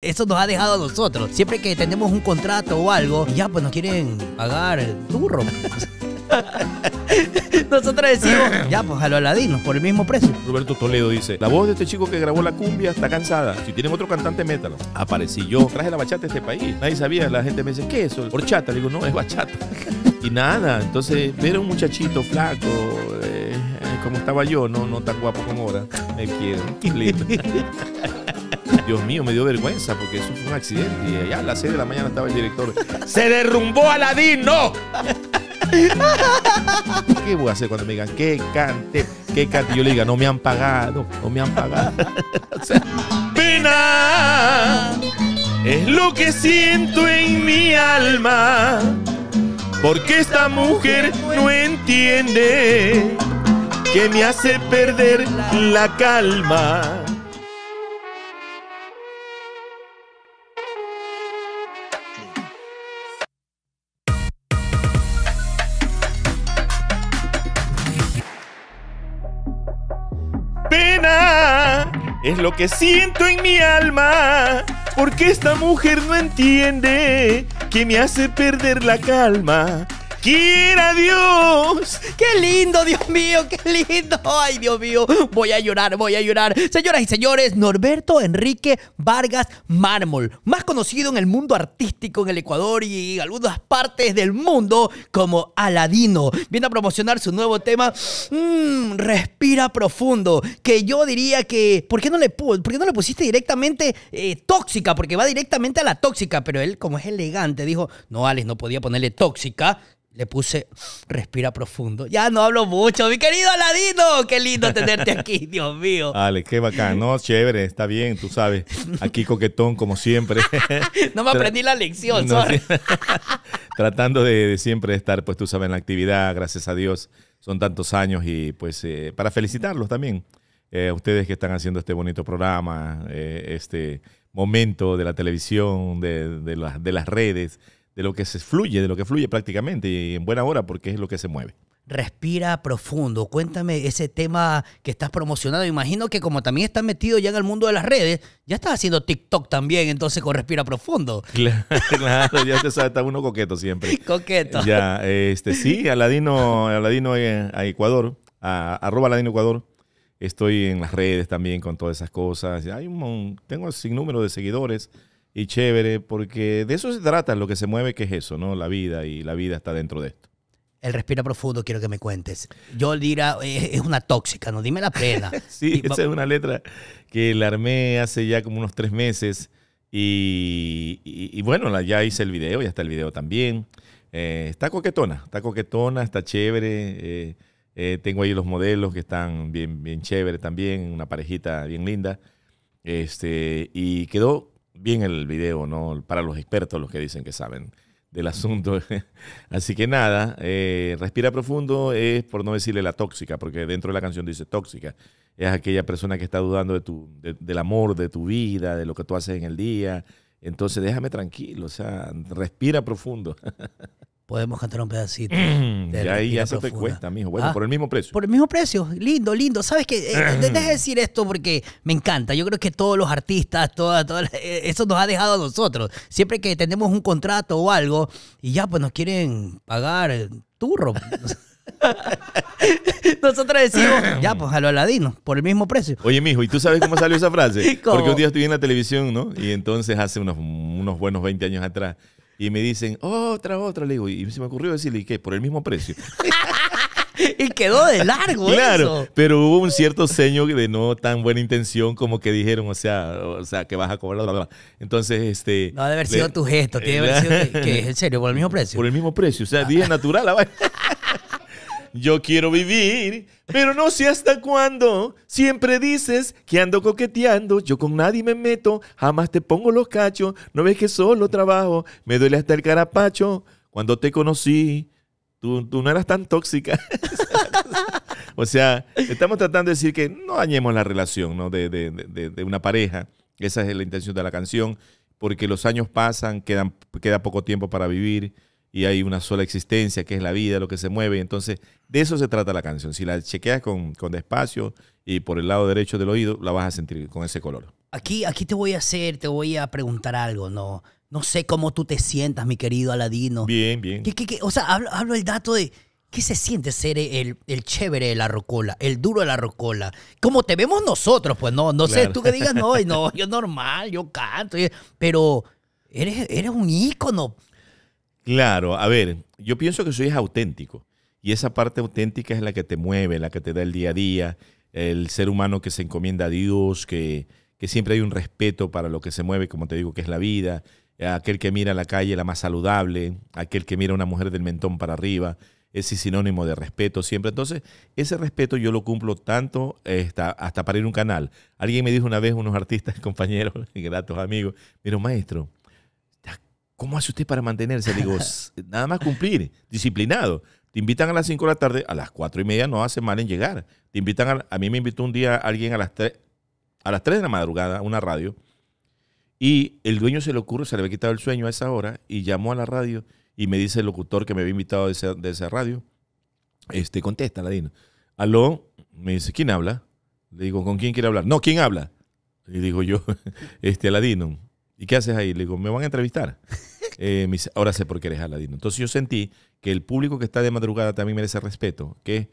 Eso nos ha dejado a nosotros. Siempre que tenemos un contrato o algo, ya pues nos quieren pagar el turro. Nosotros decimos, ya pues a los aladinos, por el mismo precio. Roberto Toledo dice, la voz de este chico que grabó la cumbia está cansada. Si tienen otro cantante, métalo. Aparecí yo, traje la bachata a este país. Nadie sabía, la gente me dice, ¿qué es eso? Horchata. Le digo, no, es bachata. y nada, entonces ver un muchachito flaco, eh, eh, como estaba yo, no, no tan guapo como ahora, me quiero. Lindo. Dios mío, me dio vergüenza porque eso fue un accidente. Y allá a las 6 de la mañana estaba el director. ¡Se derrumbó Aladín! ¡No! ¿Qué voy a hacer cuando me digan que cante? que cante? Yo le diga, no me han pagado, no me han pagado. pena es lo que siento en mi alma. Porque esta mujer no entiende que me hace perder la calma Es lo que siento en mi alma, porque esta mujer no entiende que me hace perder la calma. ¡Mira, Dios. Qué lindo, Dios mío, qué lindo. Ay, Dios mío, voy a llorar, voy a llorar. Señoras y señores, Norberto Enrique Vargas Mármol, más conocido en el mundo artístico en el Ecuador y en algunas partes del mundo como Aladino, viene a promocionar su nuevo tema mm, Respira Profundo, que yo diría que, ¿por qué no le, por le pusiste directamente eh, tóxica? Porque va directamente a la tóxica, pero él como es elegante dijo, no, Alex, no podía ponerle tóxica le puse respira profundo. Ya no hablo mucho, mi querido Aladino, qué lindo tenerte aquí, Dios mío. Dale, qué bacán, no, chévere, está bien, tú sabes, aquí coquetón como siempre. no me aprendí la lección, Tratando de, siempre estar, pues tú sabes, en la actividad, gracias a Dios, son tantos años y pues eh, para felicitarlos también, eh, ustedes que están haciendo este bonito programa, eh, este momento de la televisión, de, de las redes de lo que se fluye, de lo que fluye prácticamente, y en buena hora porque es lo que se mueve. Respira profundo. Cuéntame ese tema que estás promocionando. Imagino que como también estás metido ya en el mundo de las redes, ya estás haciendo TikTok también, entonces con Respira Profundo. Claro, ya te sabe, está uno coqueto siempre. Coqueto. Ya, este, sí, Aladino, Aladino a Ecuador, a, arroba Aladino Ecuador. Estoy en las redes también con todas esas cosas. Hay un, tengo sin número de seguidores y chévere, porque de eso se trata, lo que se mueve, que es eso, ¿no? La vida y la vida está dentro de esto. El respira profundo quiero que me cuentes. Yo dirá, eh, es una tóxica, no dime la pena. sí, esa es una letra que la armé hace ya como unos tres meses y, bueno, ya hice el video, ya está el video también. Eh, está coquetona, está coquetona, está chévere. Eh, tengo ahí los modelos que están bien, bien chévere también, una parejita bien linda. Este, y quedó bien el video, ¿no? Para los expertos, los que dicen que saben del asunto. Así que nada, eh, Respira Profundo es por no decirle la tóxica, porque dentro de la canción dice tóxica. Es aquella persona que está dudando de tu, del amor, de tu vida, de lo que tú haces en el día. Entonces déjame tranquilo, o sea, respira profundo. podemos cantar un pedacito. Mm, y ahí ya se te cuesta, mijo. Bueno, ah, por el mismo precio. Por el mismo precio. Lindo, lindo. ¿Sabes qué? Eh, eh mm. de decir esto porque me encanta. Yo creo que todos los artistas, toda, eh, eso nos ha dejado a nosotros. Siempre que tenemos un contrato o algo y ya, pues nos quieren pagar turro. Nosotros decimos, ya, pues a lo aladino, por el mismo precio. Oye, mijo, ¿y tú sabes cómo salió esa frase? Porque un día estuve en la televisión, ¿no? Y entonces hace unos, unos buenos 20 años atrás y me dicen, otra, otra. Le digo, y se me ocurrió decirle, ¿y qué? Por el mismo precio. y quedó de largo claro, pero hubo un cierto seño de no tan buena intención como que dijeron, o sea, o sea que vas a cobrar, la otra. Entonces, este... No debe haber sido tu gesto, tiene que haber sido que, en serio, por el mismo precio. Por el mismo precio, o sea, dije natural, la yo quiero vivir, pero no sé hasta cuándo. Siempre dices que ando coqueteando. Yo con nadie me meto, jamás te pongo los cachos. No ves que solo trabajo, me duele hasta el carapacho. Cuando te conocí, tú, tú no eras tan tóxica. o sea, estamos tratando de decir que no dañemos la relación ¿no? de, una pareja. Esa es la intención de la canción, porque los años pasan, queda poco tiempo para vivir y hay una sola existencia, que es la vida, lo que se mueve. Entonces, de eso se trata la canción. Si la chequeas con, despacio y por el lado derecho del oído, la vas a sentir con ese color. Aquí, aquí te voy a hacer, te voy a preguntar algo, ¿no? No sé cómo tú te sientas, mi querido Aladino. Bien, bien. O sea, hablo, el dato de... ¿Qué se siente ser el, chévere de la rocola, el duro de la rocola? Como te vemos nosotros, pues no, no sé, tú que digas, no, no, yo normal, yo canto, pero eres, eres un ícono Claro, a ver, yo pienso que soy auténtico y esa parte auténtica es la que te mueve, la que te da el día a día, el ser humano que se encomienda a Dios, que, siempre hay un respeto para lo que se mueve, como te digo, que es la vida, aquel que mira la calle la más saludable, aquel que mira a una mujer del mentón para arriba, ese sinónimo de respeto siempre. Entonces, ese respeto yo lo cumplo tanto hasta, hasta para ir a un canal. Alguien me dijo una vez, unos artistas, compañeros, gratos amigos, pero maestro, ¿Cómo hace usted para mantenerse? Le digo, nada más cumplir, disciplinado. Te invitan a las 5 de la tarde, a las 4 y media no hace mal en llegar. Te invitan a, mí me invitó un día alguien a las 3, a las 3 de la madrugada a una radio. Y el dueño se le ocurre, se le había quitado el sueño a esa hora y llamó a la radio y me dice el locutor que me había invitado de esa, radio, este, contesta, Ladino. Aló, me dice, ¿quién habla? Le digo, ¿con quién quiere hablar? No, ¿quién habla? Y digo yo, este, Aladino, ¿Y qué haces ahí? Le digo, me van a entrevistar. Eh, ahora sé por qué eres Aladino. Entonces yo sentí que el público que está de madrugada también merece respeto, que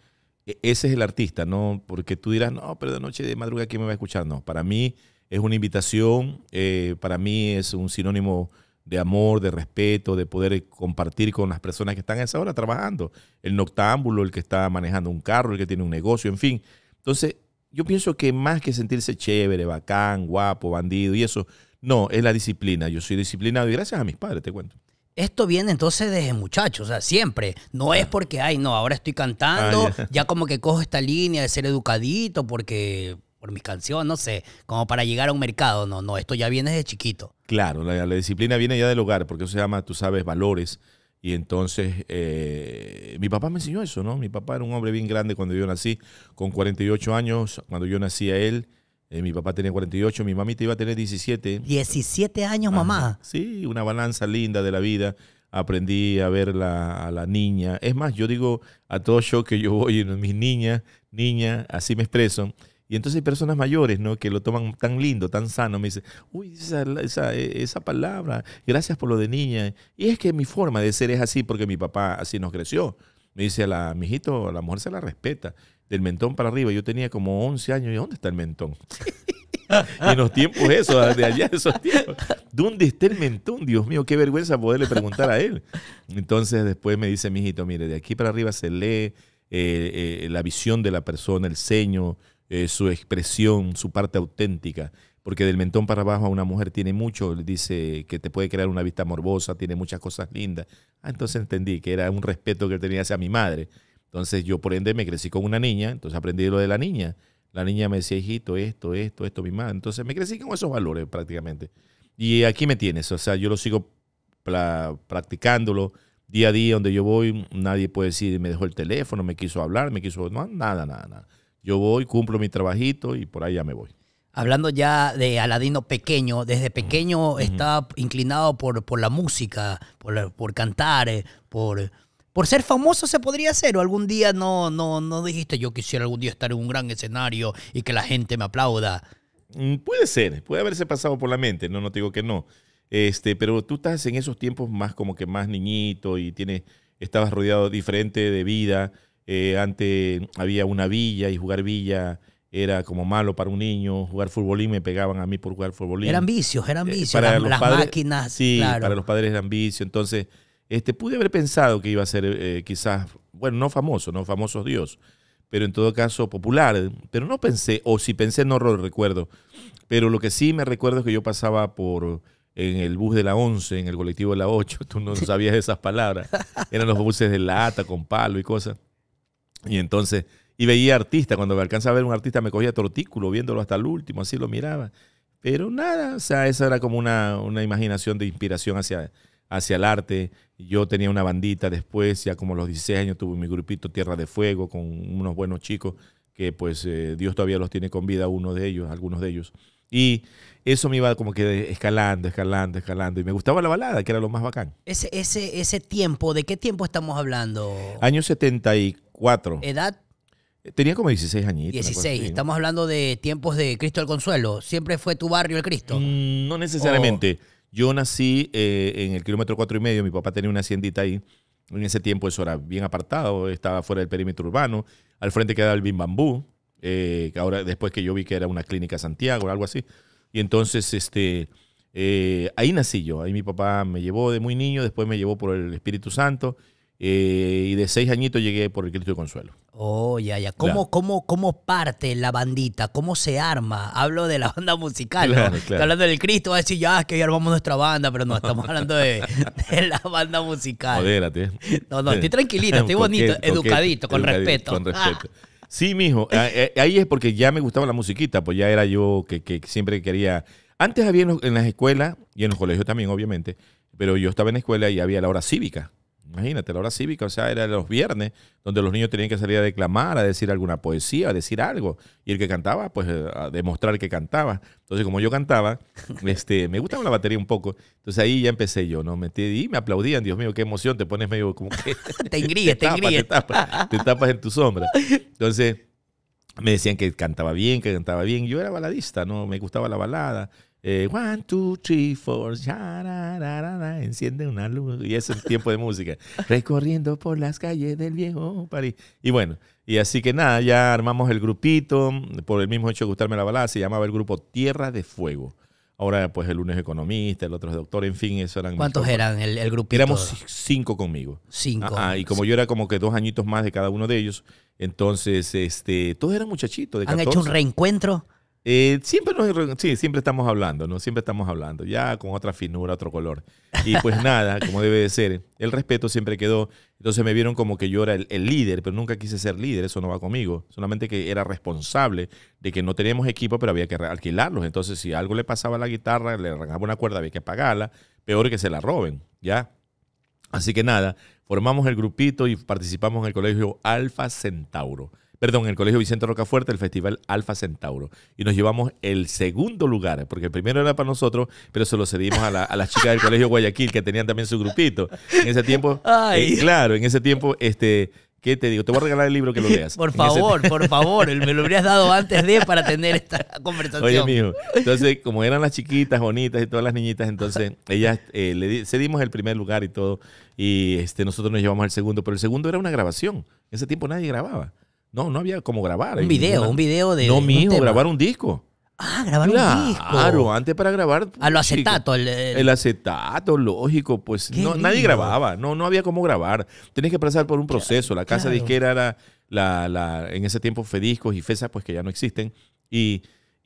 e, ese es el artista, ¿no? Porque tú dirás, no, pero de noche de madrugada, ¿quién me va a escuchar? No, para mí es una invitación, eh, para mí es un sinónimo de amor, de respeto, de poder compartir con las personas que están a esa hora trabajando. El noctámbulo, el que está manejando un carro, el que tiene un negocio, en fin. Entonces, yo pienso que más que sentirse chévere, bacán, guapo, bandido y eso, no, es la disciplina. Yo soy disciplinado y gracias a mis padres, te cuento. Esto viene entonces desde muchachos, o sea, siempre. No es porque, ay, no, ahora estoy cantando, ah, ya como que cojo esta línea de ser educadito porque por mis canciones, no sé, como para llegar a un mercado. No, no, esto ya viene desde chiquito. Claro, la, disciplina viene ya del hogar, porque eso se llama, tú sabes, valores. Y entonces, eh, mi papá me enseñó eso, ¿no? Mi papá era un hombre bien grande cuando yo nací, con 48 años, cuando yo nací a él, eh, mi papá tenía 48, mi mamita iba a tener 17. 17 años, mamá. Sí, una balanza linda de la vida. Aprendí a ver a la niña. Es más, yo digo a todo show que yo voy, mis niñas, niña, así me expreso. Y entonces hay personas mayores, ¿no? Que lo toman tan lindo, tan sano. Me dicen, uy, esa, e, esa, palabra, gracias por lo de niña. Y es que mi forma de ser es así porque mi papá así nos creció. Me dice, la, mijito, la mujer se la respeta. Del mentón para arriba, yo tenía como 11 años. ¿Y dónde está el mentón? en los tiempos esos, de allá esos tiempos. ¿Dónde está el mentón? Dios mío, qué vergüenza poderle preguntar a él. Entonces después me dice, mijito, mire, de aquí para arriba se lee eh, eh, la visión de la persona, el ceño, eh, su expresión, su parte auténtica porque del mentón para abajo a una mujer tiene mucho, dice que te puede crear una vista morbosa, tiene muchas cosas lindas. Ah, entonces entendí que era un respeto que tenía hacia mi madre. Entonces yo por ende me crecí con una niña, entonces aprendí lo de la niña. La niña me decía, hijito, esto, esto, esto, mi madre. Entonces me crecí con esos valores prácticamente. Y aquí me tienes, o sea, yo lo sigo practicándolo día a día, donde yo voy, nadie puede decir, me dejó el teléfono, me quiso hablar, me quiso, no, nada, nada, nada. Yo voy, cumplo mi trabajito y por ahí ya me voy hablando ya de Aladino pequeño, desde pequeño estaba inclinado por, por la música, por, cantar, eh, por, por ser famoso se podría hacer, o algún día no, no, no dijiste yo quisiera algún día estar en un gran escenario y que la gente me aplauda. Mm, puede ser, puede haberse pasado por la mente, no, no te digo que no. Este, pero tú estás en esos tiempos más como que más niñito y tienes, estabas rodeado diferente de vida. Eh, antes había una villa y jugar villa era como malo para un niño, jugar futbolín, me pegaban a mí por jugar fútbol. Eran vicios, eran eh, vicios, para las padres, máquinas. Sí, para los padres eran vicios. Entonces, este, pude haber pensado que iba a ser eh, quizás, bueno, no famoso, no famosos Dios, pero en todo caso popular. Pero no pensé, o si pensé, no lo recuerdo. Pero lo que sí me recuerdo es que yo pasaba por en el bus de la 11, en el colectivo de la 8, tú no sabías esas palabras. Eran los buses de lata, con palo y cosas. Y entonces y veía artistas. Cuando me alcanzaba a ver un artista me cogía tortículo viéndolo hasta el último, así lo miraba. Pero nada, o sea, esa era como una, una imaginación de inspiración hacia, hacia el arte. Yo tenía una bandita después, ya como los 16 años tuve mi grupito Tierra de Fuego con unos buenos chicos que pues eh, Dios todavía los tiene con vida, uno de ellos, algunos de ellos. Y eso me iba como que escalando, escalando, escalando. Y me gustaba la balada, que era lo más bacán. Ese, ese, ese tiempo, ¿de qué tiempo estamos hablando? Año 74. ¿Edad? Tenía como 16 añitos. 16, estamos hablando de tiempos de Cristo el Consuelo. ¿Siempre fue tu barrio el Cristo? Mm, no necesariamente. Oh. Yo nací eh, en el kilómetro cuatro y medio, mi papá tenía una haciendita ahí. En ese tiempo eso era bien apartado, estaba fuera del perímetro urbano. Al frente quedaba el Bimbambú, eh, Que ahora después que yo vi que era una clínica Santiago o algo así. Y entonces este, eh, ahí nací yo, ahí mi papá me llevó de muy niño, después me llevó por el Espíritu Santo eh, y de seis añitos llegué por el Cristo de Consuelo. Oh, ya, ya. ¿Cómo, cómo, parte la bandita? ¿Cómo se arma? Hablo de la banda musical. hablando del Cristo, va a decir, ya, es que hoy armamos nuestra banda, pero no, estamos hablando de, la banda musical. No, no, estoy tranquilito, estoy bonito, educadito, con, respeto. Con ah. respeto. sí, mijo. Ahí es porque ya me gustaba la musiquita, pues ya era yo que, siempre quería. Antes había en, las escuelas y en los colegios también, obviamente, pero yo estaba en la escuela y había la hora cívica. Imagínate, la hora cívica, o sea, era los viernes, donde los niños tenían que salir a declamar, a decir alguna poesía, a decir algo. Y el que cantaba, pues eh, a demostrar que cantaba. Entonces, como yo cantaba, este, me gustaba la batería un poco. Entonces ahí ya empecé yo, ¿no? Metí, y me aplaudían, Dios mío, qué emoción, te pones medio como que. te ingríes, te, te, tapas, te tapas en tu sombra. Entonces, me decían que cantaba bien, que cantaba bien. Yo era baladista, ¿no? Me gustaba la balada. Eh, one, two, three, four, enciende una luz. Y es el tiempo de música. Recorriendo por las calles del viejo París. Y bueno, y así que nada, ya armamos el grupito. Por el mismo hecho de gustarme la balada, se llamaba el grupo Tierra de Fuego. Ahora, pues, el uno es economista, el otro es doctor, en fin, eso eran... ¿Cuántos eran el, grupito? Éramos cinco conmigo. Cinco. Ah, ah y como yo era como que dos añitos más de cada uno de ellos, entonces, este, todos eran muchachitos ¿Han hecho un reencuentro? Eh, siempre, nos, siempre estamos hablando, ¿no? Siempre estamos hablando, ya con otra finura, otro color. Y pues nada, como debe de ser, el respeto siempre quedó. Entonces me vieron como que yo era el, líder, pero nunca quise ser líder, eso no va conmigo. Solamente que era responsable de que no teníamos equipo, pero había que alquilarlos. Entonces si algo le pasaba a la guitarra, le arrancaba una cuerda, había que pagarla. Peor que se la roben, ¿ya? Así que nada, formamos el grupito y participamos en el colegio Alfa Centauro perdón, en el Colegio Vicente Rocafuerte, el Festival Alfa Centauro. Y nos llevamos el segundo lugar, porque el primero era para nosotros, pero se lo cedimos a, las chicas del Colegio Guayaquil, que tenían también su grupito. En ese tiempo, eh, claro, en ese tiempo, este... ¿Qué te digo? Te voy a regalar el libro que lo leas. Por favor, por favor. Me lo habrías dado antes de para tener esta conversación. Oye, mijo. Entonces, como eran las chiquitas, bonitas y todas las niñitas, entonces ellas eh, le cedimos el primer lugar y todo. Y este, nosotros nos llevamos al segundo. Pero el segundo era una grabación. En ese tiempo nadie grababa. No, no había como grabar. Un video, un video de. No, mira, grabar un disco. Ah, grabar un disco. Claro, antes para grabar. A ah, lo acetato. el, el... acetato, lógico, pues no, nadie grababa, no, no había como grabar. Tenías que pasar por un proceso. la casa de disquera era en ese tiempo Fediscos y FESA, pues que ya no existen. Y,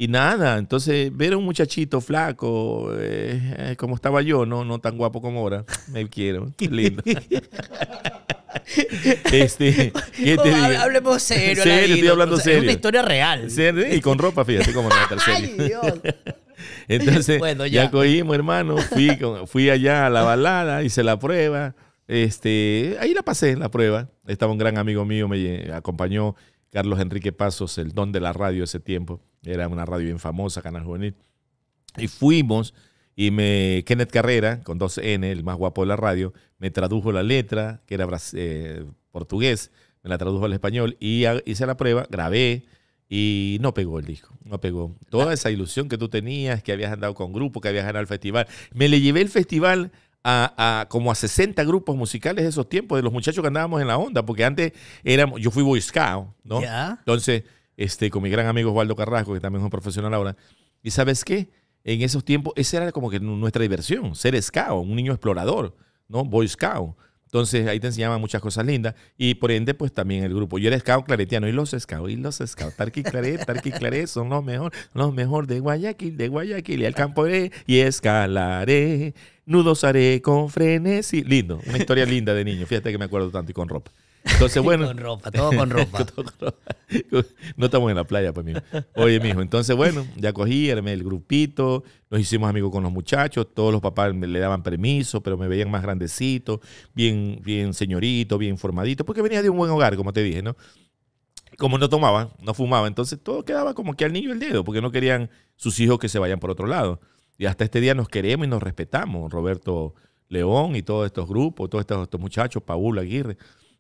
nada, entonces ver a un muchachito flaco, eh, eh, como estaba yo, no, no tan guapo como ahora, me quiero, lindo. Este, oh, Hablemos serio. serio. Es una historia real. y con ropa, fíjate Entonces, ya. cogimos, hermano. Fui, allá a la balada, hice la prueba. Este, ahí la pasé, la prueba. Estaba un gran amigo mío, me acompañó Carlos Enrique Pasos, el don de la radio ese tiempo. Era una radio bien famosa, Canal Juvenil. Y fuimos y Kenneth Carrera, con dos N, el más guapo de la radio, me tradujo la letra, que era eh, portugués, me la tradujo al español y hice la prueba, grabé y no pegó el disco, no pegó. Toda esa ilusión que tú tenías, que habías andado con grupos, que habías ganado el festival. Me le llevé el festival a, como a 60 grupos musicales de esos tiempos, de los muchachos que andábamos en la onda, porque antes éramos, yo fui Boy Scout, ¿no? Entonces, este, con mi gran amigo Osvaldo Carrasco, que también es un profesional ahora, ¿y sabes qué? en esos tiempos, esa era como que nuestra diversión, ser scout, un niño explorador, ¿no? Boy scout. Entonces ahí te enseñaban muchas cosas lindas y por ende pues también el grupo. Yo era scout claretiano y los scouts y los scouts, Tarqui Claret, Tarqui Claret son los mejor, los mejor de Guayaquil, de Guayaquil y al campo iré y escalaré, nudos haré con frenesí. Lindo, una historia linda de niño, fíjate que me acuerdo tanto y con ropa. Entonces, bueno. con ropa, todo con ropa. no estamos en la playa, pues, mijo. Oye, mijo, entonces, bueno, ya cogí, el grupito, nos hicimos amigos con los muchachos, todos los papás le daban permiso, pero me veían más grandecito, bien, bien señorito, bien formadito, porque venía de un buen hogar, como te dije, ¿no? Como no tomaba, no fumaba, entonces todo quedaba como que al niño el dedo, porque no querían sus hijos que se vayan por otro lado. Y hasta este día nos queremos y nos respetamos, Roberto León y todos estos grupos, todos estos, estos muchachos, Paul Aguirre.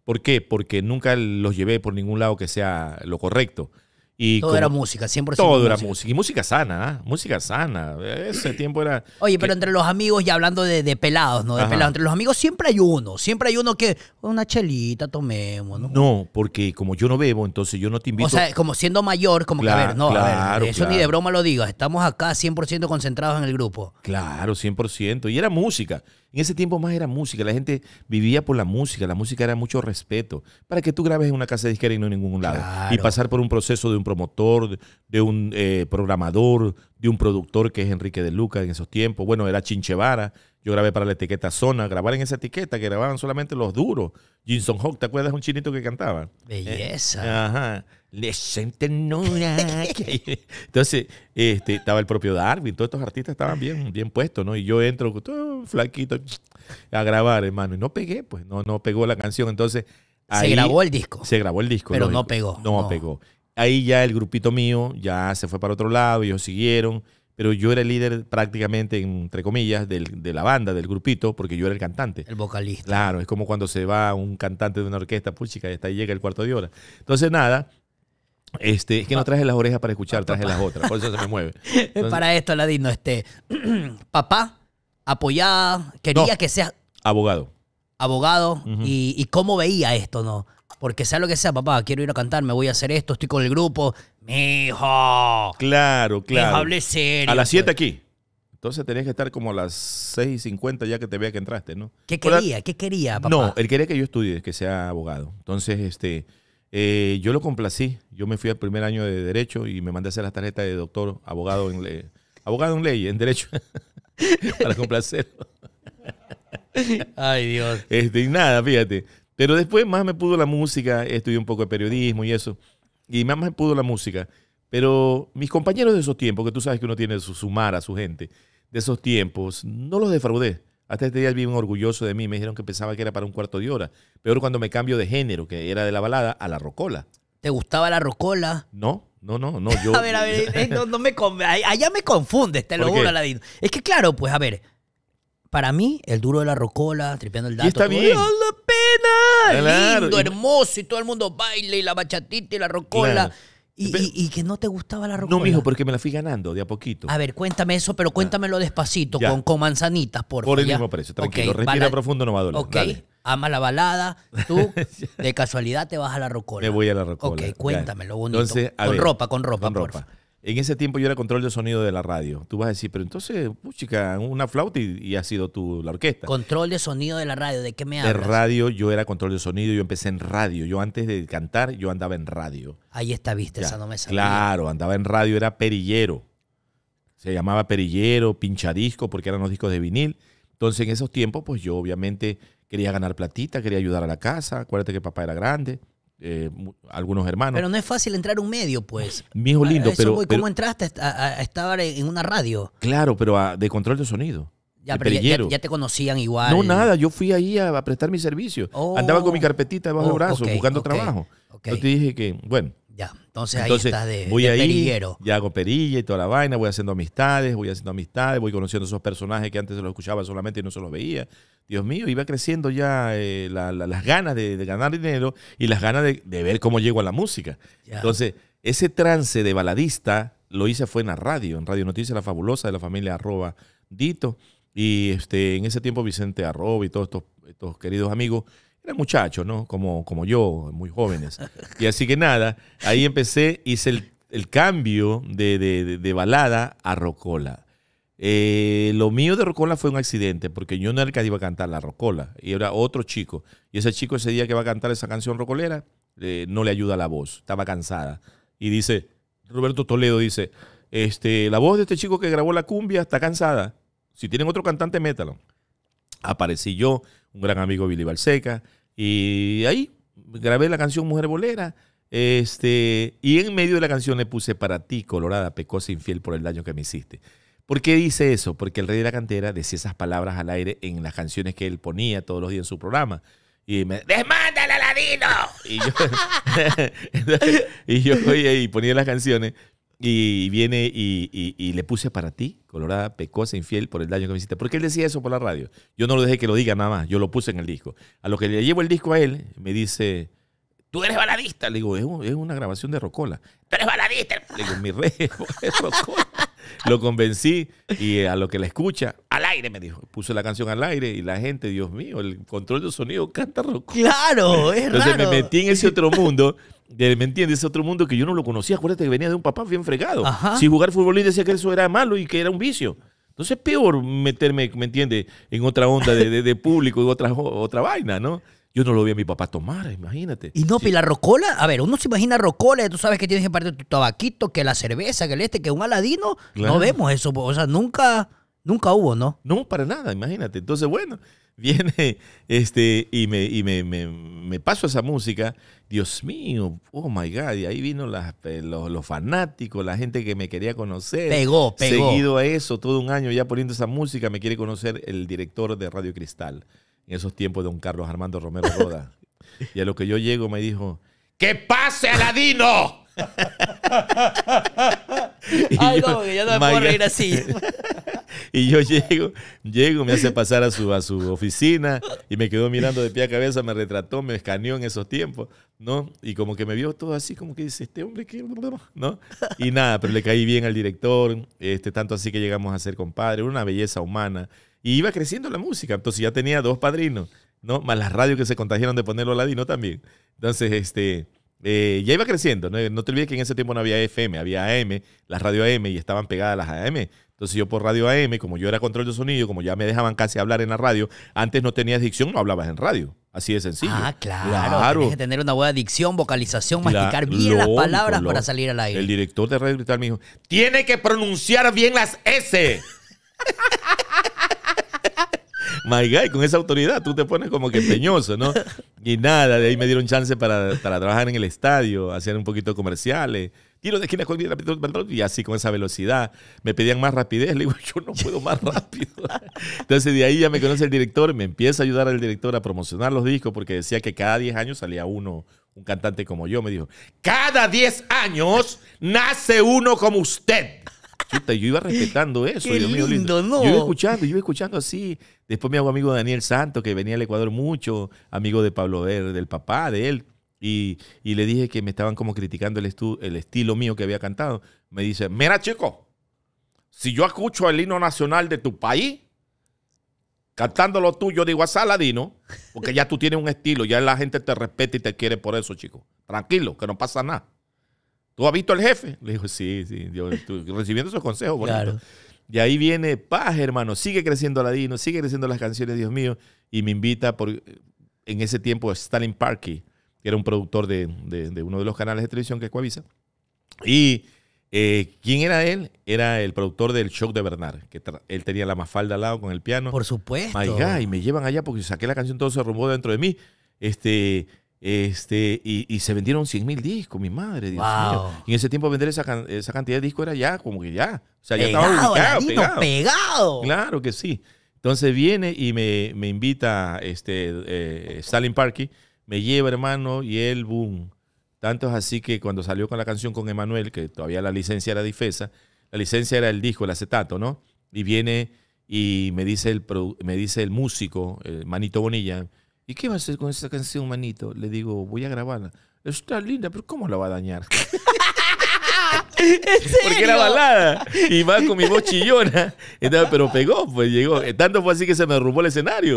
¿Por qué? Porque nunca los llevé por ningún lado que sea lo correcto. Y todo era música, siempre Todo música. era música. Y música sana, ¿ah? música sana. Ese tiempo era... Oye, pero entre los amigos, ya hablando de, pelados, ¿no? De pelados, entre los amigos siempre hay uno, siempre hay uno que una chelita tomemos, ¿no? No, porque como yo no bebo, entonces yo no te invito... O sea, como siendo mayor, como que a ver, no, claro, eso ni de broma lo digas, estamos acá 100% concentrados en el grupo. Claro, 100%. Y era música. En ese tiempo más era música, la gente vivía por la música, la música era mucho respeto. Para que tú grabes en una casa de disquera y no en ningún lado. Y pasar por un proceso de un promotor, de un eh, programador, de un productor que es Enrique de Luca en esos tiempos. Bueno, era Chinchevara, yo grabé para la etiqueta Zona, grabar en esa etiqueta que grababan solamente los duros. Jinson Hawk, ¿te acuerdas? Un chinito que cantaba. Eh, Belleza. ajá senten Entonces, este, estaba el propio Darwin, todos estos artistas estaban bien, bien puestos, ¿no? Y yo entro flaquito a grabar, hermano. Y no pegué, pues, no, no pegó la canción. Entonces. Ahí, se grabó el disco. Se grabó el disco. Pero no pegó. No, pegó. Ahí ya el grupito mío ya se fue para otro lado, ellos siguieron. Pero yo era el líder prácticamente, entre comillas, de la banda, del grupito, porque yo era el cantante. El vocalista. Claro, es como cuando se va un cantante de una orquesta, puchica, y hasta ahí llega el cuarto de hora. Entonces, nada, este, es que no traje las orejas para escuchar, traje las otras, por eso se me mueve. para esto, Ladino, este, papá, apoyada, quería que seas abogado. Abogado, y, cómo veía esto, ¿no? Porque sea lo que sea, papá, quiero ir a cantar, me voy a hacer esto, estoy con el grupo. ¡Mijo! Claro, claro. hable serio. A las 7 pues. aquí. Entonces tenías que estar como a las 6 y 50 ya que te vea que entraste, ¿no? ¿Qué quería? ¿Qué quería, papá? No, él quería que yo estudie, que sea abogado. Entonces, este... Eh, yo lo complací. Yo me fui al primer año de Derecho y me mandé a hacer la tarjeta de doctor, abogado en ley. Abogado en ley, en Derecho. para complacerlo. Ay, Dios. Este, y nada, fíjate. Pero después más me pudo la música, estudié un poco de periodismo y eso. Y más me pudo la música. Pero mis compañeros de esos tiempos, que tú sabes que uno tiene su sumar a su gente, de esos tiempos, no los defraudé. Hasta este día viven orgulloso de mí. Me dijeron que pensaba que era para un cuarto de hora. Peor cuando me cambio de género, que era de la balada a la rocola. ¿Te gustaba la rocola? No, no, no, no. Yo... a ver, a ver, eh, no, me allá me confundes, te lo juro, Es que claro, pues a ver, para mí, el duro de la rocola, tripeando el dato. Y está bien. la pena! Lindo, hermoso, y todo el mundo baile, y la bachatita y la rocola. Y, y, y, que no te gustaba la rocola. No, mijo, porque me la fui ganando de a poquito. A ver, cuéntame eso, pero cuéntamelo despacito, con, con, manzanitas, por Por el mismo precio, tranquilo. respira profundo, no va a doler. Ok, ama la balada, tú de casualidad te vas a la rocola. Me voy a la rocola. Ok, cuéntamelo bonito. con ropa, con ropa, con ropa en ese tiempo yo era control de sonido de la radio. Tú vas a decir, pero entonces, chica, una flauta y, ha sido tú la orquesta. Control de sonido de la radio, ¿de qué me hablas? De radio, yo era control de sonido, yo empecé en radio. Yo antes de cantar, yo andaba en radio. Ahí está, viste, esa no me sale. Claro, andaba en radio, era perillero. Se llamaba perillero, pinchadisco, porque eran los discos de vinil. Entonces, en esos tiempos, pues yo obviamente quería ganar platita, quería ayudar a la casa. Acuérdate que papá era grande. Eh, algunos hermanos. Pero no es fácil entrar a un medio, pues. mi hijo lindo, pero, ¿Cómo entraste a, en una radio? Claro, pero de control de sonido. Ya, ya, te conocían igual. No, nada, yo fui ahí a, prestar mi servicio. Andaba con mi oh, carpetita debajo brazo, buscando trabajo. Yo te dije que, bueno, ya, entonces, ahí estás de, voy Ya hago perilla y toda la vaina, voy haciendo amistades, voy haciendo amistades, voy conociendo esos personajes que antes se los escuchaba solamente y no se los veía. Dios mío, iba creciendo ya eh, las ganas de, ganar dinero y las ganas de, ver cómo llego a la música. Entonces, ese trance de baladista lo hice fue en la radio, en Radio Noticias La Fabulosa de la familia arroba Dito. Y este, en ese tiempo Vicente Arroba y todos estos, estos queridos amigos eran muchachos, ¿no? Como, como yo, muy jóvenes. Y así que nada, ahí empecé, hice el, cambio de, de, balada a rocola. Eh, lo mío de rocola fue un accidente, porque yo no era el que iba a cantar la rocola, y era otro chico. Y ese chico ese día que va a cantar esa canción rocolera, eh, no le ayuda la voz, estaba cansada. Y dice, Roberto Toledo dice, este, la voz de este chico que grabó la cumbia está cansada. Si tienen otro cantante, métalo aparecí yo, un gran amigo Billy Balseca, y ahí grabé la canción Mujer Bolera. Este, y en medio de la canción le puse para ti, Colorada, pecosa infiel por el daño que me hiciste. ¿Por qué dice eso? Porque el rey de la cantera decía esas palabras al aire en las canciones que él ponía todos los días en su programa. Y me ¡Desmándale Ladino! Y yo, y yo y ponía las canciones. Y viene y, le puse para ti, Colorada, pecosa, infiel, por el daño que me hiciste. Porque él decía eso por la radio. Yo no lo dejé que lo diga nada más, yo lo puse en el disco. A lo que le llevo el disco a él, me dice, tú eres baladista. Le digo, es, una grabación de Rocola. Tú eres baladista. Le digo, mi rey es Rocola. lo convencí y eh, a lo que le escucha, al aire me dijo. Puso la canción al aire y la gente, Dios mío, el control de sonido canta Rocola. Claro, es Entonces me metí en ese otro mundo. ¿Me entiendes? Es Otro mundo que yo no lo conocía. Acuérdate que venía de un papá bien fregado. Si jugar fútbol decía que eso era malo y que era un vicio. Entonces es peor meterme, ¿me entiendes? En otra onda de, de, público, y otra, otra vaina, ¿no? Yo no lo vi a mi papá tomar, imagínate. Y no, sí. Pues, la rocola, a ver, uno se imagina rocola, tú sabes que tienes que parte tu tabaquito, que la cerveza, que el este, que un aladino. No vemos eso, o sea, nunca, nunca hubo, ¿no? No, para nada, imagínate. Entonces, bueno, viene este, y, me, y me, me, paso esa música. Dios mío, oh my God, y ahí vino eh, los, fanáticos, la gente que me quería conocer. Pegó, pegó. Seguido a eso, todo un año ya poniendo esa música, me quiere conocer el director de Radio Cristal, en esos tiempos don Carlos Armando Romero Roda. y a lo que yo llego me dijo, ¡Que pase Aladino! y yo llego, llego, me hace pasar a su, a su oficina y me quedó mirando de pie a cabeza, me retrató, me escaneó en esos tiempos, ¿no? Y como que me vio todo así, como que dice, este hombre qué ¿no? Y nada, pero le caí bien al director, este, tanto así que llegamos a ser compadres, una belleza humana. Y iba creciendo la música, entonces ya tenía dos padrinos, ¿no? Más las radios que se contagiaron de ponerlo ladino también. Entonces, este eh, ya iba creciendo, ¿no? te olvides que en ese tiempo no había FM, había AM, las radio AM y estaban pegadas las AM. Entonces yo por radio AM, como yo era control de sonido, como ya me dejaban casi hablar en la radio, antes no tenías dicción, no hablabas en radio. Así de sencillo. Ah, claro. Tienes que tener una buena dicción, vocalización, masticar bien las palabras para salir al aire. El director de Radio me dijo, tiene que pronunciar bien las S. My guy, con esa autoridad tú te pones como que peñoso, ¿no? Y nada, de ahí me dieron chance para, trabajar en el estadio, hacer un poquito comerciales tiro de esquina con y así con esa velocidad. Me pedían más rapidez, le digo, yo no puedo más rápido. Entonces de ahí ya me conoce el director, me empieza a ayudar al director a promocionar los discos porque decía que cada 10 años salía uno, un cantante como yo, me dijo, cada 10 años nace uno como usted yo iba respetando eso. ¿no? Yo iba escuchando, yo iba escuchando así. Después me hago amigo de Daniel Santos, que venía al Ecuador mucho, amigo de Pablo Verde, del papá de él. Y, y, le dije que me estaban como criticando el, el estilo mío que había cantado. Me dice, mira chico, si yo escucho el himno nacional de tu país, cantándolo tú, yo digo a Saladino, porque ya tú tienes un estilo, ya la gente te respeta y te quiere por eso, chico. Tranquilo, que no pasa nada. ¿Tú has visto al jefe? Le dijo, sí, sí, yo, recibiendo esos consejos, bonito. Y ahí viene, paz, hermano, sigue creciendo Aladino, sigue creciendo las canciones, Dios mío. Y me invita, por, eh, en ese tiempo, Stalin Parky, que era un productor de, uno de los canales de televisión que es Coavisa. Y eh, ¿Quién era él? Era el productor del show de Bernard, que él tenía la mafalda al lado con el piano. Por supuesto. My God, y me llevan allá porque saqué la canción, todo se rompió dentro de mí. Este, este, y, se vendieron 100 mil discos, mi madre. Y en ese tiempo vender esa, cantidad de discos era ya como que ya. O sea, ya estaba pegado. Claro que sí. Entonces viene y me, invita este, eh, eh, Stalin Parky, me lleva hermano y él, boom. Tanto es así que cuando salió con la canción con Emanuel, que todavía la licencia era difesa, la licencia era el disco, el acetato, ¿no? Y viene y me dice el, me dice el músico, el Manito Bonilla, ¿Y qué va a hacer con esa canción, manito? Le digo, voy a grabarla. Está linda, pero ¿cómo la va a dañar? Porque era balada. Y más con mi voz chillona. pero pegó, pues llegó. Eh, tanto fue así que se me derrumbó el escenario.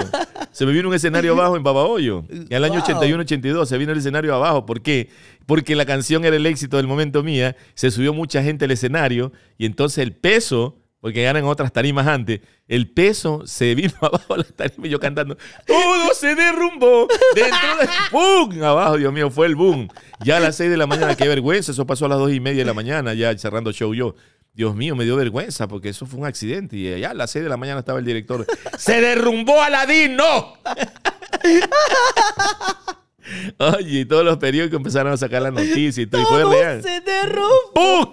Se me vino un escenario abajo en Babahoyo. En el año 81-82 se vino el escenario abajo. ¿Por qué? Porque la canción era el éxito del momento mía. Se subió mucha gente al escenario. Y entonces el peso porque eran otras tarimas antes, el peso se vino abajo de la tarima y yo cantando, todo se derrumbó dentro de... ¡Pum! Abajo, Dios mío, fue el boom. Ya a las 6 de la mañana, qué vergüenza, eso pasó a las 2 y media de la mañana, ya cerrando show yo. Dios mío, me dio vergüenza porque eso fue un accidente y allá a las 6 de la mañana estaba el director. ¡Se derrumbó Aladín! ¡No! Oye, y todos los periódicos empezaron a sacar la noticia y todo, fue real. ¡Se derrumbó! ¡Pum!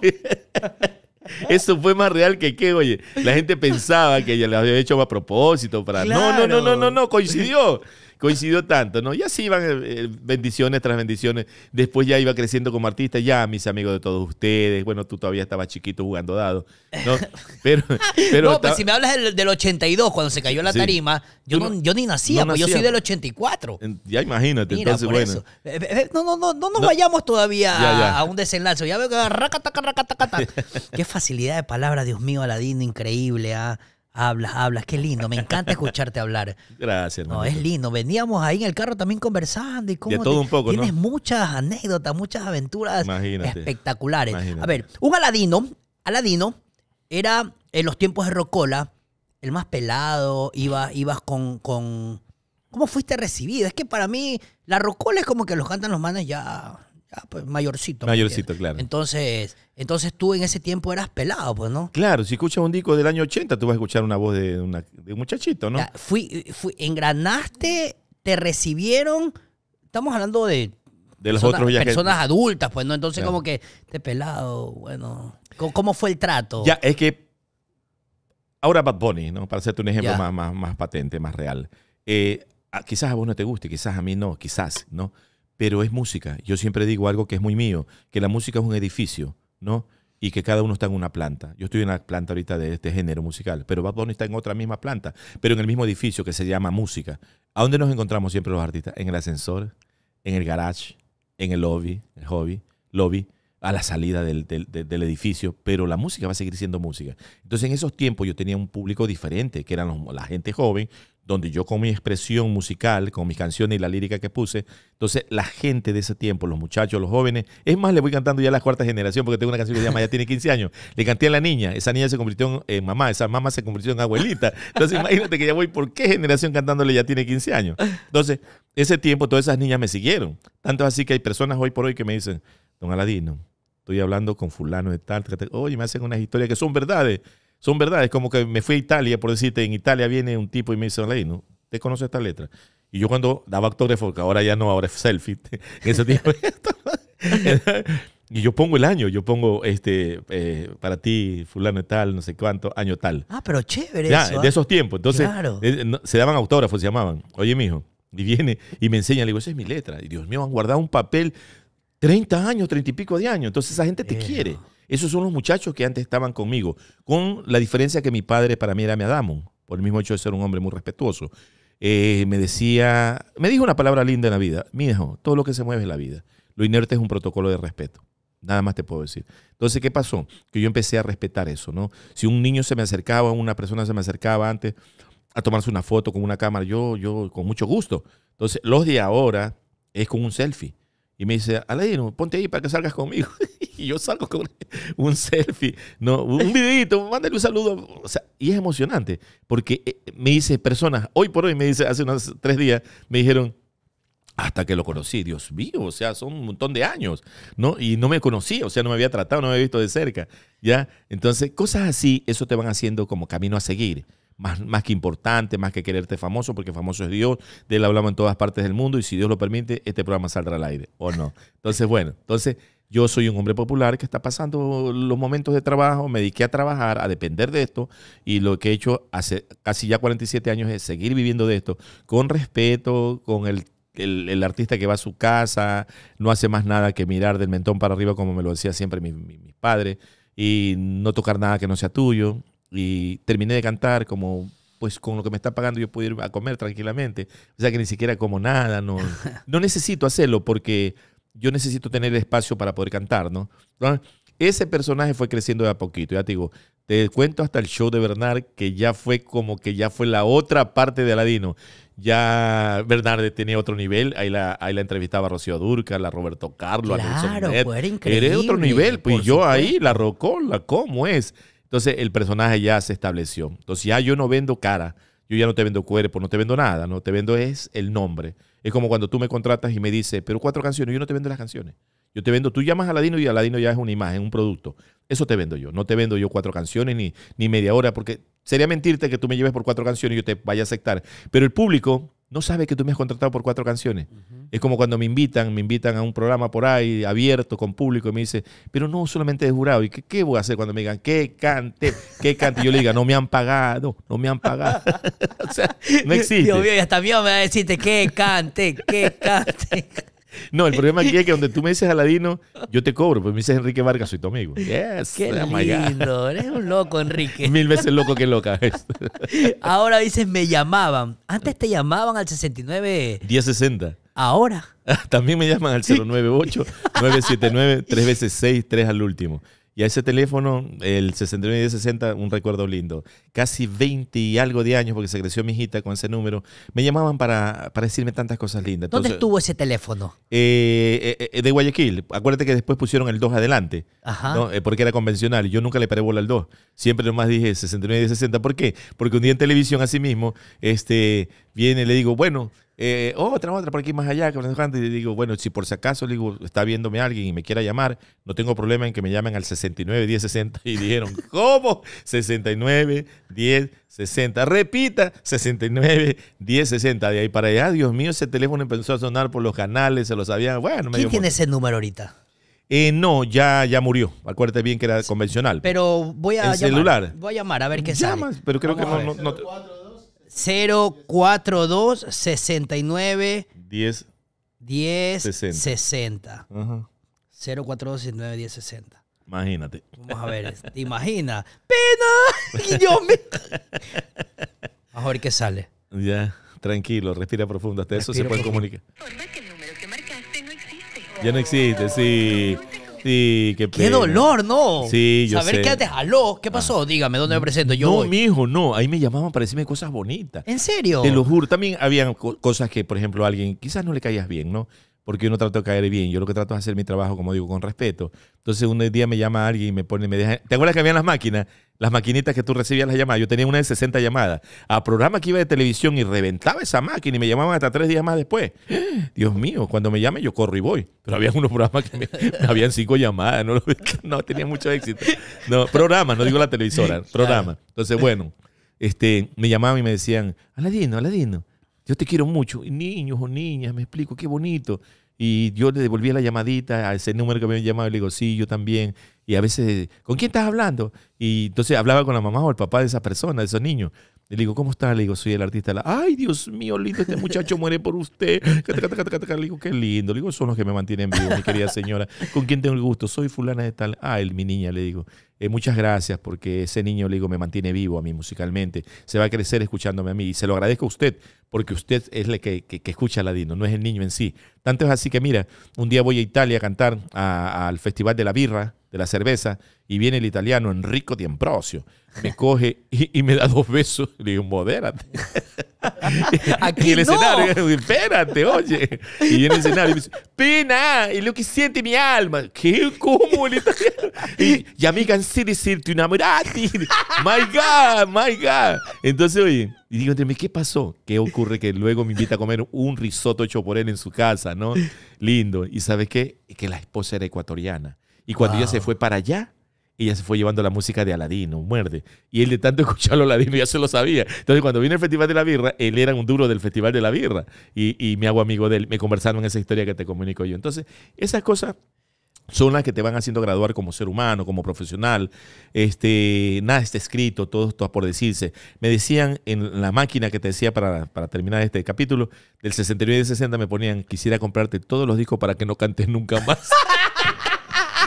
Eso fue más real que qué, oye. La gente pensaba que ella lo había hecho a propósito para. No, no, no, no, no, no, coincidió coincidió tanto, ¿no? Y así iban eh, eh, bendiciones tras bendiciones. Después ya iba creciendo como artista, ya mis amigos de todos ustedes. Bueno, tú todavía estabas chiquito jugando dados. ¿no? Pero. pero no, si me hablas del, del, 82, cuando se cayó la tarima, yo, no, yo ni nacía, pues yo soy del 84. Ya imagínate, entonces, bueno. Eh, no, no, no, no nos vayamos todavía a un desenlace. Ya veo que. Qué facilidad de palabra, Dios mío, Aladino, increíble, ¿ah? Hablas, hablas, qué lindo, me encanta escucharte hablar. Gracias, No, es lindo. Veníamos ahí en el carro también conversando y cómo de todo un poco, tienes muchas anécdotas, muchas aventuras espectaculares. A ver, un Aladino, Aladino era en los tiempos de Rocola, el más pelado, ibas, ibas con, con, ¿Cómo fuiste recibido? Es que para mí, la Rocola es como que los cantan los manes ya Ah, pues mayorcito. Mayorcito, claro. Entonces, entonces tú en ese tiempo eras pelado, pues, ¿no? Claro, si escuchas un disco del año 80, tú vas a escuchar una voz de, un muchachito, ¿no? fui, engranaste, te recibieron, estamos hablando de... De personas, adultas, pues, ¿no? Entonces como que, te este pelado, bueno... ¿cómo, fue el trato? Ya, es que... Ahora Bad Bunny, ¿no? Para hacerte un ejemplo más, patente, más real. Eh, ah, quizás a vos no te guste, quizás a mí no, quizás, ¿no? pero es música. Yo siempre digo algo que es muy mío, que la música es un edificio, ¿no? Y que cada uno está en una planta. Yo estoy en la planta ahorita de este género musical, pero Bad Bunny está en otra misma planta, pero en el mismo edificio que se llama música. ¿A dónde nos encontramos siempre los artistas? En el ascensor, en el garage, en el lobby, el hobby, lobby, a la salida del, edificio, pero la música va a seguir siendo música. Entonces en esos tiempos yo tenía un público diferente, que eran la gente joven, donde yo con mi expresión musical, con mis canciones y la lírica que puse, entonces la gente de ese tiempo, los muchachos, los jóvenes, es más, le voy cantando ya a la cuarta generación, porque tengo una canción que se llama Ya tiene 15 años, le canté a la niña, esa niña se convirtió en mamá, esa mamá se convirtió en abuelita, entonces imagínate que ya voy, ¿por qué generación cantándole Ya tiene 15 años? Entonces, ese tiempo todas esas niñas me siguieron, tanto así que hay personas hoy por hoy que me dicen, don Aladino, estoy hablando con fulano de tal, oye, me hacen unas historias que son verdades son verdades. Como que me fui a Italia, por decirte, en Italia viene un tipo y me dice, ley, ¿no? ¿Te conoce esta letra? Y yo cuando daba autógrafo, que ahora ya no, ahora es selfie, en ese tiempo. y yo pongo el año, yo pongo este eh, para ti, fulano tal, no sé cuánto, año tal. Ah, pero chévere. eso, de ¿ah? esos tiempos. Entonces, eh, se daban autógrafos, se llamaban. Oye, mijo. Y viene y me enseña, le digo, esa es mi letra. Y Dios mío, han guardado un papel 30 años, 30 y pico de años. Entonces esa gente te quiere. Esos son los muchachos que antes estaban conmigo, con la diferencia que mi padre para mí era mi Adamo, por el mismo hecho de ser un hombre muy respetuoso. Eh, me decía, me dijo una palabra linda en la vida, mi hijo, todo lo que se mueve es la vida. Lo inerte es un protocolo de respeto. Nada más te puedo decir. Entonces, ¿qué pasó? Que yo empecé a respetar eso, ¿no? Si un niño se me acercaba, una persona se me acercaba antes a tomarse una foto con una cámara, yo, yo, con mucho gusto. Entonces, los de ahora es con un selfie. Y me dice, Aladino, ponte ahí para que salgas conmigo. y yo salgo con un selfie, no, un videito, mándale un saludo. y es emocionante, porque eh, me dice personas, hoy por hoy me dice, hace unos tres días, me dijeron, hasta que lo conocí, Dios mío, o sea, son un montón de años, ¿no? Y no me conocía, o sea, no me había tratado, no me había visto de cerca, ¿ya? Entonces, cosas así, eso te van haciendo como camino a seguir. Más, más, que importante, más que quererte famoso, porque famoso es Dios, de él hablamos en todas partes del mundo y si Dios lo permite, este programa saldrá al aire, ¿o no? Entonces, bueno, entonces yo soy un hombre popular que está pasando los momentos de trabajo, me dediqué a trabajar, a depender de esto y lo que he hecho hace casi ya 47 años es seguir viviendo de esto con respeto, con el artista que va a su casa, no hace más nada que mirar del mentón para arriba, como me lo decía siempre mis mi, padres, y no tocar nada que no sea tuyo. Y terminé de cantar como, pues con lo que me está pagando yo puedo ir a comer tranquilamente. O sea que ni siquiera como nada, no, no necesito hacerlo porque yo necesito tener espacio para poder cantar, ¿no? Ese personaje fue creciendo de a poquito, ya te digo, te cuento hasta el show de Bernard, que ya fue como que ya fue la otra parte de Aladino. Ya Bernard tenía otro nivel, ahí la, la entrevistaba Rocío Durca, la Roberto Carlos, claro, a era increíble. otro nivel, pues yo ahí la rocola, ¿cómo es? Entonces el personaje ya se estableció. Entonces ya yo no vendo cara, yo ya no te vendo cuerpo, no te vendo nada, no te vendo es el nombre. Es como cuando tú me contratas y me dices, pero cuatro canciones, yo no te vendo las canciones. Yo te vendo, tú llamas a Aladino y Aladino ya es una imagen, un producto. Eso te vendo yo. No te vendo yo cuatro canciones ni, ni media hora, porque sería mentirte que tú me lleves por cuatro canciones y yo te vaya a aceptar. Pero el público no sabe que tú me has contratado por cuatro canciones. Es como cuando me invitan, me invitan a un programa por ahí, abierto, con público, y me dice, pero no solamente de jurado. ¿Y qué, voy a hacer cuando me digan, qué cante, qué cante? Yo le diga, no me han pagado, no me han pagado. o sea, no existe. y hasta mío me va a decirte, qué cante, qué cante. No, el problema aquí es que donde tú me dices Aladino, yo te cobro, Porque me dices Enrique Vargas, soy tu amigo. Yes, Qué oh lindo, eres un loco, Enrique. Mil veces loco que loca. Ahora dices, me llamaban. Antes te llamaban al 69. 1060 ahora. También me llaman al 098-979, 3 veces 6, 3 al último. Y a ese teléfono, el 691060, un recuerdo lindo. Casi veinte y algo de años, porque se creció mi hijita con ese número, me llamaban para, decirme tantas cosas lindas. ¿Dónde estuvo ese teléfono? Eh, eh, eh, de Guayaquil. Acuérdate que después pusieron el 2 adelante, Ajá. porque era convencional. Yo nunca le paré bola al 2. Siempre nomás dije 691060. ¿Por qué? Porque un día en televisión, así mismo, este, viene y le digo, bueno, eh, otra, oh, otra, por aquí más allá, que y digo, bueno, si por si acaso digo, está viéndome alguien y me quiera llamar, no tengo problema en que me llamen al 69 y dijeron, ¿cómo? 69 Repita, 69 10 De ahí para allá, Dios mío, ese teléfono empezó a sonar por los canales, se lo sabían. Bueno, ¿Quién tiene ese número ahorita? Eh, no, ya, ya murió. Acuérdate bien que era convencional. Pero voy a. llamar, Voy a llamar a ver qué Llamas, pero creo que no 042 69 10 10 60. 042 69 10 60. Imagínate. Vamos a ver, ¿te imaginas? ¡Pena! Dios que sale. Ya, tranquilo, respira profundo. Hasta eso se puede comunicar. Que el número que marcaste no existe. Ya no existe, sí. Sí, qué Qué dolor, ¿no? Sí, yo Saber que te jaló. ¿qué ah. pasó? Dígame, ¿dónde me presento? Yo no, mijo, no. Ahí me llamaban para decirme cosas bonitas. ¿En serio? de lo juro. También habían cosas que, por ejemplo, a alguien quizás no le caías bien, ¿no? porque yo no trato de caer bien. Yo lo que trato es hacer mi trabajo, como digo, con respeto. Entonces, un día me llama alguien y me pone, me deja. ¿Te acuerdas que habían las máquinas? Las maquinitas que tú recibías las llamadas. Yo tenía una de 60 llamadas a programa que iba de televisión y reventaba esa máquina y me llamaban hasta tres días más después. Dios mío, cuando me llame yo corro y voy. Pero había unos programas que me, habían cinco llamadas, no, tenía mucho éxito. No, programa, no digo la televisora, programa. Entonces, bueno, este, me llamaban y me decían, Aladino, Aladino yo te quiero mucho. niños o niñas, me explico, qué bonito. Y yo le devolvía la llamadita a ese número que me habían llamado y le digo, sí, yo también. Y a veces, ¿con quién estás hablando? Y entonces hablaba con la mamá o el papá de esa persona, de esos niños. Le digo, ¿cómo está? Le digo, soy el artista. La, Ay, Dios mío, lindo, este muchacho muere por usted. Le digo, qué lindo. Le digo, son los que me mantienen vivo, mi querida señora. ¿Con quién tengo el gusto? Soy fulana de tal. Ah, él, mi niña, le digo. Eh, muchas gracias porque ese niño, le digo, me mantiene vivo a mí musicalmente. Se va a crecer escuchándome a mí. Y se lo agradezco a usted porque usted es el que, que escucha a Ladino, no es el niño en sí. Tanto es así que, mira, un día voy a Italia a cantar al Festival de la Birra de la cerveza y viene el italiano Enrico Ambrosio. Me coge y, me da dos besos. Le digo, modérate. Aquí en el escenario, espérate, oye. Y viene el escenario y dice, pena, y lo que siente mi alma. ¿Qué? ¿Cómo Y, y amiga, en decirte tu enamorati. My God, my God. Entonces, oye, y digo, ¿qué pasó? ¿Qué ocurre que luego me invita a comer un risotto hecho por él en su casa, no? Lindo. ¿Y sabes qué? Que la esposa era ecuatoriana. Y cuando ella se fue para allá, ella se fue llevando la música de Aladino, muerde. Y él de tanto escucharlo Aladino ya se lo sabía. Entonces cuando vine al Festival de la Birra, él era un duro del Festival de la Birra. Y, me hago amigo de él. Me conversaron esa historia que te comunico yo. Entonces, esas cosas son las que te van haciendo graduar como ser humano, como profesional. Este, nada está escrito, todo esto por decirse. Me decían en la máquina que te decía para, para terminar este capítulo, del 69 y del 60 me ponían, quisiera comprarte todos los discos para que no cantes nunca más.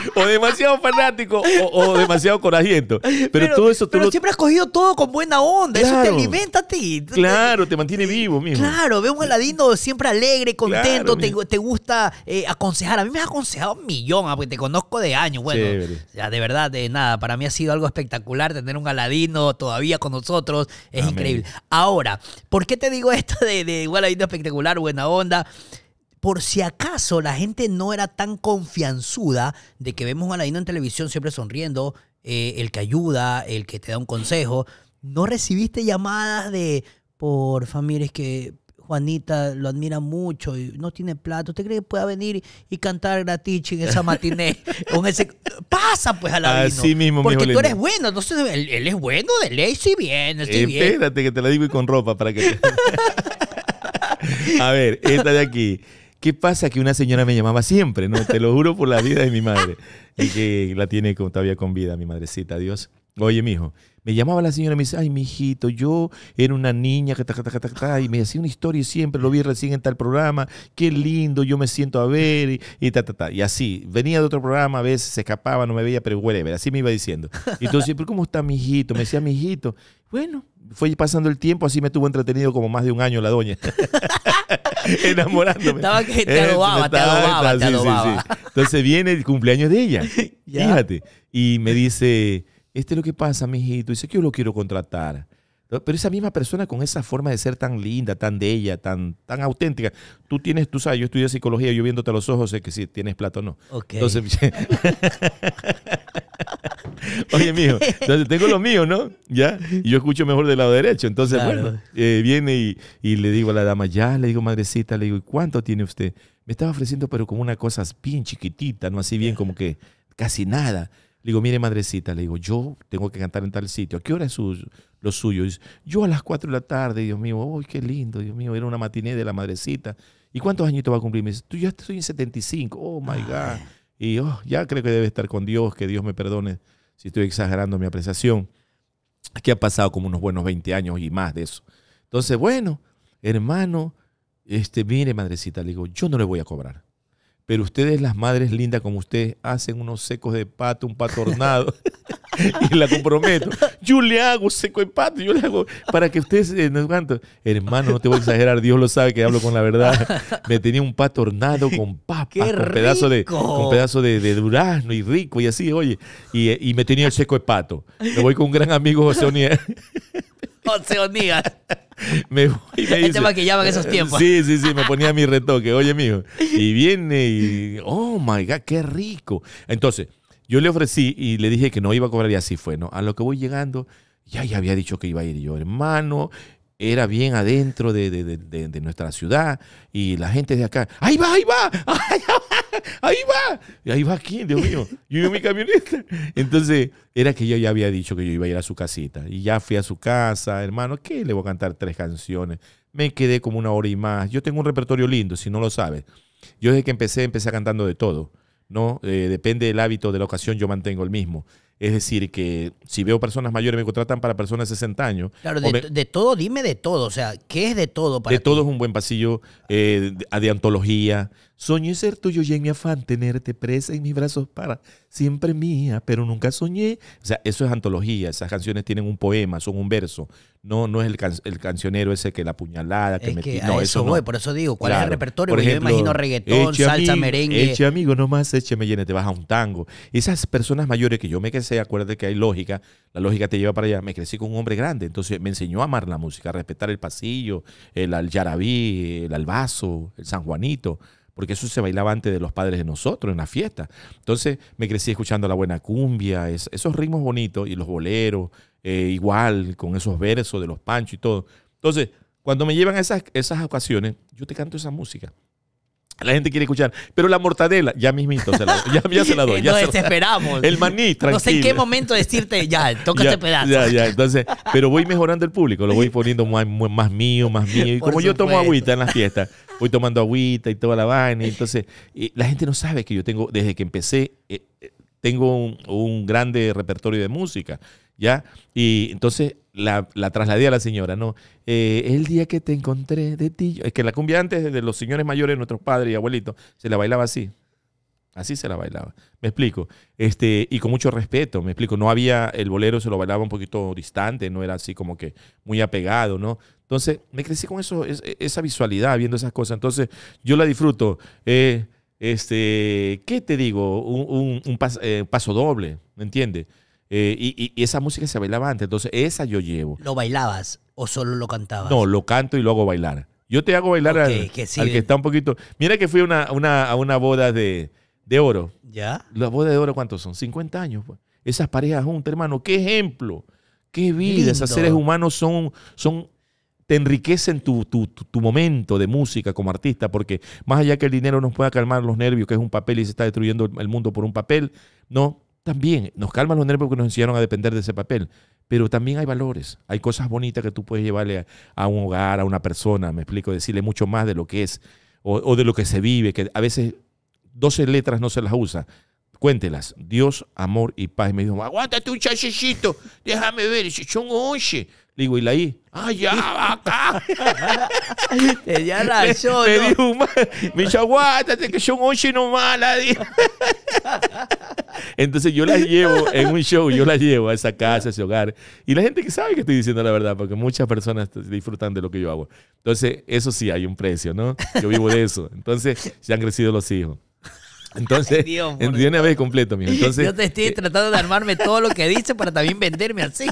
o demasiado fanático o, demasiado corajiento. Pero, todo eso pero siempre has cogido todo con buena onda. Eso te alimenta a ti. Claro, te mantiene vivo mismo. Claro, veo un Aladino siempre alegre, contento. te, gusta eh, aconsejar. A mí me has aconsejado un millón, ah, porque te conozco de años. Bueno, ya de verdad, de nada. Para mí ha sido algo espectacular tener un Aladino todavía con nosotros. Es increíble. Ahora, ¿por qué te digo esto de, de Aladino espectacular, buena onda? por si acaso la gente no era tan confianzuda de que vemos a Aladino en televisión siempre sonriendo, eh, el que ayuda, el que te da un consejo, no recibiste llamadas de, por familias que Juanita lo admira mucho y no tiene plato. ¿Usted cree que pueda venir y cantar gratis en esa matiné? Pasa pues a la Así mismo, Porque tú eres bueno. Entonces, él, es bueno de ley, si bien, si bien. Espérate que te la digo y con ropa para que... a ver, esta de aquí. ¿Qué pasa que una señora me llamaba siempre? No, te lo juro por la vida de mi madre. Y que la tiene todavía con vida, mi madrecita, Adiós. Oye, mijo, me llamaba la señora y me dice, ay, mijito, yo era una niña que ta, y me decía una historia y siempre lo vi recién en tal programa, qué lindo, yo me siento a ver y, ta, ta, ta. Y así, venía de otro programa, a veces se escapaba, no me veía, pero whatever, así me iba diciendo. entonces, ¿pero cómo está mijito? Me decía, mijito. Bueno, fue pasando el tiempo, así me estuvo entretenido como más de un año la doña. Enamorándome. Estaba que te adobaba, te adobaba, te adobaba. Entonces viene el cumpleaños de ella, fíjate, y me dice este es lo que pasa, mijito, dice que yo lo quiero contratar. Pero esa misma persona con esa forma de ser tan linda, tan de ella, tan, tan auténtica, tú tienes, tú sabes, yo estudié psicología, yo viéndote a los ojos sé que si tienes plato. o no. Entonces, oye, mijo, entonces tengo lo mío, ¿no? Ya, y yo escucho mejor del lado derecho. Entonces, bueno, eh, viene y, y, le digo a la dama, ya, le digo, madrecita, le digo, ¿y cuánto tiene usted? Me estaba ofreciendo, pero como una cosa bien chiquitita, no así bien como que casi nada. Le digo, mire, madrecita, le digo, yo tengo que cantar en tal sitio. ¿A qué hora es lo suyo? Dice, yo a las 4 de la tarde, Dios mío, ay, qué lindo, Dios mío, era una matiné de la madrecita. ¿Y cuántos añitos va a cumplir? Me dice, tú ya estoy en 75, oh my ah. God. Y yo, ya creo que debe estar con Dios, que Dios me perdone si estoy exagerando mi apreciación. Aquí ha pasado como unos buenos 20 años y más de eso. Entonces, bueno, hermano, este, mire, madrecita, le digo, yo no le voy a cobrar. Pero ustedes, las madres lindas como ustedes, hacen unos secos de pato, un pato hornado. y la comprometo. Yo le hago seco de pato, yo le hago para que ustedes eh, Hermano, no te voy a exagerar, Dios lo sabe que hablo con la verdad. Me tenía un pato hornado con papa, con pedazo de con pedazo de, durazno y rico y así, oye, eh, y, me tenía el seco de pato. Me voy con un gran amigo José Oniel. José Me voy me maquillaba en esos eh, tiempos. Sí, sí, sí, me ponía mi retoque. Oye, mijo. Y viene y, oh my God, qué rico. Entonces, yo le ofrecí y le dije que no iba a cobrar y así fue, ¿no? A lo que voy llegando, ya, había dicho que iba a ir yo, hermano. Era bien adentro de, nuestra ciudad y la gente de acá, ¡ahí va, ahí va! ¡Ahí va! ahí va. ahí va quién, Dios mío. Yo iba en mi camioneta. Entonces, era que yo ya había dicho que yo iba a ir a su casita. Y ya fui a su casa, hermano, ¿qué? Le voy a cantar tres canciones. Me quedé como una hora y más. Yo tengo un repertorio lindo, si no lo sabes. Yo desde que empecé, empecé cantando de todo. ¿no? Eh, depende del hábito de la ocasión, yo mantengo el mismo. Es decir, que si veo personas mayores, me contratan para personas de 60 años. Claro, de, todo, dime de todo. O sea, ¿qué es de todo para De todo es un buen pasillo eh, de, antología, Soñé ser tuyo y en mi afán tenerte presa en mis brazos para siempre mía, pero nunca soñé. O sea, eso es antología. Esas canciones tienen un poema, son un verso. No, no es el, el cancionero ese que la puñalada que, es No, eso, por eso digo, ¿cuál es el repertorio? Por Yo me imagino reggaetón, salsa, merengue. Eche amigo, nomás écheme llene, te vas a un tango. Esas personas mayores que yo me crecí, acuérdate que hay lógica, la lógica te lleva para allá. Me crecí con un hombre grande, entonces me enseñó a amar la música, a respetar el pasillo, el, el yarabí, el albazo, el sanjuanito porque eso se bailaba antes de los padres de nosotros, en la fiesta. Entonces me crecí escuchando la buena cumbia, esos ritmos bonitos y los boleros, eh, igual, con esos versos de los panchos y todo. Entonces, cuando me llevan a esas, esas ocasiones, yo te canto esa música. La gente quiere escuchar. Pero la mortadela, ya mismito, se la, ya, ya se la doy. Ya Nos desesperamos. el maní, tranquilo. No sé en qué momento decirte, ya, toca este pedazo. Ya, ya, entonces, pero voy mejorando el público, lo voy poniendo más, mío, más mío. Y como yo tomo agüita en las fiestas, voy tomando agüita y toda la vaina. entonces, la gente no sabe que yo tengo, desde que empecé, eh, eh, tengo un grande repertorio de música, ¿ya? Y entonces la, trasladé a la señora, ¿no? Eh, el día que te encontré de ti. Es que la cumbia antes de los señores mayores, nuestros padres y abuelitos, se la bailaba así. Así se la bailaba. Me explico. Este, y con mucho respeto, me explico. No había, el bolero se lo bailaba un poquito distante, no era así como que muy apegado, ¿no? Entonces, me crecí con eso, e, esa visualidad, viendo esas cosas. Entonces, yo la disfruto. Eh, este, ¿qué te digo? Un, un eh, paso doble, ¿me entiendes? Eh, y, esa música se bailaba antes, entonces esa yo llevo. ¿Lo bailabas o solo lo cantabas? No, lo canto y lo hago bailar. Yo te hago bailar al, que, está un poquito. Mira que fui a una, a una boda de, oro. ¿Ya? la boda de oro cuántos son? 50 años. Pues. Esas parejas juntas, hermano. ¡Qué ejemplo! ¡Qué vida! Esos seres humanos son, son te enriquecen tu, momento de música como artista, porque más allá que el dinero nos pueda calmar los nervios, que es un papel y se está destruyendo el mundo por un papel, ¿no? También nos calman los nervios porque nos enseñaron a depender de ese papel, pero también hay valores, hay cosas bonitas que tú puedes llevarle a, un hogar, a una persona, me explico, decirle mucho más de lo que es o, de lo que se vive, que a veces 12 letras no se las usa, cuéntelas. Dios, amor y paz. me dijo, aguántate un chachecito, déjame ver, son 11. Le digo, ¿y la allá, acá. Ella Me, me dijo, me dijo, que son un chino Entonces yo las llevo en un show, yo la llevo a esa casa, a ese hogar. Y la gente que sabe que estoy diciendo la verdad, porque muchas personas disfrutan de lo que yo hago. Entonces, eso sí, hay un precio, ¿no? Yo vivo de eso. Entonces, se han crecido los hijos. Entonces, Ay, una vez completo, mijo. Entonces, yo te estoy eh, tratando de armarme todo lo que dice para también venderme así.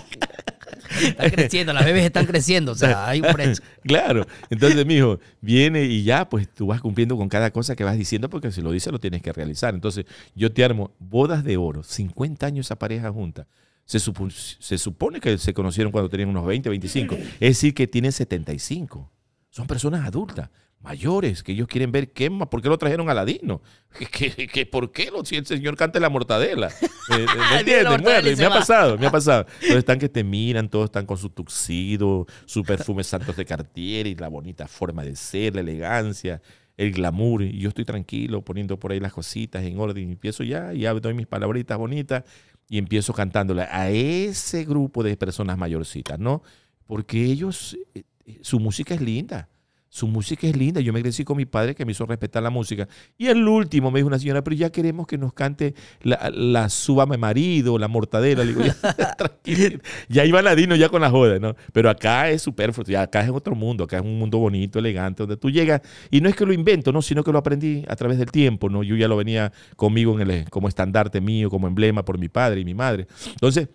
Está creciendo, las bebés están creciendo, o sea, hay un precio. Claro, entonces mi hijo viene y ya, pues tú vas cumpliendo con cada cosa que vas diciendo, porque si lo dices lo tienes que realizar. Entonces yo te armo bodas de oro, 50 años esa pareja junta. Se, se supone que se conocieron cuando tenían unos 20, 25, es decir que tienen 75. Son personas adultas mayores, que ellos quieren ver qué más, por qué lo trajeron a Ladino, por qué lo, si el señor canta la mortadela, ¿me entiendes? me ha pasado, me ha pasado. están que te miran, todos están con su tuxido, su perfume Santos de Cartier y la bonita forma de ser, la elegancia, el glamour, y yo estoy tranquilo poniendo por ahí las cositas en orden, y empiezo ya, ya doy mis palabritas bonitas y empiezo cantándole a ese grupo de personas mayorcitas, ¿no? Porque ellos, eh, eh, su música es linda su música es linda. Yo me crecí con mi padre que me hizo respetar la música. Y el último me dijo una señora, pero ya queremos que nos cante la, la mi Marido, la Mortadela. Le digo, ya, Ya iba Ladino ya con la joda, ¿no? Pero acá es superfluo. acá es otro mundo. Acá es un mundo bonito, elegante, donde tú llegas. Y no es que lo invento, ¿no? Sino que lo aprendí a través del tiempo, ¿no? Yo ya lo venía conmigo en el, como estandarte mío, como emblema por mi padre y mi madre. Entonces,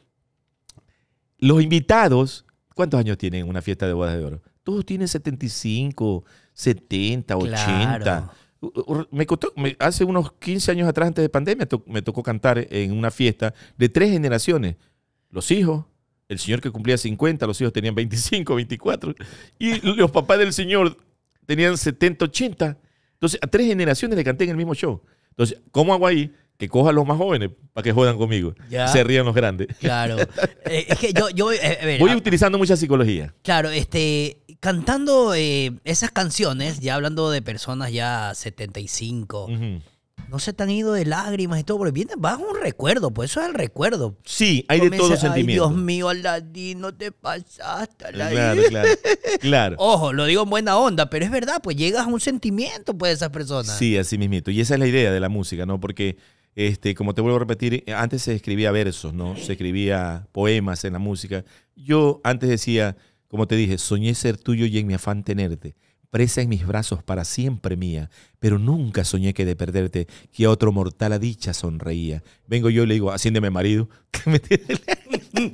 los invitados, ¿cuántos años tienen una fiesta de bodas de oro? Todos tienen 75, 70, 80. Me, hace unos 15 años atrás, antes de pandemia, me tocó cantar en una fiesta de tres generaciones. Los hijos, el señor que cumplía 50, los hijos tenían 25, 24, y los papás del señor tenían 70, 80. Entonces, a tres generaciones le canté en el mismo show. Entonces, ¿cómo hago ahí? que coja a los más jóvenes para que jodan conmigo. Ya. Se rían los grandes. Claro. Eh, es que yo, yo eh, voy utilizando mucha psicología. Claro, este, cantando eh, esas canciones, ya hablando de personas ya 75, no se te han ido de lágrimas y todo, porque viene bajo un recuerdo, pues eso es el recuerdo. Sí, hay de todo sentimiento. Dios mío, no te pasaste, Claro, claro, claro. Ojo, lo digo en buena onda, pero es verdad, pues llegas a un sentimiento, pues, de esas personas. Sí, así mismito. Y esa es la idea de la música, ¿no? Porque este, como te vuelvo a repetir, eh, antes se escribía versos, ¿no? Se escribía poemas en la música. Yo antes decía, como te dije, soñé ser tuyo y en mi afán tenerte presa en mis brazos para siempre mía, pero nunca soñé que de perderte, que a otro mortal a dicha sonreía. Vengo yo y le digo, haciéndome marido,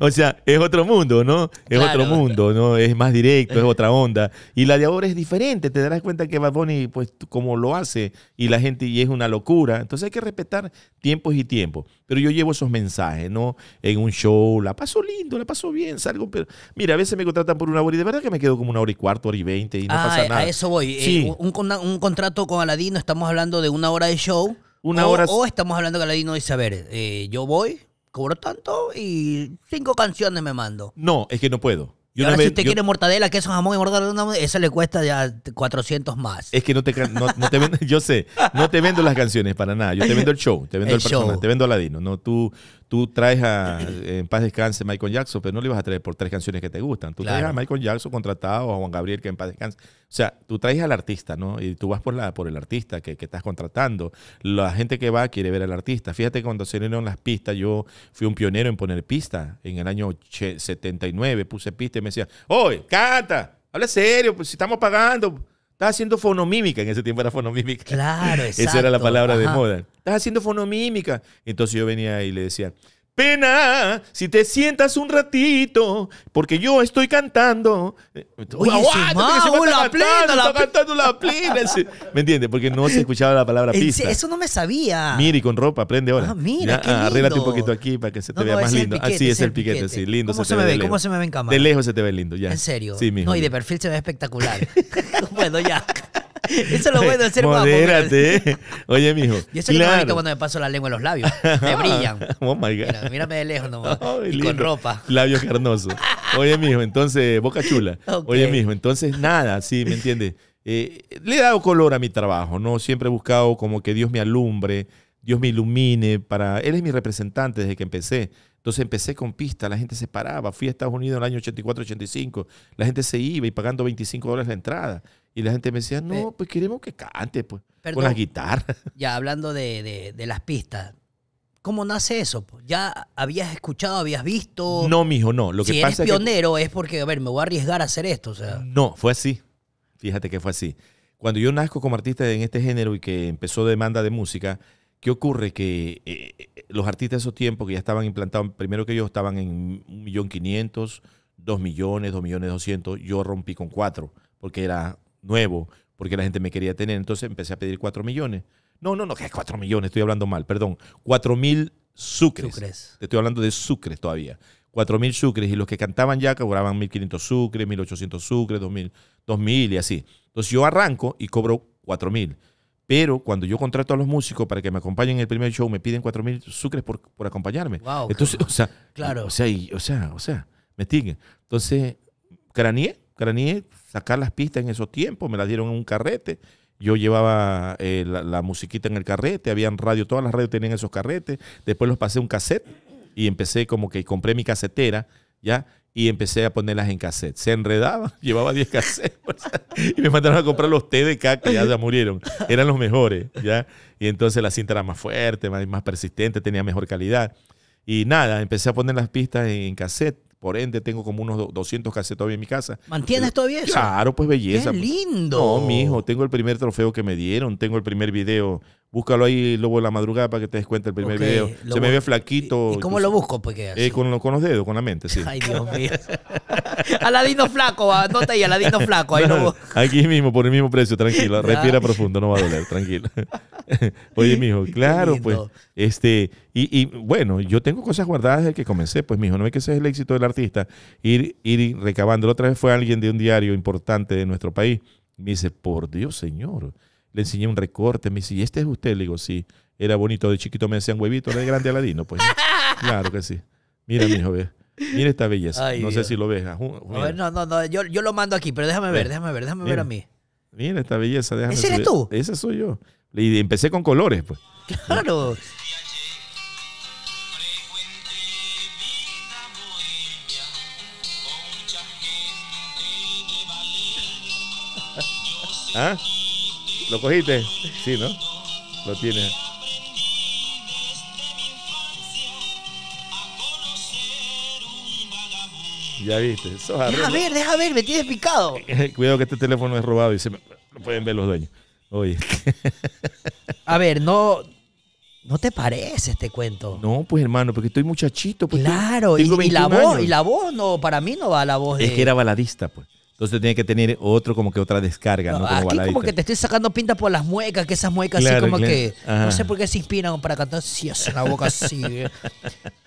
o sea, es otro mundo, ¿no? Es otro mundo, ¿no? Es más directo, es eh. otra onda. Y la de ahora es diferente. Te darás cuenta que Bad Bunny, pues, como lo hace, y la gente, y es una locura. Entonces hay que respetar tiempos y tiempos. Pero yo llevo esos mensajes, ¿no? En un show, la paso lindo, la paso bien, salgo. Pero... Mira, a veces me contratan por una hora y de verdad que me quedo como una hora y cuarto, hora y veinte, y no ah, pasa nada. A eso voy. Eh, sí. un contrato con Aladino, estamos hablando de una hora de show una o, hora. estamos hablando que Aladino dice, a ver, eh, yo voy, cobro tanto y cinco canciones me mando. No, es que no puedo. si usted quiere mortadela, queso, jamón y mortadela, esa le cuesta ya 400 más. Es que no te, no, te vendo, yo sé, no te vendo las canciones para nada. Yo te vendo el show, te vendo el, el te vendo Aladino. No, tú, tú traes a, en paz descanse, Michael Jackson, pero no le vas a traer por tres canciones que te gustan. Tú traes a Michael Jackson contratado, a Juan Gabriel, que en paz descanse. O sea, tú traes al artista, ¿no? Y tú vas por, la, por el artista que, estás contratando. La gente que va quiere ver al artista. Fíjate cuando se dieron las pistas, yo fui un pionero en poner pista En el año 79 puse pista y me decía, ¡Oye, canta! Habla serio, pues si estamos pagando. Estaba haciendo fonomímica, en ese tiempo era fonomímica. Claro, exacto. Esa era la palabra de moda. Estás haciendo fonomímica. Entonces yo venía y le decía, pena si te sientas un ratito, porque yo estoy cantando. Oye, la plena, cantando la plena. ¿Me entiendes? Porque no se escuchaba la palabra pista. Eso no me sabía. Mira, y con ropa, prende ahora. Ah, mira, ya, ah, Arréglate un poquito aquí para que se te vea más lindo. Así ah, es el piquete, piquete. sí, lindo. ¿Cómo se, me ve? ¿Cómo se me ve en cámara? De lejos se te ve lindo, ya. ¿En serio? Sí, mijo. No, y de perfil se ve espectacular. bueno, ya. Eso lo bueno de ser Modérate. Oye, mijo. Y eso es lo cuando me paso la lengua en los labios. Me brillan. Oh my God. mírame de lejos nomás. y con ropa. Labios carnosos. Oye, mijo, entonces, boca chula. Oye, mijo, entonces nada, sí, ¿me entiendes? Eh, le he dado color a mi trabajo, ¿no? Siempre he buscado como que Dios me alumbre, Dios me ilumine para... Él es mi representante desde que empecé. Entonces empecé con pista, la gente se paraba. Fui a Estados Unidos en el año 84-85, la gente se iba y pagando 25 dólares la entrada. Y la gente me decía, no, pues queremos que cante, pues, con la guitarra. Ya hablando de, las pistas, ¿cómo nace eso? Pues? ¿Ya habías escuchado, habías visto? No, mijo, no. Lo que si eres pionero es, porque, a ver, me voy a arriesgar a hacer esto. O sea. No, fue así. Fíjate que fue así. Cuando yo nazco como artista en este género y que empezó demanda de música, ¿qué ocurre? Que eh, eh, los artistas de esos tiempos que ya estaban implantados, primero que yo estaban en 1.500.000, 2 millones, dos millones yo rompí con 4 porque era nuevo, porque la gente me quería tener. Entonces empecé a pedir 4 millones. No, no, no, que es 4 millones, estoy hablando mal, perdón. Cuatro mil sucres. Te estoy hablando de sucres todavía. Cuatro mil sucres. Y los que cantaban ya cobraban 1.500 sucres, 1.800 sucres, 2.000, 2.000 y así. Entonces yo arranco y cobro cuatro mil. Pero cuando yo contrato a los músicos para que me acompañen en el primer show, me piden cuatro mil sucres por, por acompañarme. Wow, Entonces, o sea, o sea, o sea, o sea, me siguen. Entonces, craneé Granier, sacar las pistas en esos tiempos, me las dieron en un carrete. Yo llevaba eh, la, musiquita en el carrete, habían radio, todas las radios tenían esos carretes. Después los pasé a un cassette y empecé como que compré mi casetera, ¿ya? Y empecé a ponerlas en cassette. Se enredaba, llevaba 10 cassettes pues, y me mandaron a comprar los TDK que ya, ya murieron. Eran los mejores, ¿ya? Y entonces la cinta era más fuerte, más, más persistente, tenía mejor calidad. Y nada, empecé a poner las pistas en cassette por ende, tengo como unos 200 cassettes todavía en mi casa. ¿Mantienes todavía eso? Claro, pues belleza. ¡Qué lindo! No, mi hijo, tengo el primer trofeo que me dieron, tengo el primer video Búscalo ahí, luego de la Madrugada, para que te des cuenta el primer video. Se me ve flaquito. ¿Y cómo lo busco? Pues, eh, con, los dedos, con la mente, sí. Ay, Dios mío. Aladino flaco, anota ahí, Aladino flaco. Ahí aquí mismo, por el mismo precio, tranquilo. Respira profundo, no va a doler, tranquilo. Oye, mijo, claro, pues. Este, y, bueno, yo tengo cosas guardadas desde que comencé, pues, mijo. No es que ese es el éxito del artista, ir, ir recabando. La otra vez fue alguien de un diario importante de nuestro país. Me dice, por Dios, señor le enseñé un recorte, me dice, ¿y este es usted? Le digo, sí, era bonito, de chiquito me decían huevito, de grande Aladino, pues. claro que sí. Mira, mi joven Mira esta belleza. no sé si lo ves. Ah, no, no, no, yo, yo, lo mando aquí, pero déjame ver, déjame ver, déjame ver a mí. Mira esta belleza, déjame ¿Ese eres tú? Ese soy yo. Y empecé con colores, pues. Claro. ¿Ah? ¿Lo cogiste? Sí, ¿no? Lo tienes. Ya viste. deja ver, deja ver, me tienes picado. Cuidado que este teléfono es robado y se lo pueden ver los dueños. Oye. A ver, no. ¿No te parece este cuento? No, pues hermano, porque estoy muchachito. Pues, claro, y, la voz, y la voz no, para mí no va la voz. Es que era baladista, pues. Entonces tiene que tener otro, como que otra descarga, ¿no? aquí como que te estoy sacando pinta por las muecas, que esas muecas así como que... No sé por qué se inspiran para cantar así, es una boca así. ¿eh?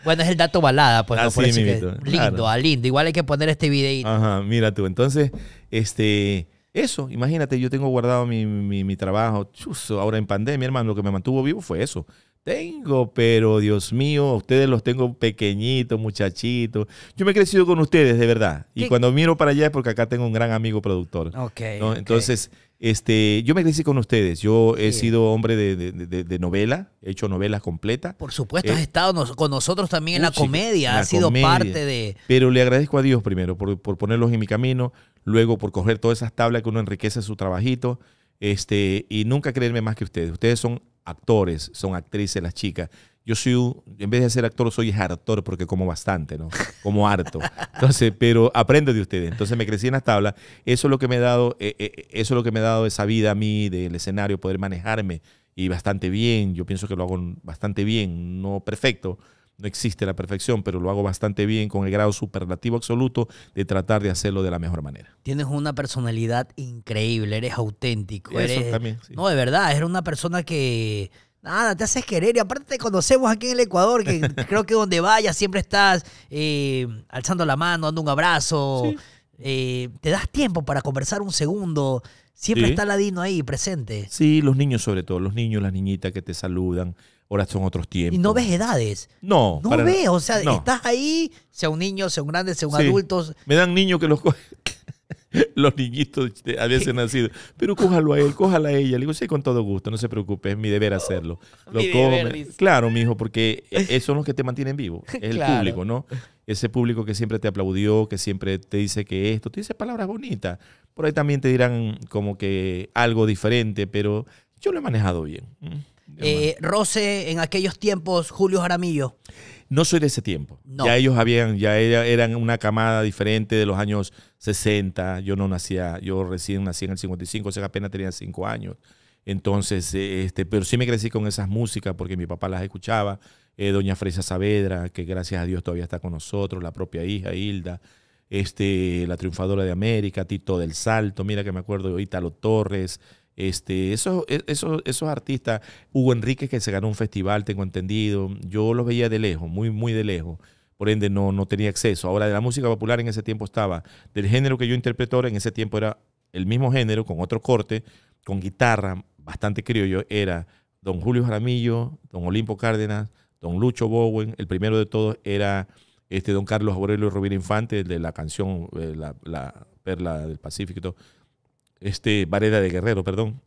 bueno, es el dato balada, pues. Así, por eso que lindo, ah, lindo. Igual hay que poner este videito. Ajá, mira tú. Entonces, este... Eso, imagínate, yo tengo guardado mi, mi, mi trabajo. Chuso, ahora en pandemia, hermano, lo que me mantuvo vivo fue eso. Tengo, pero Dios mío, ustedes los tengo pequeñitos, muchachitos. Yo me he crecido con ustedes, de verdad. Y cuando miro para allá es porque acá tengo un gran amigo productor. Ok. Entonces, este, yo me crecí con ustedes. Yo he sido hombre de, novela, he hecho novelas completas. Por supuesto, has eh, estado con nosotros también en la comedia, has sido parte de... Pero le agradezco a Dios primero por, por ponerlos en mi camino, luego por coger todas esas tablas que uno enriquece su trabajito. Este, y nunca creerme más que ustedes. Ustedes son actores, son actrices las chicas. Yo soy, en vez de ser actor, soy actor porque como bastante, ¿no? Como harto. Entonces, pero aprendo de ustedes. Entonces me crecí en las tablas. Eso es lo que me ha dado, eh, eh, eh, eso es lo que me ha dado esa vida a mí del escenario, poder manejarme y bastante bien. Yo pienso que lo hago bastante bien, no perfecto, no existe la perfección, pero lo hago bastante bien con el grado superlativo absoluto de tratar de hacerlo de la mejor manera. Tienes una personalidad increíble, eres auténtico. Eso también. No, de verdad, eres una persona que... Nada, te haces querer y aparte te conocemos aquí en el Ecuador, que creo que donde vayas siempre estás eh, alzando la mano, dando un abrazo. Eh, te das tiempo para conversar un segundo. Siempre está Ladino ahí presente. Sí, los niños sobre todo, los niños, las niñitas que te saludan, ahora son otros tiempos. Y no ves edades. No. No ves, o sea, estás ahí, sea un niño, sea un grande, sea un adulto. Me dan niños que los los niñitos habían veces nacidos. Pero cójalo a él, cójalo a ella. Le digo, sí, con todo gusto, no se preocupe, es mi deber hacerlo. Lo mi Claro, mijo, porque esos e, e, son los que te mantienen vivo. Es el público, ¿no? Ese público que siempre te aplaudió, que siempre te dice que esto, te dice palabras bonitas. Por ahí también te dirán como que algo diferente, pero yo lo he manejado bien. Mm. Eh, Rose Roce en aquellos tiempos, Julio Jaramillo. No soy de ese tiempo. Ya ellos habían, ya eran una camada diferente de los años 60. Yo no nacía, yo recién nací en el 55, o sea, apenas tenía 5 años. Entonces, eh, este, pero sí me crecí con esas músicas porque mi papá las escuchaba. Eh, doña Fresa Saavedra, que gracias a Dios todavía está con nosotros, la propia hija Hilda, este, la triunfadora de América, Tito del Salto, mira que me acuerdo de Ítalo Torres, este, e, esos, esos, artistas, Hugo Enrique que se ganó un festival, tengo entendido, yo los veía de lejos, muy, muy de lejos por ende no, no tenía acceso. Ahora, de la música popular en ese tiempo estaba, del género que yo interpretó. en ese tiempo era el mismo género, con otro corte, con guitarra, bastante criollo, era don Julio Jaramillo, don Olimpo Cárdenas, don Lucho Bowen, el primero de todos era este don Carlos Aurelio Rubén Infante, de la canción eh, la, Perla del Pacífico, este, Vareda de Guerrero, perdón,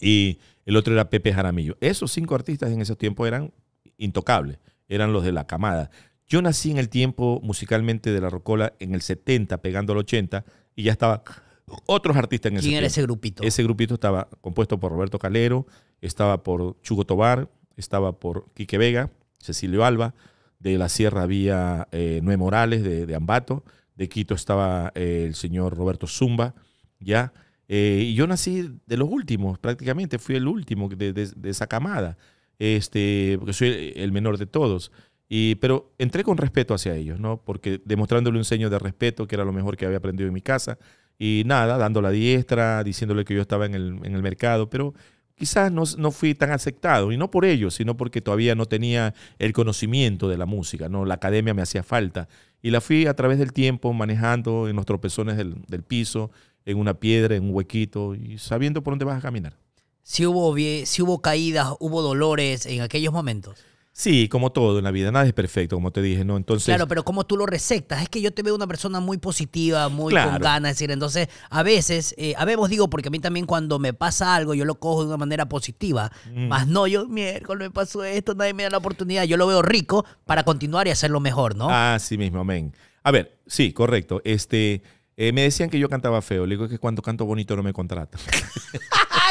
y el otro era Pepe Jaramillo. Esos cinco artistas en esos tiempos eran intocables, eran los de la camada. Yo nací en el tiempo musicalmente de la Rocola en el 70, pegando al 80, y ya estaba otros artistas en ese ¿Quién era ese grupito? Ese grupito estaba compuesto por Roberto Calero, estaba por Chugo Tobar, estaba por Quique Vega, Cecilio Alba, de la Sierra había eh, Noé Morales de, Ambato, de Quito estaba eh, el señor Roberto Zumba, ¿ya? Eh, y yo nací de los últimos, prácticamente, fui el último de, de, esa camada, este, porque soy el menor de todos. Y, pero entré con respeto hacia ellos, ¿no? Porque demostrándole un seño de respeto, que era lo mejor que había aprendido en mi casa, y nada, dando la diestra, diciéndole que yo estaba en el, en el mercado, pero quizás no, no, fui tan aceptado, y no por ellos sino porque todavía no tenía el conocimiento de la música, ¿no? La academia me hacía falta, y la fui a través del tiempo manejando en los tropezones del, del piso, en una piedra, en un huequito, y sabiendo por dónde vas a caminar. Si hubo, si hubo caídas, hubo dolores en aquellos momentos. Sí, como todo en la vida, nada es perfecto, como te dije, ¿no? Entonces. Claro, pero como tú lo resectas, es que yo te veo una persona muy positiva, muy con ganas, decir, entonces, a veces, eh, a veces digo, porque a mí también cuando me pasa algo, yo lo cojo de una manera positiva, más mm. no, yo miércoles me pasó esto, nadie me da la oportunidad, yo lo veo rico para continuar y hacerlo mejor, ¿no? Ah, sí mismo, amén. A ver, sí, correcto. Este, eh, me decían que yo cantaba feo. Le digo que cuando canto bonito no me contratan.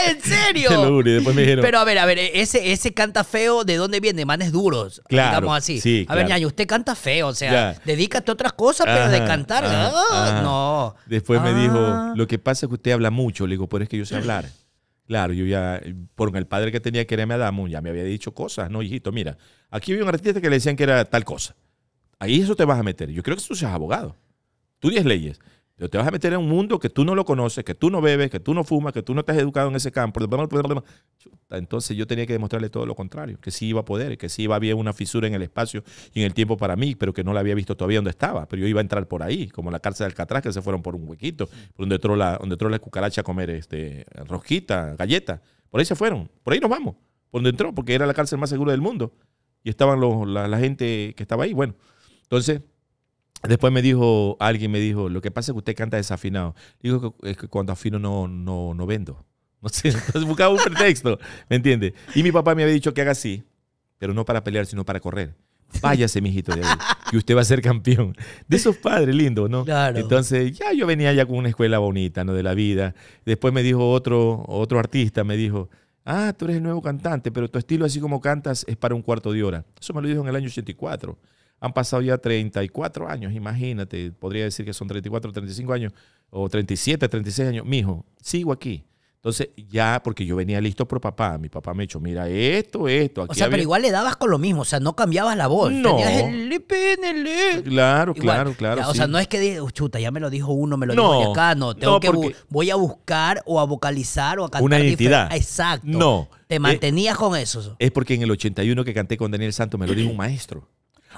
Ah, ¿En serio? Pero a ver, a ver, eh, ese, ese canta feo, ¿de dónde viene? Manes duros. Claro, digamos así. a ver, ñaño, usted canta feo, o sea, dedícate a otras cosas, pero de cantar, ah, no. Después me dijo, ah. lo que pasa es que usted habla mucho. Le digo, pero es que yo sé hablar. Claro, yo ya, por el padre que tenía que era Adamo, ya me había dicho cosas, ¿no, hijito? Mira, aquí había un artista que le decían que era tal cosa. Ahí eso te vas a meter. Yo creo que tú seas abogado. Tú dices leyes. Te vas a meter en un mundo que tú no lo conoces, que tú no bebes, que tú no fumas, que tú no estás educado en ese campo. Entonces yo tenía que demostrarle todo lo contrario, que sí iba a poder, que sí iba a haber una fisura en el espacio y en el tiempo para mí, pero que no la había visto todavía donde estaba. Pero yo iba a entrar por ahí, como la cárcel de Alcatraz, que se fueron por un huequito, por donde entró la, donde la cucaracha a comer este, rosquita, galleta. Por ahí se fueron, por ahí nos vamos, por donde entró, porque era la cárcel más segura del mundo. Y estaban la gente que estaba ahí. Bueno, entonces Después me dijo, alguien me dijo, lo que pasa es que usted canta desafinado. Digo, que cuando afino no, no, no vendo. No sé, entonces buscaba un pretexto, ¿me entiende? Y mi papá me había dicho que haga así, pero no para pelear, sino para correr. Váyase, mijito, de ahí, que usted va a ser campeón. De esos padres lindos, ¿no? Entonces, ya yo venía ya con una escuela bonita, ¿no? De la vida. Después me dijo otro, otro artista, me dijo, ah, tú eres el nuevo cantante, pero tu estilo así como cantas es para un cuarto de hora. Eso me lo dijo en el año 84 han pasado ya 34 años, imagínate, podría decir que son 34, 35 años, o 37, 36 años, mijo, sigo aquí. Entonces, ya, porque yo venía listo por papá, mi papá me echó, mira, esto, esto. Aquí o sea, pero igual le dabas con lo mismo, o sea, no cambiabas la voz. No. Tenías el Claro, claro, claro. O sea, no es que, chuta, ya me lo dijo uno, me lo no, dijo acá, no, tengo que, voy a buscar o a vocalizar o a cantar. Una identidad. Exacto. No. Te eh, mantenías con eso. Es porque en el 81 que canté con Daniel Santos me lo dijo un maestro.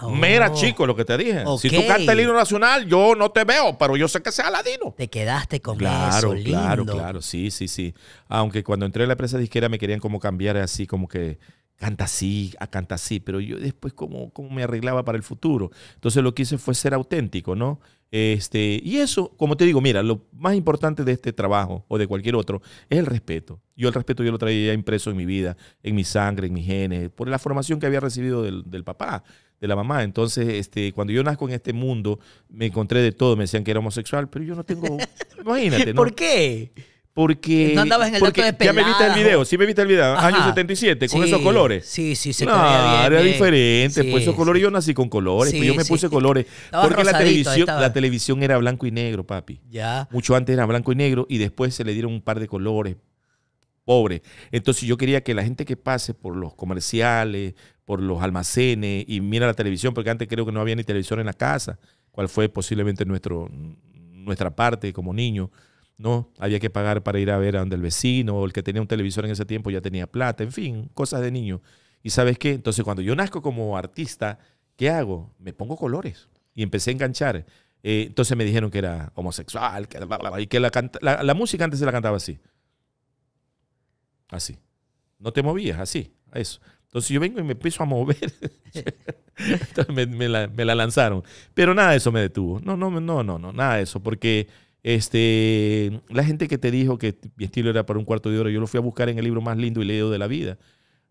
Mira, oh. chico, lo que te dije. Si tú cantas el himno nacional, yo no te veo, pero yo sé que sea ladino. Te quedaste con eso, lindo. Claro, claro, sí, sí, sí. Aunque cuando entré en la empresa disquera me querían como cambiar así, como que canta así, a canta así, pero yo después como, como me arreglaba para el futuro. Entonces lo que hice fue ser auténtico, ¿no? Este, y eso, como te digo, mira, lo más importante de este trabajo o de cualquier otro es el respeto. Yo el respeto yo lo traía impreso en mi vida, en mi sangre, en mis genes, por la formación que había recibido del papá de la mamá. Entonces, este, cuando yo nazco en este mundo, me encontré de todo. Me decían que era homosexual, pero yo no tengo. imagínate, ¿no? ¿Por qué? Porque. No andabas en el porque Ya me viste el video, sí me viste el video, Años año 77, con esos colores. Sí, sí, se no, bien, Era diferente, pues esos colores, yo nací con colores, pues yo me puse colores. porque la televisión, la televisión era blanco y negro, papi. Ya. Mucho antes era blanco y negro y después se le dieron un par de colores, pobre. Entonces yo quería que la gente que pase por los comerciales, por los almacenes y mira la televisión, porque antes creo que no había ni televisión en la casa, cual fue posiblemente nuestro, nuestra parte como niño. No, había que pagar para ir a ver a donde el vecino, o el que tenía un televisor en ese tiempo ya tenía plata, en fin, cosas de niño. ¿Y sabes qué? Entonces, cuando yo nazco como artista, ¿qué hago? Me pongo colores y empecé a enganchar. Eh, entonces me dijeron que era homosexual, que, y que la, la, música antes se la cantaba así. Así. No te movías, así, eso. Entonces yo vengo y me empiezo a mover. me, la, lanzaron. Pero nada de eso me detuvo. No, no, no, no, no, nada de eso. Porque este, la gente que te dijo que mi estilo era para un cuarto de hora, yo lo fui a buscar en el libro más lindo y leído de la vida.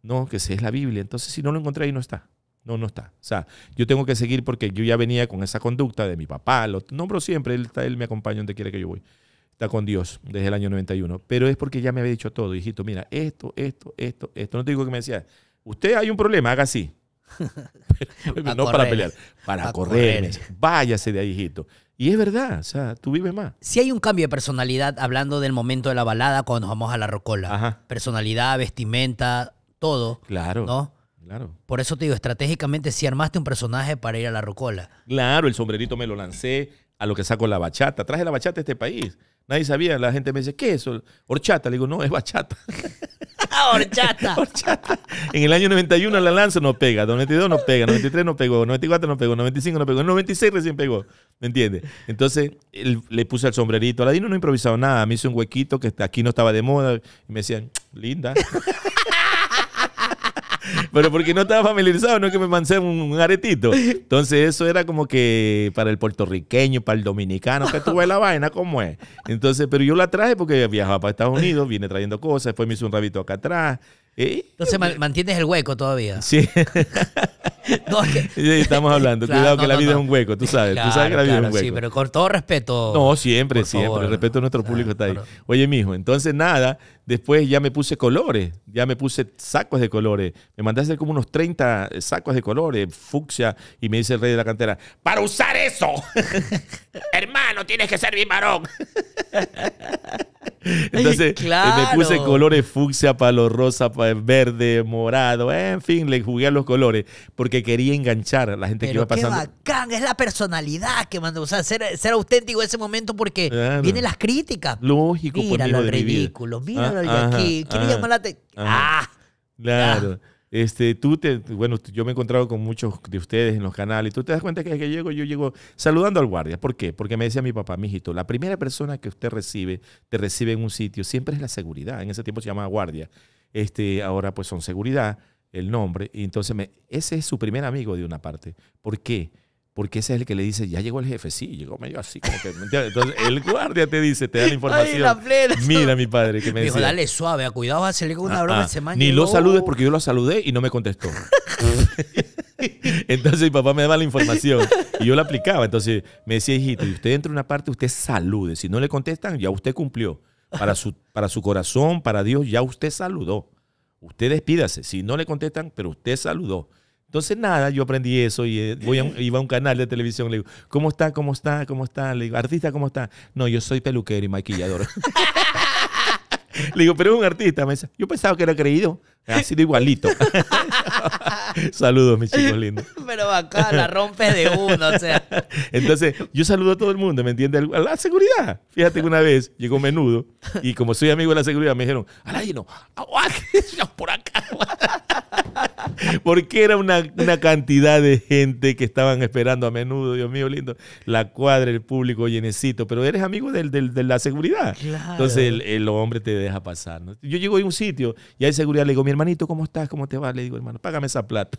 No, que es la Biblia. Entonces si no lo encontré ahí no está. No, no está. O sea, yo tengo que seguir porque yo ya venía con esa conducta de mi papá. Lo nombro siempre, él, me acompaña donde quiera que yo voy. Está con Dios desde el año 91. Pero es porque ya me había dicho todo, Dijito, Mira, esto, esto, esto, esto. No te digo que me decía, Usted hay un problema, haga así. no para pelear, para correr. Váyase de ahí, hijito. Y es verdad, o sea, tú vives más. Si hay un cambio de personalidad, hablando del momento de la balada, cuando nos vamos a la rocola. Personalidad, vestimenta, todo. Claro. ¿No? Claro. Por eso te digo, estratégicamente, si armaste un personaje para ir a la rocola. Claro, el sombrerito me lo lancé a lo que saco la bachata. Traje la bachata a este país. Nadie sabía, la gente me dice, ¿qué es eso? Horchata. Le digo, no, es bachata. Horchata. En el año 91 la lanza no pega, 92 no pega, 93 no pegó, 94 no pegó, 95 no pegó, 96 recién pegó. ¿Me entiendes? Entonces le puse el sombrerito. la Dino no improvisado nada. Me hizo un huequito que aquí no estaba de moda. Y me decían, linda. Pero porque no estaba familiarizado, no es que me mancé un aretito. Entonces, eso era como que para el puertorriqueño, para el dominicano, que tuve la vaina, ¿cómo es? Entonces, pero yo la traje porque viajaba para Estados Unidos, viene trayendo cosas, después me hizo un rabito acá atrás. Entonces mantienes el hueco todavía. Sí. estamos hablando. Cuidado que la vida es un hueco, tú sabes. tú sabes la vida es un hueco. Sí, pero con todo respeto. No, siempre, siempre. El respeto a nuestro público está ahí. Oye, mijo, entonces nada, Después ya me puse colores, ya me puse sacos de colores. Me mandaste como unos 30 eh, sacos de colores, fucsia, y me dice el rey de la cantera, para usar eso, hermano, tienes que ser mi varón. Entonces eh, me puse colores fucsia, palo rosa, verde, morado, eh, en fin, le jugué a los colores porque quería enganchar a la gente que iba pasando. Qué bacán, es la personalidad que mandó, o sea, ser, auténtico en ese momento porque vienen las críticas. Lógico, pues, mira lo ridículo, mira ah aquí, Ah, claro. Este, tú te, bueno, yo me he encontrado con muchos de ustedes en los canales. Tú te das cuenta que, que llego, yo llego saludando al guardia. ¿Por qué? Porque me decía mi papá, mijito, la primera persona que usted recibe, te recibe en un sitio, siempre es la seguridad. En ese tiempo se llamaba guardia. Este, ahora pues son seguridad, el nombre. Y entonces me, ese es su primer amigo de una parte. ¿Por qué? porque ese es el que le dice, ya llegó el jefe, sí, llegó medio así, como que, entonces el guardia te dice, te da la información. Mira mi padre que me dijo, dale suave, cuidado, hacerle con una ah, broma ah, Ni lo saludes porque yo lo saludé y no me contestó. entonces mi papá me daba la información y yo la aplicaba. Entonces me decía, hijito, y usted entra en una parte, usted salude. Si no le contestan, ya usted cumplió. Para su, para su corazón, para Dios, ya usted saludó. Usted despídase. Si no le contestan, pero usted saludó. Entonces, nada, yo aprendí eso y eh, voy a, iba a un canal de televisión. Le digo, ¿cómo está? ¿Cómo está? ¿Cómo está? Le digo, ¿artista cómo está? No, yo soy peluquero y maquillador. Le digo, pero es un artista. Me dice, yo pensaba que era creído. Ha sido igualito. Saludos, mis chicos lindos. Pero acá la rompe de uno, o sea. Entonces, yo saludo a todo el mundo, ¿me entiendes? A la seguridad. Fíjate que una vez llegó menudo y como soy amigo de la seguridad, me dijeron, no, por acá. Porque era una, cantidad de gente que estaban esperando a menudo, Dios mío lindo, la cuadra, el público llenecito, pero eres amigo del, de la seguridad. Entonces el, hombre te deja pasar. Yo llego a un sitio y hay seguridad, le digo, mi hermanito, ¿cómo estás? ¿Cómo te va? Le digo, hermano, págame esa plata.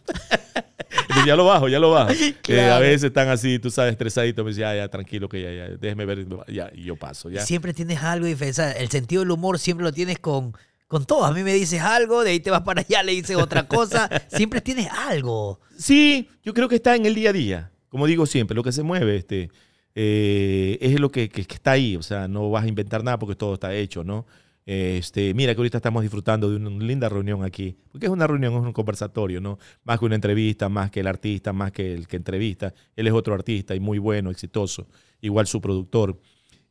y ya lo bajo, ya lo bajo. Eh, a veces están así, tú sabes, estresadito, Me dicen, ya, ya, tranquilo, que ya, ya, déjeme ver, ya, y yo paso. Ya. Siempre tienes algo diferente. El sentido del humor siempre lo tienes con, con todo. A mí me dices algo, de ahí te vas para allá, le dices otra cosa. siempre tienes algo. Sí, yo creo que está en el día a día. Como digo siempre, lo que se mueve este, eh, es lo que, está ahí. O sea, no vas a inventar nada porque todo está hecho, ¿no? Este, mira que ahorita estamos disfrutando de una linda reunión aquí, porque es una reunión, es un conversatorio, ¿no? Más que una entrevista, más que el artista, más que el que entrevista. Él es otro artista y muy bueno, exitoso, igual su productor.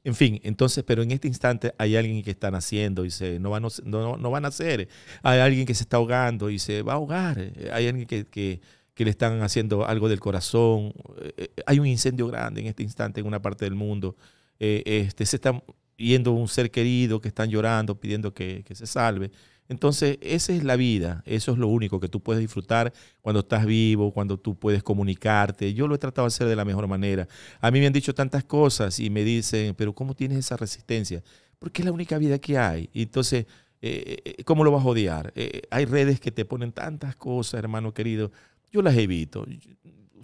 En fin, entonces, pero en este instante hay alguien que está naciendo y se, no, va, no, no, a nacer. Hay alguien que se está ahogando y se va a ahogar. Eh, hay alguien que, que, le están haciendo algo del corazón. Eh, eh, hay un incendio grande en este instante en una parte del mundo. este, se está yendo un ser querido que están llorando, pidiendo que, que se salve. Entonces, esa es la vida, eso es lo único que tú puedes disfrutar cuando estás vivo, cuando tú puedes comunicarte. Yo lo he tratado de hacer de la mejor manera. A mí me han dicho tantas cosas y me dicen, pero ¿cómo tienes esa resistencia? Porque es la única vida que hay. entonces, eh, eh, eh, ¿cómo lo vas a odiar? hay redes que te ponen tantas cosas, hermano querido. Yo las evito.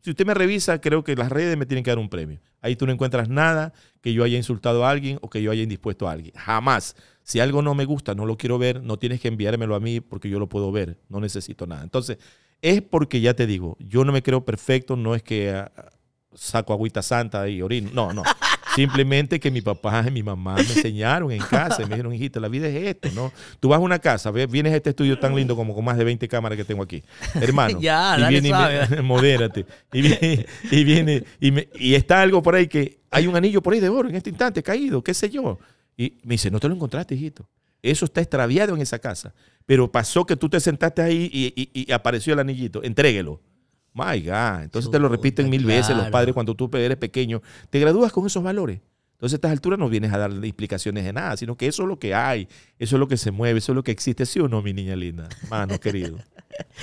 Si usted me revisa, creo que las redes me tienen que dar un premio. Ahí tú no encuentras nada que yo haya insultado a alguien o que yo haya indispuesto a alguien. Jamás. Si algo no me gusta, no lo quiero ver, no tienes que enviármelo a mí porque yo lo puedo ver, no necesito nada. Entonces, es porque ya te digo, yo no me creo perfecto, no es que ah, saco agüita santa y orino, no, no. Simplemente que mi papá y mi mamá me enseñaron en casa y me dijeron, hijita, la vida es esto, ¿no? Tú vas a una casa, vienes a este estudio tan lindo como con más de 20 cámaras que tengo aquí. Hermano. ya, y viene Y modérate. Y viene, y, viene y está algo por ahí que hay un anillo por ahí de oro en este instante caído, qué sé yo. Y me dice, no te lo encontraste, hijito. Eso está extraviado en esa casa. Pero pasó que tú te sentaste ahí y, apareció el anillito. Entréguelo. My God. Entonces te lo repiten mil veces los padres cuando tú eres pequeño. Te gradúas con esos valores. Entonces a estas alturas no vienes a dar explicaciones de nada, sino que eso es lo que hay, eso es lo que se mueve, eso es lo que existe, ¿sí o no, mi niña linda? Mano, querido.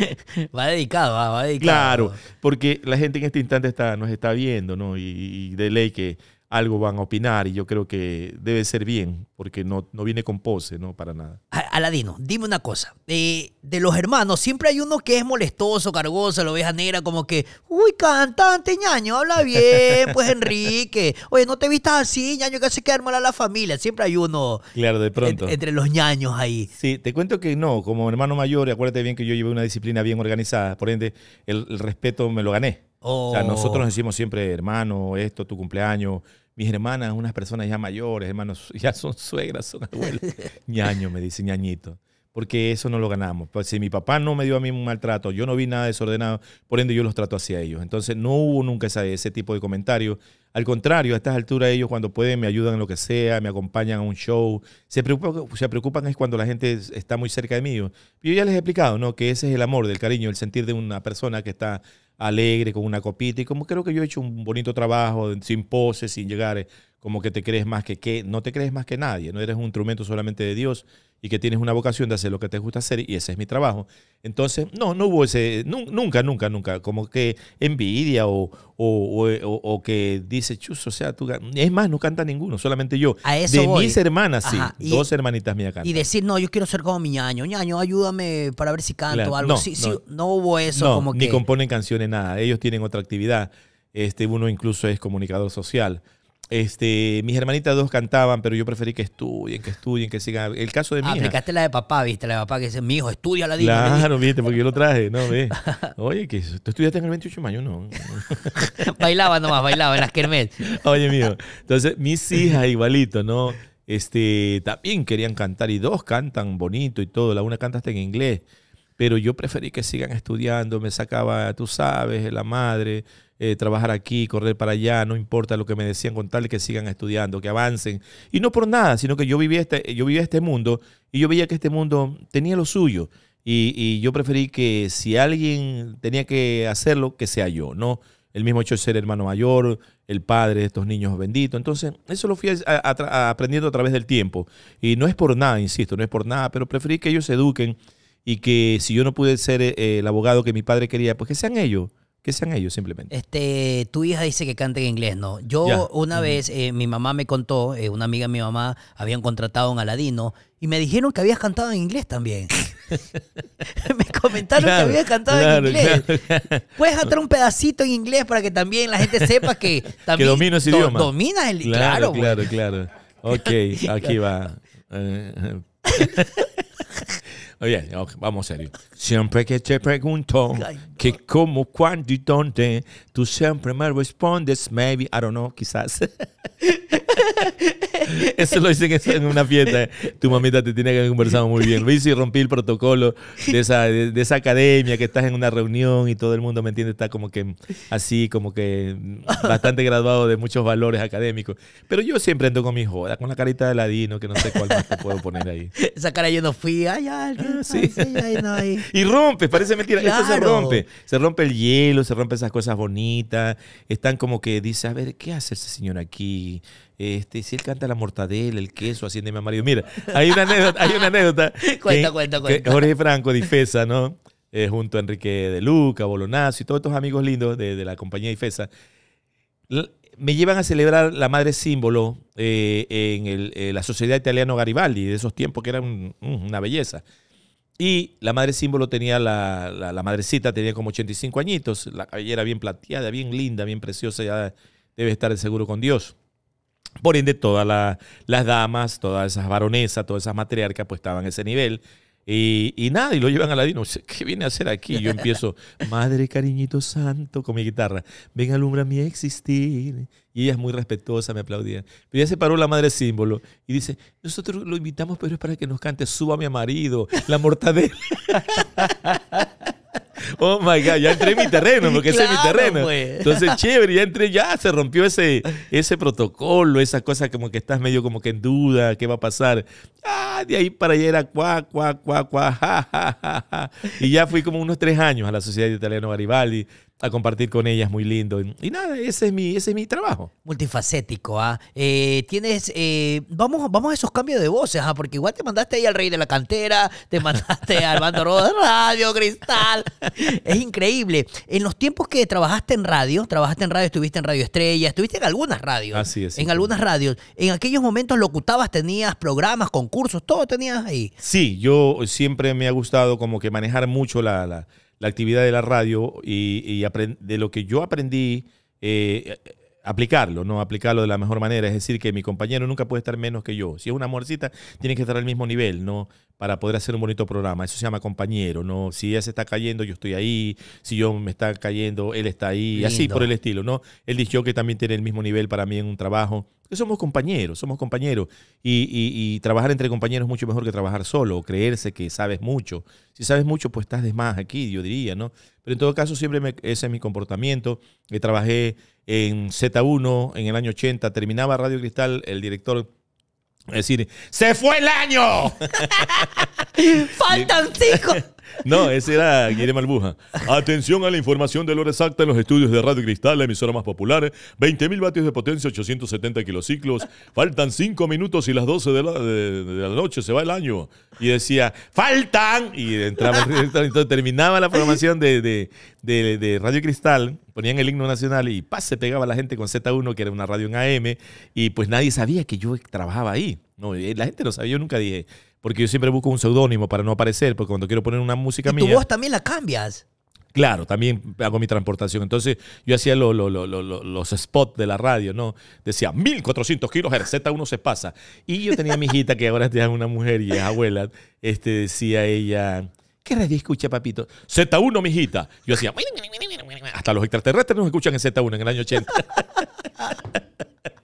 va dedicado, va, dedicado. Claro, porque la gente en este instante está, nos está viendo, ¿no? y de ley que algo van a opinar y yo creo que debe ser bien, porque no, no viene con pose, ¿no? Para nada. Aladino, dime una cosa. Eh, de los hermanos, siempre hay uno que es molestoso, cargoso, la oveja negra, como que, uy, cantante, ñaño, habla bien, pues Enrique. Oye, no te vistas así, ñaño, que hace quedar mal la familia. Siempre hay uno. Claro, de pronto. entre los ñaños ahí. Sí, te cuento que no, como hermano mayor, acuérdate bien que yo llevé una disciplina bien organizada, por ende, el, respeto me lo gané. O sea, oh. nosotros nos decimos siempre, hermano, esto, tu cumpleaños, mis hermanas, unas personas ya mayores, hermanos, ya son suegras, son abuelos. Ñaño, me dice ñañito. Porque eso no lo ganamos. Pues si mi papá no me dio a mí un maltrato, yo no vi nada desordenado, por ende yo los trato hacia ellos. Entonces no hubo nunca ese, tipo de comentario. Al contrario, a estas alturas ellos cuando pueden me ayudan en lo que sea, me acompañan a un show. Se preocupan, se preocupan es cuando la gente está muy cerca de mí. Yo ya les he explicado, ¿no? Que ese es el amor, el cariño, el sentir de una persona que está alegre, con una copita. Y como creo que yo he hecho un bonito trabajo, sin poses, sin llegar, como que te crees más que, que no te crees más que nadie, no eres un instrumento solamente de Dios y que tienes una vocación de hacer lo que te gusta hacer y ese es mi trabajo. Entonces, no, no hubo ese, nunca, nunca, nunca, como que envidia o, o, que dice, chus, o sea, tú Es más, no canta ninguno, solamente yo. A de mis hermanas, sí, dos hermanitas mías cantan. Y decir, no, yo quiero ser como mi ñaño, ñaño, ayúdame para ver si canto o algo. No, no, hubo eso Ni componen canciones, nada, ellos tienen otra actividad. Este, uno incluso es comunicador social. Este, mis hermanitas dos cantaban, pero yo preferí que estudien, que estudien, que sigan. El caso de mi Aplicaste hija. la de papá, viste, la de papá que dice, mi hijo, estudia la divina Claro, viste, porque yo lo traje, no, ve. Oye, que tú estudiaste en el 28 de mayo, no. bailaba nomás, bailaba en las Kermés. Oye, mío. Entonces, mis hijas igualito, ¿no? Este, también querían cantar y dos cantan bonito y todo. La una canta hasta en inglés pero yo preferí que sigan estudiando, me sacaba, tú sabes, la madre, eh, trabajar aquí, correr para allá, no importa lo que me decían, con tal que sigan estudiando, que avancen. Y no por nada, sino que yo vivía este, eh, yo este mundo y yo veía que este mundo tenía lo suyo. Y, yo preferí que si alguien tenía que hacerlo, que sea yo, ¿no? El mismo hecho de ser hermano mayor, el padre de estos niños bendito. Entonces, eso lo fui aprendiendo a través del tiempo. Y no es por nada, insisto, no es por nada, pero preferí que ellos se eduquen y que si yo no pude ser eh, el abogado que mi padre quería, pues que sean ellos. Que sean ellos simplemente. Este, tu hija dice que canta en inglés, ¿no? Yo una vez, eh, mi mamá me contó, eh, una amiga de mi mamá, habían contratado a un Aladino y me dijeron que habías cantado en inglés también. me comentaron que habías cantado en inglés. Puedes hacer un pedacito en inglés para que también la gente sepa que también que el idioma. Dominas el Claro, claro, claro. Ok, aquí va. Eh, Bien, vamos vamos serio. Siempre que te pregunto que cómo, cuándo y dónde, tú siempre me respondes, maybe, I don't know, quizás. Eso lo dicen en una fiesta. Tu mamita te tiene que haber conversado muy bien. hice y rompí el protocolo de esa, de, esa academia que estás en una reunión y todo el mundo, ¿me entiende Está como que así, como que bastante graduado de muchos valores académicos. Pero yo siempre ando con mi joda, con la carita de ladino, que no sé cuál más te puedo poner ahí. Esa cara yo no fui, ay, alguien. Y rompe, parece mentira. Esto se rompe. Se rompe el hielo, se rompen esas cosas bonitas. Están como que dice, a ver, ¿qué hace ese señor aquí? Este, si él canta la mortadela, el queso, mi amarillo. Mira, hay una anécdota, hay una anécdota. cuenta, Jorge Franco difesa, ¿no? Eh, junto a Enrique de Luca, Bolonazo y todos estos amigos lindos de, la compañía Ifesa, me llevan a celebrar la madre símbolo eh, en eh, la sociedad italiano Garibaldi, de esos tiempos que era una belleza. Y la madre símbolo tenía la, la, madrecita, tenía como 85 añitos, la cabellera bien plateada, bien linda, bien preciosa, ya debe estar de seguro con Dios. Por ende, todas las damas, todas esas varonesas, todas esas matriarcas, pues estaban a ese nivel. Y, nada, y lo llevan a la Dino. ¿Qué viene a hacer aquí? Yo empiezo, Madre cariñito santo, con mi guitarra. Ven, alumbra mi existir. Y ella es muy respetuosa, me aplaudían. Pero ya se paró la madre símbolo y dice, nosotros lo invitamos, pero es para que nos cante, suba mi marido, la mortadela. Oh my God, ya entré en mi terreno, porque que ese es mi terreno. Pues. Entonces, chévere, ya entré, ya se rompió ese, ese protocolo, esas cosas como que estás medio como que en duda, ¿qué va a pasar? Ah, de ahí para allá era cuá, cuá, cuá, cuá, Y ya fui como unos tres años a la Sociedad Italiana Garibaldi a compartir con ellas, muy lindo. Y, nada, ese es mi, ese es mi trabajo. Multifacético, ¿ah? Eh, tienes, eh, vamos, vamos a esos cambios de voces, ¿ah? Porque igual te mandaste ahí al Rey de la Cantera, te mandaste al Bando de Radio Cristal. Es increíble. En los tiempos que trabajaste en radio, trabajaste en radio, estuviste en Radio Estrella, estuviste en algunas radios. Así es. En algunas radios. En aquellos momentos locutabas, tenías programas, concursos, todo tenías ahí. Sí, yo siempre me ha gustado como que manejar mucho la la actividad de la radio y, de lo que yo aprendí eh, aplicarlo, ¿no? Aplicarlo de la mejor manera. Es decir, que mi compañero nunca puede estar menos que yo. Si es una amorcita, tiene que estar al mismo nivel, ¿no? Para poder hacer un bonito programa. Eso se llama compañero, ¿no? Si ella se está cayendo, yo estoy ahí. Si yo me está cayendo, él está ahí. Así por el estilo, ¿no? Él dijo que también tiene el mismo nivel para mí en un trabajo. Que somos compañeros, somos compañeros. Y, trabajar entre compañeros es mucho mejor que trabajar solo o creerse que sabes mucho. Si sabes mucho, pues estás de más aquí, yo diría, ¿no? Pero en todo caso, siempre me, ese es mi comportamiento. Que eh, trabajé en Z1 en el año 80, terminaba Radio Cristal, el director es decir, se fue el año. Faltan cinco. No, ese era Guillermo Albuja. Atención a la información de lo exacta en los estudios de Radio Cristal, la emisora más popular. 20.000 vatios de potencia, 870 kilociclos. Faltan 5 minutos y las 12 de la, noche se va el año. Y decía, ¡faltan! Y entraba, entonces, terminaba la programación de, Radio Cristal. Ponían el himno nacional y pase se pegaba la gente con Z1, que era una radio en AM. Y pues nadie sabía que yo trabajaba ahí. No, la gente no sabía. Yo nunca dije porque yo siempre busco un seudónimo para no aparecer, porque cuando quiero poner una música ¿Y mía. Tu voz también la cambias. Claro, también hago mi transportación. Entonces, yo hacía lo, los spots de la radio, ¿no? Decía 1400 kilos, Z1 se pasa. Y yo tenía a mi hijita, que ahora es una mujer y es abuela, este, decía ella. ¿Qué radio escucha, papito? Z1, mijita. Yo decía, Hasta los extraterrestres nos escuchan en Z1 en el año 80.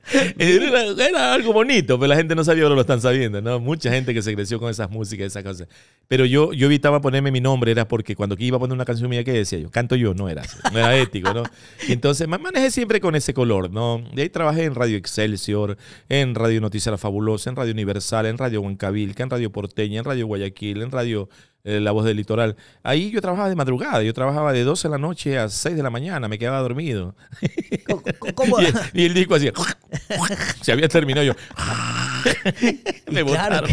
Era, algo bonito, pero la gente no sabía, no lo están sabiendo, ¿no? Mucha gente que se creció con esas músicas, esas cosas. Pero yo, evitaba ponerme mi nombre, era porque cuando iba a poner una canción mía, ¿qué decía yo? Canto yo, no era no era ético, ¿no? entonces manejé siempre con ese color, ¿no? De ahí trabajé en Radio Excelsior, en Radio Noticias Fabulosa, en Radio Universal, en Radio Huencabilca, en Radio Porteña, en Radio Guayaquil, en Radio eh, la Voz del Litoral. Ahí yo trabajaba de madrugada, yo trabajaba de 12 de la noche a 6 de la mañana, me quedaba dormido. Y, el, disco hacía, se había terminado yo. me botaron.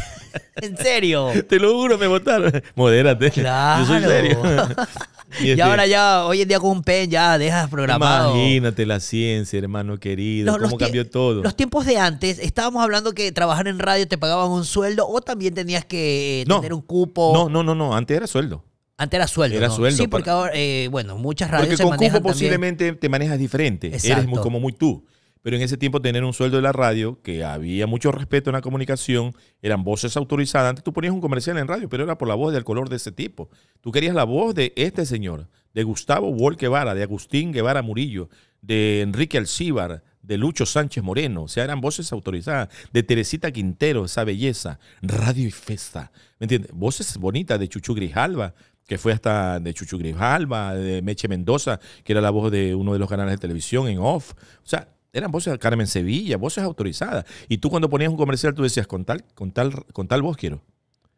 ¿En serio? Te lo juro, me botaron Modérate. Claro. Yo soy serio. y, ahora este, ya, hoy en día con un pen ya dejas programado. Imagínate la ciencia, hermano querido, cómo cambió todo. Los tiempos de antes, estábamos hablando que trabajar en radio te pagaban un sueldo o también tenías que eh, tener un cupo. No, no, no, no, antes era sueldo. Antes era sueldo. Era sueldo. Sí, porque ahora, eh, bueno, muchas radios. Porque con cupo posiblemente te manejas diferente. Eres como muy tú pero en ese tiempo tener un sueldo de la radio, que había mucho respeto en la comunicación, eran voces autorizadas. Antes tú ponías un comercial en radio, pero era por la voz del color de ese tipo. Tú querías la voz de este señor, de Gustavo Wall Guevara, de Agustín Guevara Murillo, de Enrique Alcíbar, de Lucho Sánchez Moreno, o sea, eran voces autorizadas, de Teresita Quintero, esa belleza, radio y festa, ¿me entiendes? Voces bonitas de Chuchu Grijalva, que fue hasta de Chuchu Grijalva, de Meche Mendoza, que era la voz de uno de los canales de televisión en off, o sea, eran voces de Carmen Sevilla, voces autorizadas. Y tú cuando ponías un comercial, tú decías, con tal, con tal, con tal voz quiero.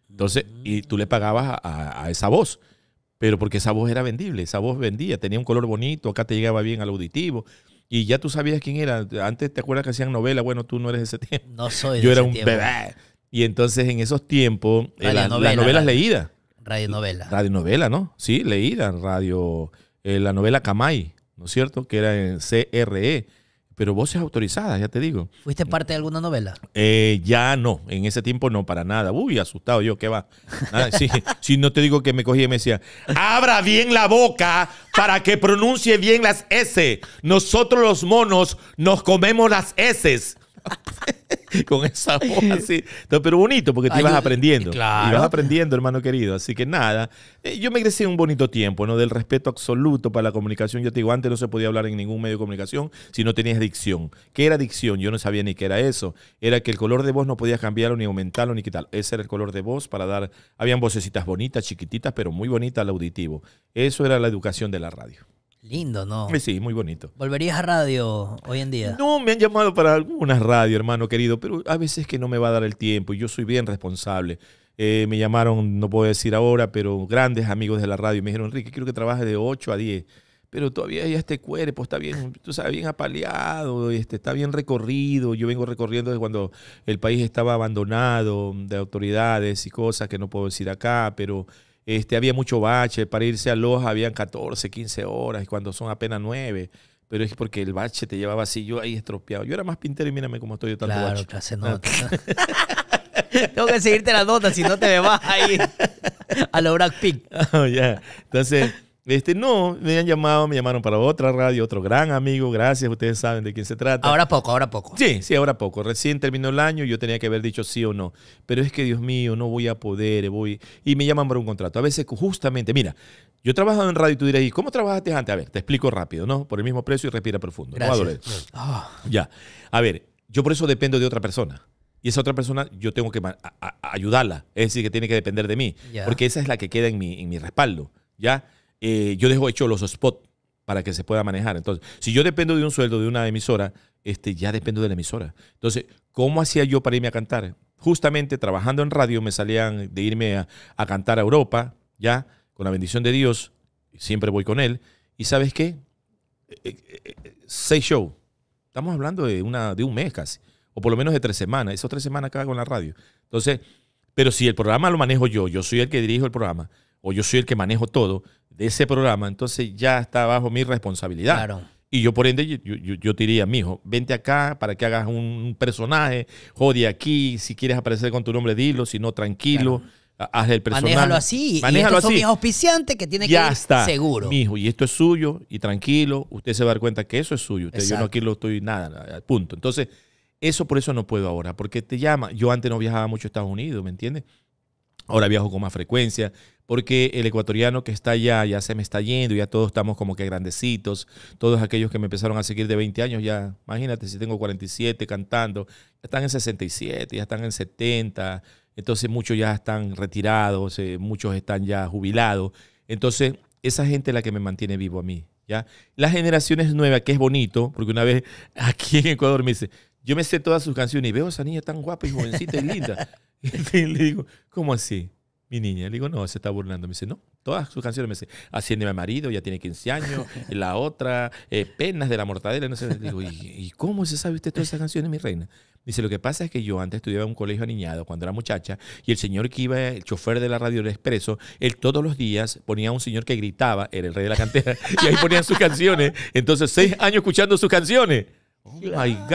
Entonces, y tú le pagabas a, esa voz, pero porque esa voz era vendible, esa voz vendía, tenía un color bonito, acá te llegaba bien al auditivo. Y ya tú sabías quién era. Antes te acuerdas que hacían novela? Bueno, tú no eres de ese tiempo. No soy Yo era un bebé. Y entonces en esos tiempos, las novelas leídas. Radionovela. novela, ¿no? Sí, leída. Radio. Eh, la novela Camay, ¿no es cierto? Que era en CRE pero voces autorizadas, ya te digo. ¿Fuiste parte de alguna novela? Eh, ya no, en ese tiempo no, para nada. Uy, asustado yo, ¿qué va? Si no te digo que me cogí y me decía, abra bien la boca para que pronuncie bien las S. Nosotros los monos nos comemos las S. con esa voz así. pero bonito, porque te ibas aprendiendo. Claro. Ibas aprendiendo, hermano querido. Así que nada, eh, yo me en un bonito tiempo, ¿no? Del respeto absoluto para la comunicación. Yo te digo, antes no se podía hablar en ningún medio de comunicación si no tenías dicción. ¿Qué era dicción? Yo no sabía ni qué era eso. Era que el color de voz no podías cambiarlo, ni aumentarlo, ni quitarlo. Ese era el color de voz para dar... Habían vocecitas bonitas, chiquititas, pero muy bonitas al auditivo. Eso era la educación de la radio. Lindo, ¿no? Eh, sí, muy bonito. ¿Volverías a radio hoy en día? No, me han llamado para algunas radio, hermano querido, pero a veces que no me va a dar el tiempo y yo soy bien responsable. Eh, me llamaron, no puedo decir ahora, pero grandes amigos de la radio me dijeron, Enrique, quiero que trabajes de 8 a 10, pero todavía ya este cuerpo está bien, tú sabes, bien apaleado, este, está bien recorrido. Yo vengo recorriendo desde cuando el país estaba abandonado de autoridades y cosas que no puedo decir acá, pero este, había mucho bache, para irse a Loja habían 14, 15 horas, y cuando son apenas 9. Pero es porque el bache te llevaba así, yo ahí estropeado. Yo era más pintero y mírame cómo estoy yo tanto claro, bache. Claro, se ah. nota. Tengo que seguirte la nota, si no te me vas ahí a lo Brad Pitt. Oh, Entonces, este, no, me han llamado, me llamaron para otra radio, otro gran amigo, gracias, ustedes saben de quién se trata. Ahora poco, ahora poco. Sí, sí, ahora poco. Recién terminó el año y yo tenía que haber dicho sí o no. Pero es que, Dios mío, no voy a poder, eh, voy... Y me llaman para un contrato. A veces, justamente, mira, yo he trabajado en radio y tú dirás, cómo trabajaste antes? A ver, te explico rápido, ¿no? Por el mismo precio y respira profundo. Gracias. a ah. Ya. A ver, yo por eso dependo de otra persona. Y esa otra persona yo tengo que ayudarla. Es decir, que tiene que depender de mí. Porque esa es la que queda en mi, en mi respaldo. ¿Ya? Eh, yo dejo hechos los spots para que se pueda manejar. Entonces, si yo dependo de un sueldo de una emisora, este, ya dependo de la emisora. Entonces, ¿cómo hacía yo para irme a cantar? Justamente trabajando en radio me salían de irme a, cantar a Europa, ya, con la bendición de Dios, siempre voy con él. ¿Y sabes qué? Eh, eh, seis shows. Estamos hablando de, una, de un mes casi, o por lo menos de tres semanas. Esas tres semanas acá con la radio. Entonces, pero si el programa lo manejo yo, yo soy el que dirijo el programa o yo soy el que manejo todo de ese programa, entonces ya está bajo mi responsabilidad. Claro. Y yo, por ende, yo, yo, te diría, mijo, vente acá para que hagas un personaje, jode aquí, si quieres aparecer con tu nombre, dilo, si no, tranquilo. haz el personaje. Manéjalo así. Manéjalo así. son mis auspiciantes que tiene ya que ir está, seguro. Mijo, y esto es suyo y tranquilo. Usted se va a dar cuenta que eso es suyo. yo no aquí lo estoy nada, punto. Entonces, eso por eso no puedo ahora, porque te llama. Yo antes no viajaba mucho a Estados Unidos, ¿me entiendes? Ahora viajo con más frecuencia porque el ecuatoriano que está allá ya se me está yendo, ya todos estamos como que grandecitos, todos aquellos que me empezaron a seguir de 20 años, ya imagínate si tengo 47 cantando, ya están en 67, ya están en 70, entonces muchos ya están retirados, eh, muchos están ya jubilados, entonces esa gente es la que me mantiene vivo a mí. ¿Ya? Las generaciones nuevas, que es bonito, porque una vez aquí en Ecuador me dice, yo me sé todas sus canciones y veo a esa niña tan guapa y jovencita y linda. Y le digo, ¿cómo así? mi niña. Le digo, no, se está burlando. Me dice, no, todas sus canciones. Me dice, Haciéndome mi marido, ya tiene 15 años. La otra, eh, Penas de la Mortadela. No sé. digo, ¿Y, cómo se sabe usted todas esas canciones, mi reina? Me dice, lo que pasa es que yo antes estudiaba en un colegio aniñado cuando era muchacha y el señor que iba, el chofer de la radio del expreso, él todos los días ponía a un señor que gritaba, era el rey de la cantera, y ahí ponían sus canciones. Entonces, seis años escuchando sus canciones. Oh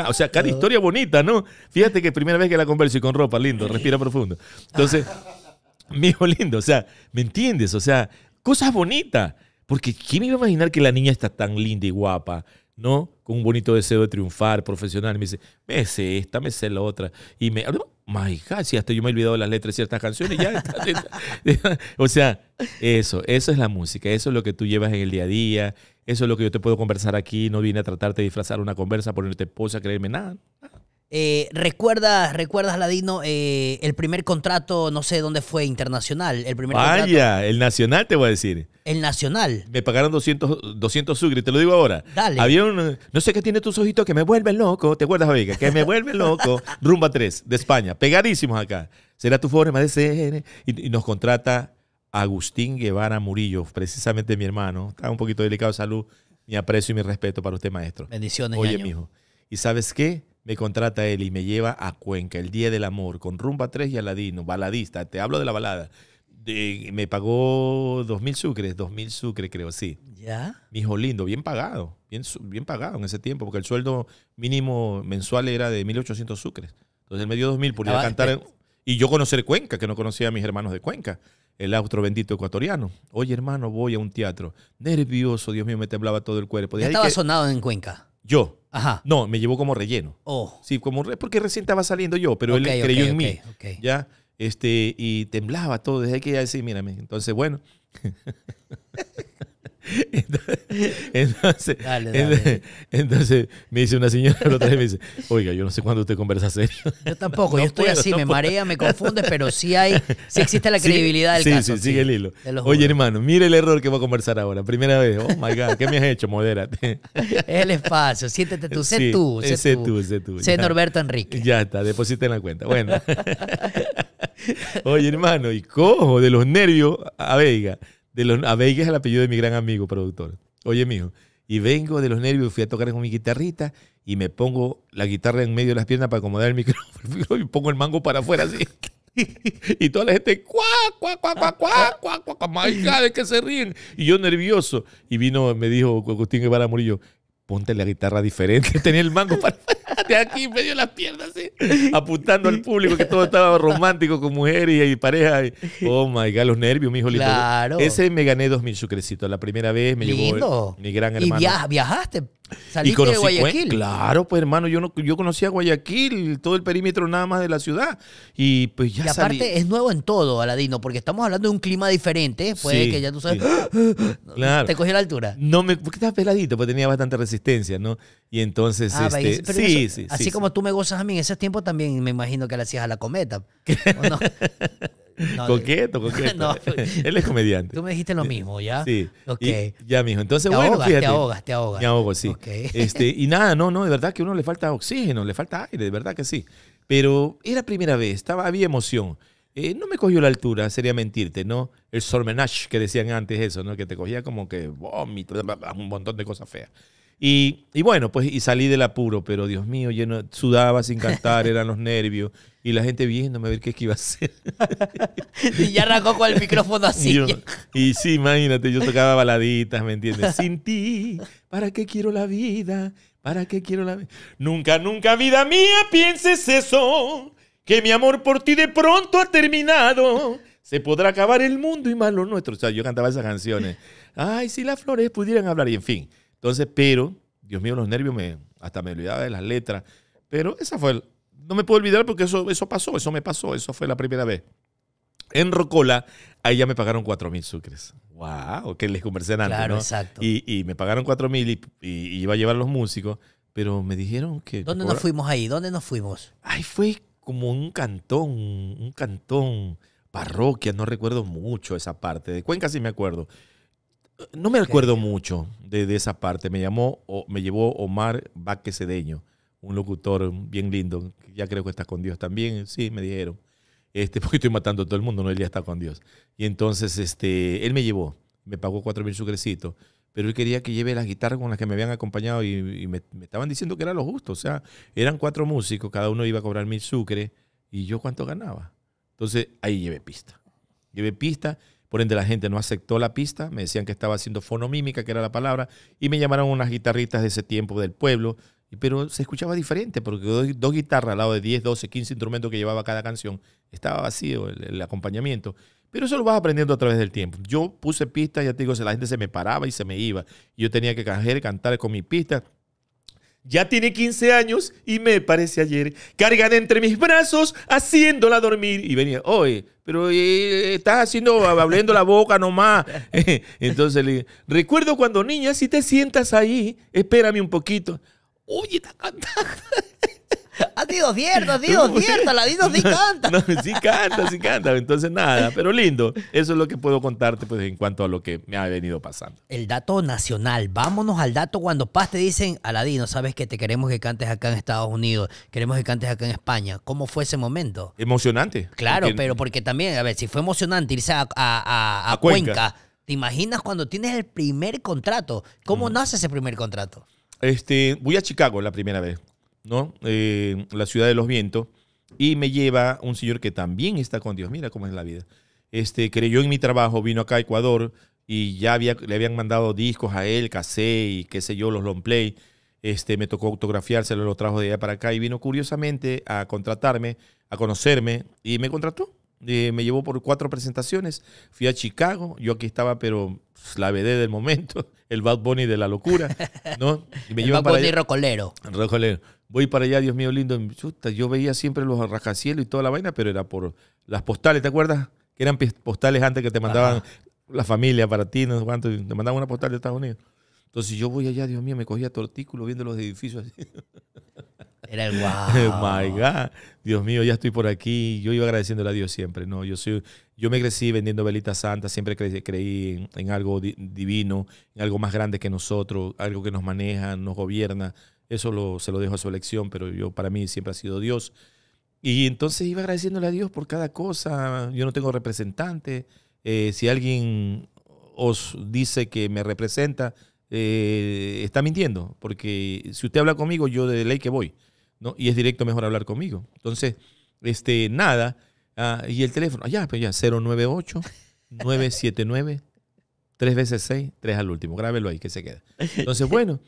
o sea, cada historia bonita, ¿no? Fíjate que primera vez que la converso y con ropa, lindo, respira profundo. Entonces, Mijo lindo, o sea, ¿me entiendes? O sea, cosas bonitas. Porque ¿quién me iba a imaginar que la niña está tan linda y guapa, ¿no? Con un bonito deseo de triunfar, profesional. me dice, me sé esta, me sé la otra. Y me... Oh, my God, si hasta yo me he olvidado las letras de ciertas canciones. Ya está, o sea, eso, eso es la música, eso es lo que tú llevas en el día a día, eso es lo que yo te puedo conversar aquí. No vine a tratarte de disfrazar una conversa, ponerte posa, creerme nada. Eh, ¿recuerdas, ¿Recuerdas, Ladino, eh, el primer contrato, no sé dónde fue, internacional? El primer Vaya, el nacional te voy a decir. El nacional. Me pagaron 200, 200 sucres, te lo digo ahora. Dale. Había un, no sé qué tiene tus ojitos que me vuelven loco, ¿te acuerdas, amiga? Que me vuelven loco. Rumba 3, de España, pegadísimos acá. Será tu forma de ser. Y, nos contrata Agustín Guevara Murillo, precisamente mi hermano. Está un poquito delicado de salud. Mi aprecio y mi respeto para usted, maestro. Bendiciones, Oye, mijo. ¿Y sabes qué? me contrata él y me lleva a Cuenca, el Día del Amor, con Rumba 3 y Aladino, baladista, te hablo de la balada. me pagó dos mil sucres, dos mil sucres creo, sí. ¿Ya? hijo lindo, bien pagado, bien, bien pagado en ese tiempo, porque el sueldo mínimo mensual era de 1.800 sucres. Entonces él me dio dos mil por ir a cantar y yo conocer Cuenca, que no conocía a mis hermanos de Cuenca, el austro bendito ecuatoriano. Oye, hermano, voy a un teatro. Nervioso, Dios mío, me temblaba todo el cuerpo. ¿Ya estaba sonado en Cuenca? Yo. Ajá. No, me llevó como relleno. Oh. Sí, como re, porque recién estaba saliendo yo, pero él creyó en mí. ¿Ya? Este, y temblaba todo, desde que ya decía, mírame. Entonces, bueno. Entonces, me dice una señora otra me dice, oiga, yo no sé cuándo usted conversa serio. Yo tampoco, yo estoy así, me marea, me confunde, pero sí hay, sí existe la credibilidad del sí, caso. Sí, sigue el hilo. Oye, hermano, mire el error que voy a conversar ahora. Primera vez, oh my God, ¿qué me has hecho? Modérate. Es el espacio, siéntete tú, sé eh, tú, sé, tú, sé tú. Norberto Enrique. Ya está, deposita en la cuenta. Bueno. Oye, hermano, y cojo de los nervios a Veiga de los, a el apellido de mi gran amigo productor. Oye, mijo. Y vengo de los nervios, fui a tocar con mi guitarrita y me pongo la guitarra en medio de las piernas para acomodar el micrófono y pongo el mango para afuera así. y toda la gente, cuá, cuac, cuac, cuac cuá, cuá, cuá, cuá, que se ríen. Y yo nervioso. Y vino, me dijo Agustín Guevara Murillo, ponte la guitarra diferente, tenía el mango para afuera de aquí medio las piernas, apuntando al público que todo estaba romántico con mujeres y, pareja. oh my god, los nervios, mi hijo Claro. Ese me gané dos mil sucrecitos La primera vez me mi gran hermano. Y viajaste. Saliste y conocí, de pues, Guayaquil. Claro, pues hermano, yo no, yo conocía Guayaquil, todo el perímetro nada más de la ciudad. Y pues ya y aparte es nuevo en todo, Aladino, porque estamos hablando de un clima diferente. Puede que ya tú sabes. Te cogió la altura. No me, porque estaba peladito, pues tenía bastante resistencia, ¿no? Y entonces. Ah, este, sí, Así como tú me gozas a mí en ese tiempo, también me imagino que le hacías a la cometa. ¿o no? coqueto, Él es comediante. Tú me dijiste lo mismo, ¿ya? Sí. Y, ya, mijo. Entonces, bueno, Te ahogas, te ahogas. Me ahogo, sí. Okay. Este, y nada, no, no, de verdad que a uno le falta oxígeno, le falta aire, de verdad que sí. Pero era primera vez, estaba, había emoción. Eh, no me cogió la altura, sería mentirte, ¿no? El sormenage que decían antes eso, ¿no? Que te cogía como que vómito, un montón de cosas feas. Y, bueno, pues y salí del apuro, pero Dios mío, yo sudaba sin cantar, eran los nervios. Y la gente viéndome a ver qué es que iba a hacer. y ya arrancó con el micrófono así. y sí, imagínate, yo tocaba baladitas, ¿me entiendes? sin ti, ¿para qué quiero la vida? ¿Para qué quiero la vida? Nunca, nunca, vida mía, pienses eso. Que mi amor por ti de pronto ha terminado. Se podrá acabar el mundo y más lo nuestro. O sea, yo cantaba esas canciones. Ay, si las flores pudieran hablar, y en fin. Entonces, pero, Dios mío, los nervios me, hasta me olvidaba de las letras. Pero esa fue, no me puedo olvidar porque eso, eso pasó, eso me pasó, eso fue la primera vez. En Rocola, ahí ya me pagaron 4 mil sucres. ¡Wow! Que les conversé antes. Claro, exacto. Y, me pagaron 4 mil y, iba a llevar los músicos, pero me dijeron que. ¿Dónde nos fuimos ahí? ¿Dónde nos fuimos? Ahí fue como un cantón, un cantón, parroquia, no recuerdo mucho esa parte. De Cuenca sí me acuerdo. No me acuerdo mucho de, esa parte. Me llamó, o, me llevó Omar Vázquez Cedeño, un locutor bien lindo. Ya creo que está con Dios también. Sí, me dijeron. Este, porque estoy matando a todo el mundo, no, él ya está con Dios. Y entonces, este, él me llevó. Me pagó cuatro mil sucrecitos pero él quería que lleve las guitarras con las que me habían acompañado y, me, estaban diciendo que era lo justo. O sea, eran cuatro músicos, cada uno iba a cobrar mil sucre y yo cuánto ganaba. Entonces ahí llevé pista. Llevé pista por ende, la gente no aceptó la pista, me decían que estaba haciendo fonomímica, que era la palabra, y me llamaron unas guitarristas de ese tiempo del pueblo, pero se escuchaba diferente, porque dos, dos guitarras al lado de 10, 12, 15 instrumentos que llevaba cada canción, estaba vacío el, acompañamiento. Pero eso lo vas aprendiendo a través del tiempo. Yo puse pistas, ya te digo, la gente se me paraba y se me iba. Yo tenía que y cantar con mi pista. Ya tiene 15 años y me parece ayer. Cargan entre mis brazos haciéndola dormir. Y venía, hoy pero estás haciendo, abriendo la boca nomás. Entonces le digo, recuerdo cuando niña, si te sientas ahí, espérame un poquito. Oye, está cantando. Ha ah, sido cierto, ha sido cierto. Aladino sí canta. sí canta, sí canta. Entonces nada, pero lindo. Eso es lo que puedo contarte pues en cuanto a lo que me ha venido pasando. El dato nacional. Vámonos al dato cuando Paz te dicen, Aladino, sabes que te queremos que cantes acá en Estados Unidos, queremos que cantes acá en España. ¿Cómo fue ese momento? Emocionante. Claro, pero porque también, a ver, si fue emocionante irse a, a, a, Cuenca. ¿Te imaginas cuando tienes el primer contrato? ¿Cómo mm. nace ese primer contrato? Este, voy a Chicago la primera vez ¿no? Eh, la ciudad de los vientos. Y me lleva un señor que también está con Dios. Mira cómo es la vida. Este, creyó en mi trabajo, vino acá a Ecuador y ya había, le habían mandado discos a él, casé y qué sé yo, los long play. Este, me tocó autografiárselo, lo trajo de allá para acá y vino curiosamente a contratarme, a conocerme y me contrató. Eh, me llevó por cuatro presentaciones. Fui a Chicago. Yo aquí estaba, pero pues, la BD del momento. El Bad Bunny de la locura. ¿no? Y me el Bad Bunny rocolero. Rocolero voy para allá, Dios mío lindo. yo veía siempre los rascacielos y toda la vaina, pero era por las postales, ¿te acuerdas? Que eran postales antes que te mandaban la familia para ti, no sé cuánto, te mandaban una postal de Estados Unidos. Entonces yo voy allá, Dios mío, me cogía tortículo viendo los edificios así. Era el wow. Oh Dios mío, ya estoy por aquí. Yo iba agradeciéndole a Dios siempre, ¿no? Yo, soy, yo me crecí vendiendo velitas santas, siempre creí, en, algo divino, en algo más grande que nosotros, algo que nos maneja, nos gobierna, eso se lo dejo a su elección, pero yo para mí siempre ha sido Dios. Y entonces iba agradeciéndole a Dios por cada cosa. Yo no tengo representante. Eh, si alguien os dice que me representa, eh, está mintiendo, porque si usted habla conmigo, yo de ley que voy, ¿no? Y es directo mejor hablar conmigo. Entonces, este, nada, ah, y el teléfono, allá, pues ya, 098 979 3 veces 6, 3 al último, grábelo ahí, que se queda. Entonces, bueno.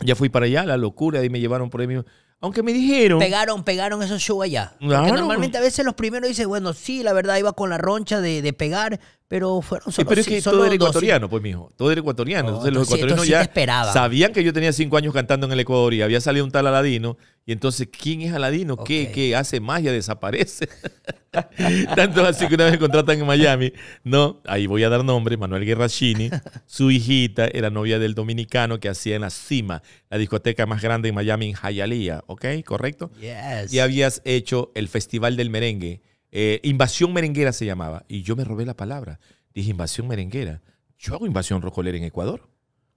Ya fui para allá, la locura, y me llevaron por ahí mismo. Aunque me dijeron. Pegaron, pegaron esos shows allá. normalmente a veces los primeros dicen, bueno, sí, la verdad iba con la roncha de, de pegar, pero fueron solo, todo era ecuatoriano, pues, mijo. Todo era ecuatoriano. entonces, los ecuatorianos ya sabían que yo tenía cinco años cantando en el Ecuador y había salido un tal Aladino. Y entonces, ¿quién es Aladino? ¿Qué, ¿Qué, hace magia? ¿Desaparece? Tanto así que una vez me contratan en Miami. No, ahí voy a dar nombre. Manuel Guerrachini, su hijita, era novia del dominicano que hacía en la cima, la discoteca más grande en Miami, en Hialeah. ¿Ok? ¿Correcto? Yes. Y habías hecho el Festival del Merengue eh, invasión merenguera se llamaba. Y yo me robé la palabra. Dije, invasión merenguera. Yo hago invasión rojolera en Ecuador.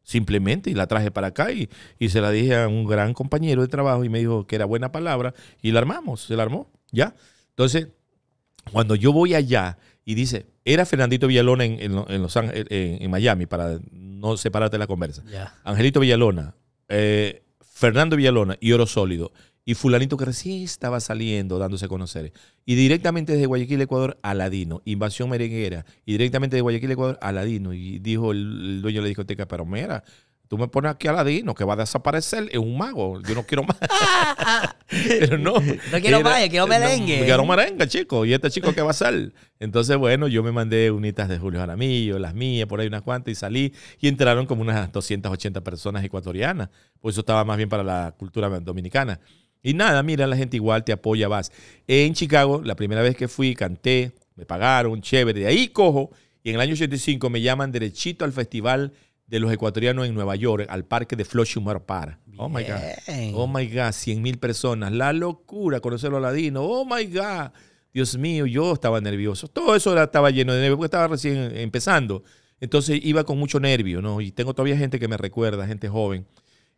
Simplemente, y la traje para acá y, se la dije a un gran compañero de trabajo y me dijo que era buena palabra y la armamos, se la armó, ¿ya? Entonces, cuando yo voy allá y dice, era Fernandito Villalona en, Los en, Miami, para no separarte la conversa. Angelito Villalona, eh, Fernando Villalona y Oro Sólido y fulanito que sí estaba saliendo, dándose a conocer. Y directamente desde Guayaquil, Ecuador, Aladino, invasión merenguera. Y directamente de Guayaquil, Ecuador, Aladino. Y dijo el, dueño de la discoteca, pero mira, tú me pones aquí a Aladino, que va a desaparecer, es un mago, yo no quiero más. Pero no. No quiero más, quiero merengue. quiero merengue, chico. ¿Y este chico qué va a hacer? Entonces, bueno, yo me mandé unitas de Julio Aramillo, las mías, por ahí unas cuantas, y salí. Y entraron como unas 280 personas ecuatorianas. Por pues eso estaba más bien para la cultura dominicana. Y nada, mira, la gente igual te apoya, vas. En Chicago, la primera vez que fui, canté, me pagaron, chévere. De ahí cojo, y en el año 85 me llaman derechito al Festival de los Ecuatorianos en Nueva York, al parque de Flushing Para. Oh my God. Oh my God, 100 mil personas. La locura, conocerlo a Ladino. Oh my God. Dios mío, yo estaba nervioso. Todo eso estaba lleno de nervios porque estaba recién empezando. Entonces iba con mucho nervio, ¿no? Y tengo todavía gente que me recuerda, gente joven.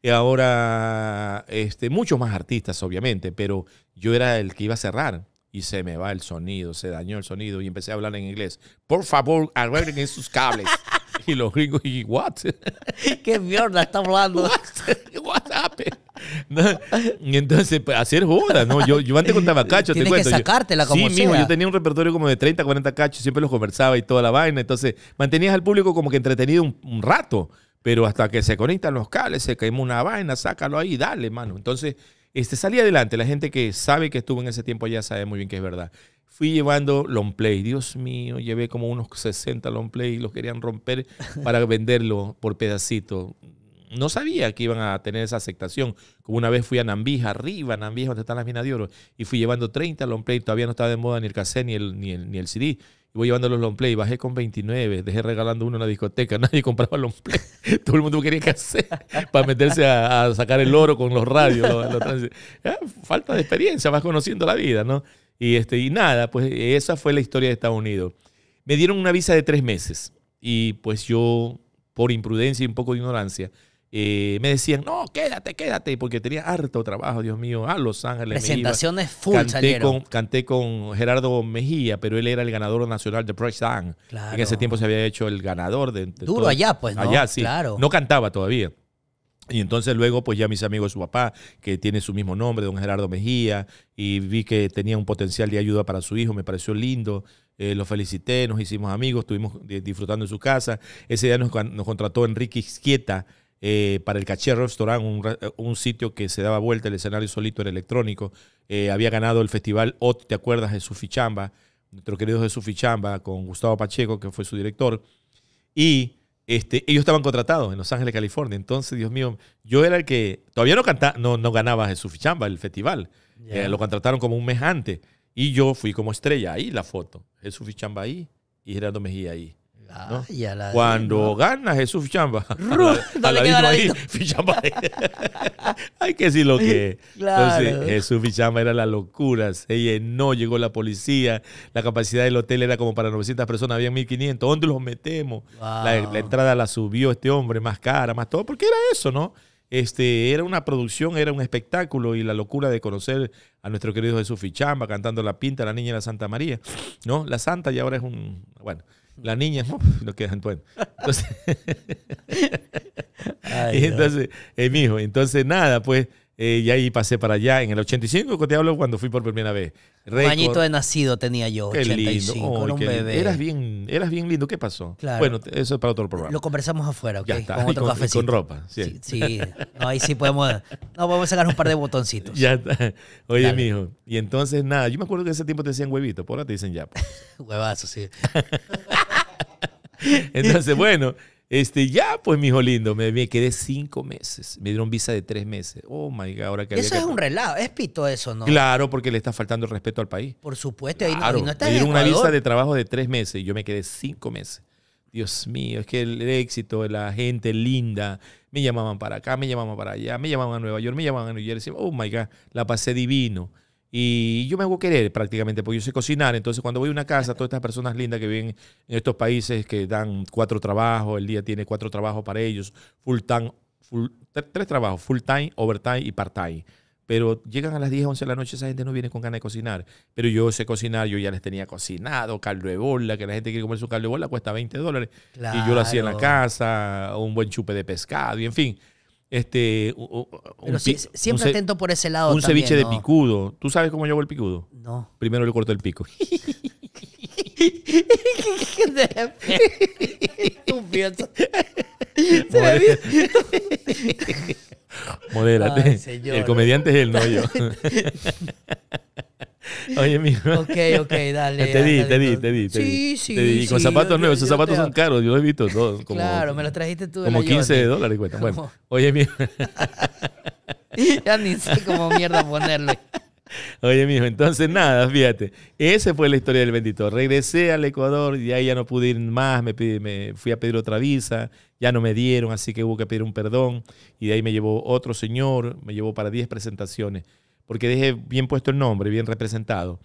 Y ahora, este, muchos más artistas, obviamente, pero yo era el que iba a cerrar y se me va el sonido, se dañó el sonido y empecé a hablar en inglés. Por favor, arreglen sus cables. y los gringos, ¿y what? ¿Qué mierda está hablando? What, what happened? entonces, hacer pues, horas, ¿no? Yo, yo antes contaba cachos, te cuento. que sacártela como Sí, yo tenía un repertorio como de 30, 40 cachos, siempre los conversaba y toda la vaina. Entonces, mantenías al público como que entretenido un rato. Pero hasta que se conectan los cables, se quema una vaina, sácalo ahí, dale, mano. Entonces, este, salí adelante. La gente que sabe que estuvo en ese tiempo ya sabe muy bien que es verdad. Fui llevando long play. Dios mío, llevé como unos 60 long play. Los querían romper para venderlo por pedacitos. No sabía que iban a tener esa aceptación. Como una vez fui a Nambija, arriba, Nambija, donde están las minas de oro, y fui llevando 30 long play. Todavía no estaba de moda ni el cassette ni el, ni el, ni el CD y voy llevando los long play. Bajé con 29, dejé regalando uno en la discoteca. Nadie compraba long Todo el mundo quería que para meterse a, sacar el oro con los radios. falta de experiencia, vas conociendo la vida, ¿no? Y, este, y nada, pues esa fue la historia de Estados Unidos. Me dieron una visa de tres meses y pues yo, por imprudencia y un poco de ignorancia, eh, me decían, no, quédate, quédate, porque tenía harto trabajo, Dios mío, a Los Ángeles. Presentaciones full canté Con, canté con Gerardo Mejía, pero él era el ganador nacional de Price Down. En ese tiempo se había hecho el ganador. De, Duro allá, pues, ¿no? Allá, sí. No cantaba todavía. Y entonces luego, pues ya mis amigos, su papá, que tiene su mismo nombre, don Gerardo Mejía, y vi que tenía un potencial de ayuda para su hijo, me pareció lindo. Eh, lo felicité, nos hicimos amigos, estuvimos disfrutando en su casa. Ese día nos, nos contrató Enrique Izquieta, eh, para el Caché Restaurant, eh, un, sitio que se daba vuelta, el escenario solito era electrónico. Eh, había ganado el festival OT, ¿te acuerdas? Jesús Fichamba, nuestro querido Jesús Fichamba, con Gustavo Pacheco, que fue su director. Y este, ellos estaban contratados en Los Ángeles, California. Entonces, Dios mío, yo era el que todavía no, no, no ganaba Jesús Fichamba, el festival. lo contrataron como un mes antes. Y yo fui como estrella ahí, la foto. Jesús Fichamba ahí y Gerardo Mejía ahí. Cuando gana Jesús Fichamba. a la, ahí, Fichamba. Hay que decir lo que Jesús Fichamba era la locura. Se llenó, llegó la policía. La capacidad del hotel era como para 900 personas, había 1500. ¿Dónde los metemos? La, entrada la subió este hombre, más cara, más todo. Porque era eso, ¿no? Este, era una producción, era un espectáculo y la locura de conocer a nuestro querido Jesús Fichamba cantando La Pinta, La Niña de la Santa María, ¿no? La Santa y ahora es un, bueno, la niña, no, no queda Entonces, entonces, eh, mi hijo, entonces nada, pues, eh, y ahí pasé para allá en el 85, que te hablo cuando fui por primera vez. Record. Bañito de nacido tenía yo, 85, era un bebé. Eras bien, eras bien lindo, ¿qué pasó? Bueno, eso es para otro programa. Lo conversamos afuera, ¿ok? Con otro cafecito. Con ropa, sí. Sí, ahí sí podemos, no, vamos sacar un par de botoncitos. ya está. Oye, mi mijo, y entonces nada, yo me acuerdo que ese tiempo te decían huevito, por ahora te dicen ya. Pues. Huevazo, sí. Entonces, bueno, este, ya, pues, mijo lindo, me, quedé cinco meses. Me dieron visa de tres meses. Oh my God, ahora que Eso es un relato. es pito eso, ¿no? Claro, porque le está faltando el respeto al país. Por supuesto, ahí no, y no Me dieron una visa de trabajo de tres meses y yo me quedé cinco meses. Dios mío, es que el éxito, la gente linda, me llamaban para acá, me llamaban para allá, me llamaban a Nueva York, me llamaban a New Jersey. Oh my God, la pasé divino. Y yo me hago querer prácticamente, porque yo sé cocinar. Entonces, cuando voy a una casa, todas estas personas lindas que viven en estos países que dan cuatro trabajos, el día tiene cuatro trabajos para ellos, full time, tres trabajos, full time, overtime y part-time. Pero llegan a las 10, 11 de la noche, esa gente no viene con ganas de cocinar. Pero yo sé cocinar, yo ya les tenía cocinado, caldo de bola, que la gente quiere comer su caldo de bola, cuesta 20 dólares. Y yo lo hacía en la casa, un buen chupe de pescado, y en fin. Este, siempre atento por ese lado. Un ceviche de picudo. ¿Tú sabes cómo yo el picudo? No. Primero le corto el pico. el comediante es él, no yo. Oye, mijo. Ok, ok, dale. Te di, te di, te di. Sí, sí. Te di. Y con zapatos nuevos, esos zapatos son caros, yo los he visto todos. claro, me los trajiste tú. Como 15 dólares cuenta. Bueno, oye, mijo. ya ni sé cómo mierda ponerle. Oye, mijo, entonces nada, fíjate. Esa fue la historia del bendito. Regresé al Ecuador y ahí ya no pude ir más. Me, me, fui a pedir otra visa. Ya no me dieron, así que hubo que pedir un perdón. Y de ahí me llevó otro señor, me llevó para 10 presentaciones porque dejé bien puesto el nombre, bien representado.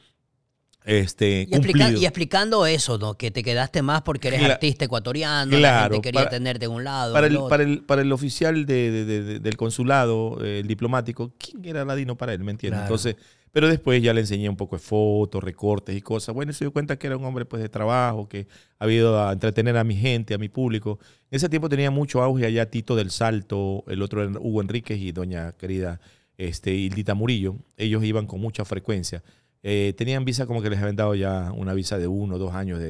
Este, y, y, explicando eso, ¿no? Que te quedaste más porque eres artista ecuatoriano, claro, la quería tenerte en un lado. Para el, para el, oficial del consulado, eh, el diplomático, ¿quién era Ladino para él? ¿Me entiendes? Entonces, pero después ya le enseñé un poco de fotos, recortes y cosas. Bueno, se dio cuenta que era un hombre pues, de trabajo, que ha habido a entretener a mi gente, a mi público. En ese tiempo tenía mucho auge allá Tito del Salto, el otro Hugo Enríquez y doña querida este, Hildita Murillo, ellos iban con mucha frecuencia. Eh, tenían visa como que les habían dado ya una visa de uno o dos años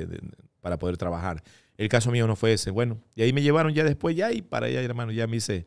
para poder trabajar. El caso mío no fue ese. Bueno, y ahí me llevaron ya después, ya y para allá, hermano, ya me hice,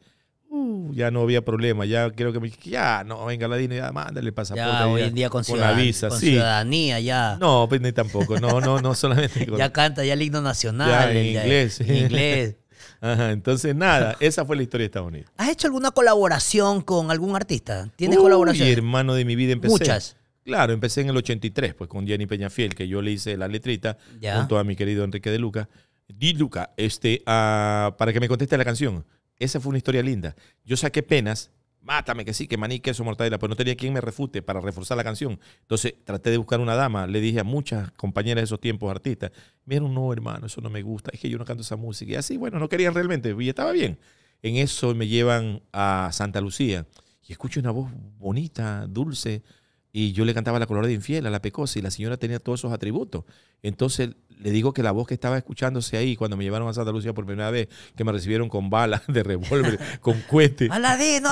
uh, ya no había problema, ya creo que me ya, no, venga la Dina, ya mándale pasaporte. Ya, hoy en día con, visa, ciudadanía, ya. No, pues ni tampoco, no, no, no, solamente. ya canta ya el himno nacional. inglés. en inglés. Ajá, entonces nada, esa fue la historia de Estados Unidos. ¿Has hecho alguna colaboración con algún artista? ¿Tienes Uy, Mi hermano de mi vida empecé. Muchas. Claro, empecé en el 83, pues con Jenny Peñafiel, que yo le hice la letrita junto a mi querido Enrique de Luca. Di Luca, este, ah, para que me conteste la canción. Esa fue una historia linda. Yo saqué penas mátame, que sí, que maní, queso, mortadela, pues no tenía quien me refute para reforzar la canción. Entonces traté de buscar una dama, le dije a muchas compañeras de esos tiempos, artistas, miren, no, hermano, eso no me gusta, es que yo no canto esa música. Y así, bueno, no querían realmente, y estaba bien. En eso me llevan a Santa Lucía y escucho una voz bonita, dulce, y yo le cantaba la color de infiel, a la pecosa, y la señora tenía todos esos atributos. Entonces le digo que la voz que estaba escuchándose ahí cuando me llevaron a Santa Lucía por primera vez, que me recibieron con balas de revólver, con cuete. ¡Aladino!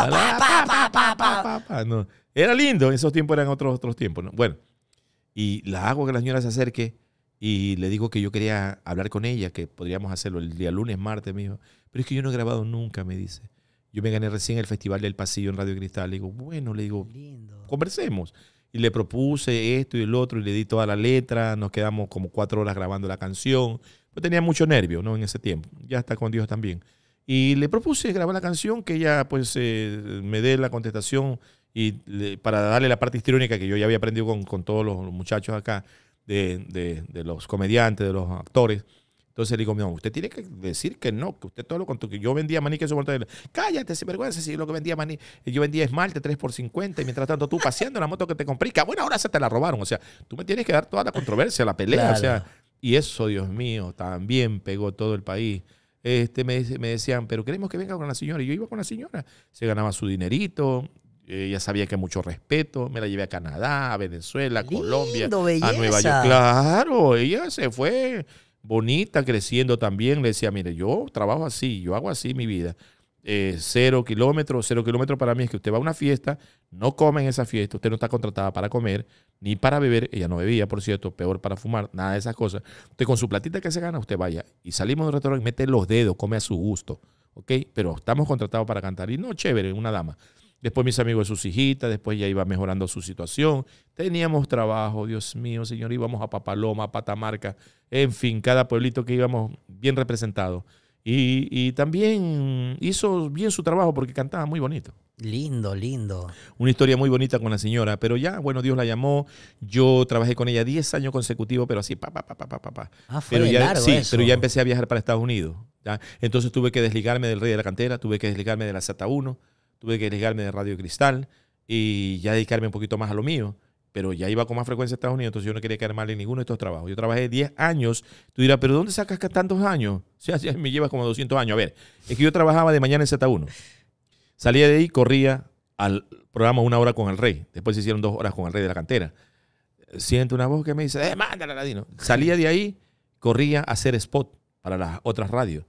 no. Era lindo, en esos tiempos eran otros, otros tiempos. ¿no? Bueno, y la hago que la señora se acerque y le digo que yo quería hablar con ella, que podríamos hacerlo el día lunes, martes, me dijo. Pero es que yo no he grabado nunca, me dice. Yo me gané recién el Festival del Pasillo en Radio Cristal. Le digo, bueno, le digo, conversemos y le propuse esto y el otro y le di toda la letra, nos quedamos como cuatro horas grabando la canción, yo pues tenía mucho nervio, ¿no? En ese tiempo, ya está con Dios también. Y le propuse grabar la canción, que ella pues eh, me dé la contestación y para darle la parte histriónica que yo ya había aprendido con, con todos los muchachos acá, de, de, de los comediantes, de los actores. Entonces le digo, mamá, usted tiene que decir que no, que usted todo lo contó, que yo vendía maní, que eso Cállate, sin vergüenza, si lo que vendía maní, eh, yo vendía esmalte 3 por 50 y mientras tanto tú paseando la moto que te compré, que a ah, buena hora se te la robaron. O sea, tú me tienes que dar toda la controversia, la pelea. O sea, y eso, Dios mío, también pegó todo el país. Este, me, decían, pero queremos que venga con la señora. Y yo iba con la señora. Se ganaba su dinerito, ella sabía que mucho respeto, me la llevé a Canadá, a Venezuela, a Colombia, a Nueva York. Claro, ella se fue bonita, creciendo también. Le decía, mire, yo trabajo así, yo hago así mi vida. Eh, cero kilómetros, cero kilómetros para mí es que usted va a una fiesta, no come en esa fiesta, usted no está contratada para comer ni para beber, ella no bebía, por cierto, peor para fumar, nada de esas cosas. Usted con su platita que se gana, usted vaya y salimos de un restaurante, mete los dedos, come a su gusto, ¿ok? Pero estamos contratados para cantar y no, chévere, una dama. Después mis amigos de sus hijitas, después ya iba mejorando su situación. Teníamos trabajo, Dios mío, Señor, íbamos a Papaloma, a Patamarca, en fin, cada pueblito que íbamos bien representado. Y, también hizo bien su trabajo porque cantaba muy bonito. Lindo, lindo. Una historia muy bonita con la señora, pero ya, bueno, Dios la llamó. Yo trabajé con ella 10 años consecutivos, pero así, pa, pa, pa, pa, pa, pa. Ah, fue pero ya, Sí, pero ya empecé a viajar para Estados Unidos. Entonces tuve que desligarme del Rey de la Cantera, tuve que desligarme de la Z1, tuve que desligarme de Radio Cristal y ya dedicarme un poquito más a lo mío. Pero ya iba con más frecuencia a Estados Unidos, entonces yo no quería quedar mal en ninguno de estos trabajos. Yo trabajé 10 años. Tú dirás, ¿pero dónde sacas tantos años? si así me llevas como 200 años. A ver, es que yo trabajaba de mañana en Z1. Salía de ahí, corría al programa Una Hora con el Rey. Después se hicieron dos horas con el Rey de la Cantera. Siento una voz que me dice, ¡eh, mándale Ladino! Salía de ahí, corría a hacer spot para las otras radios.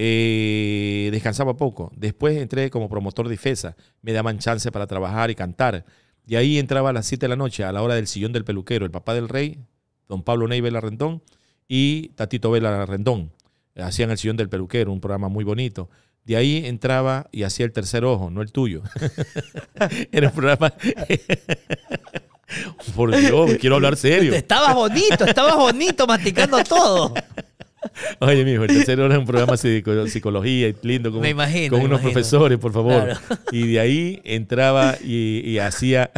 Eh, descansaba poco. Después entré como promotor de FESA. Me daban chance para trabajar y cantar. Y ahí entraba a las 7 de la noche, a la hora del sillón del peluquero, el papá del rey, don Pablo Ney Vela Rendón y Tatito Vela Rendón. Hacían el sillón del peluquero, un programa muy bonito. De ahí entraba y hacía el tercer ojo, no el tuyo. Era un programa. Por Dios, quiero hablar serio. estaba bonito, estabas bonito masticando todo. Oye, mijo, el tercero era un programa de psicología, lindo, con, unos profesores, por favor. Y de ahí entraba y, hacía.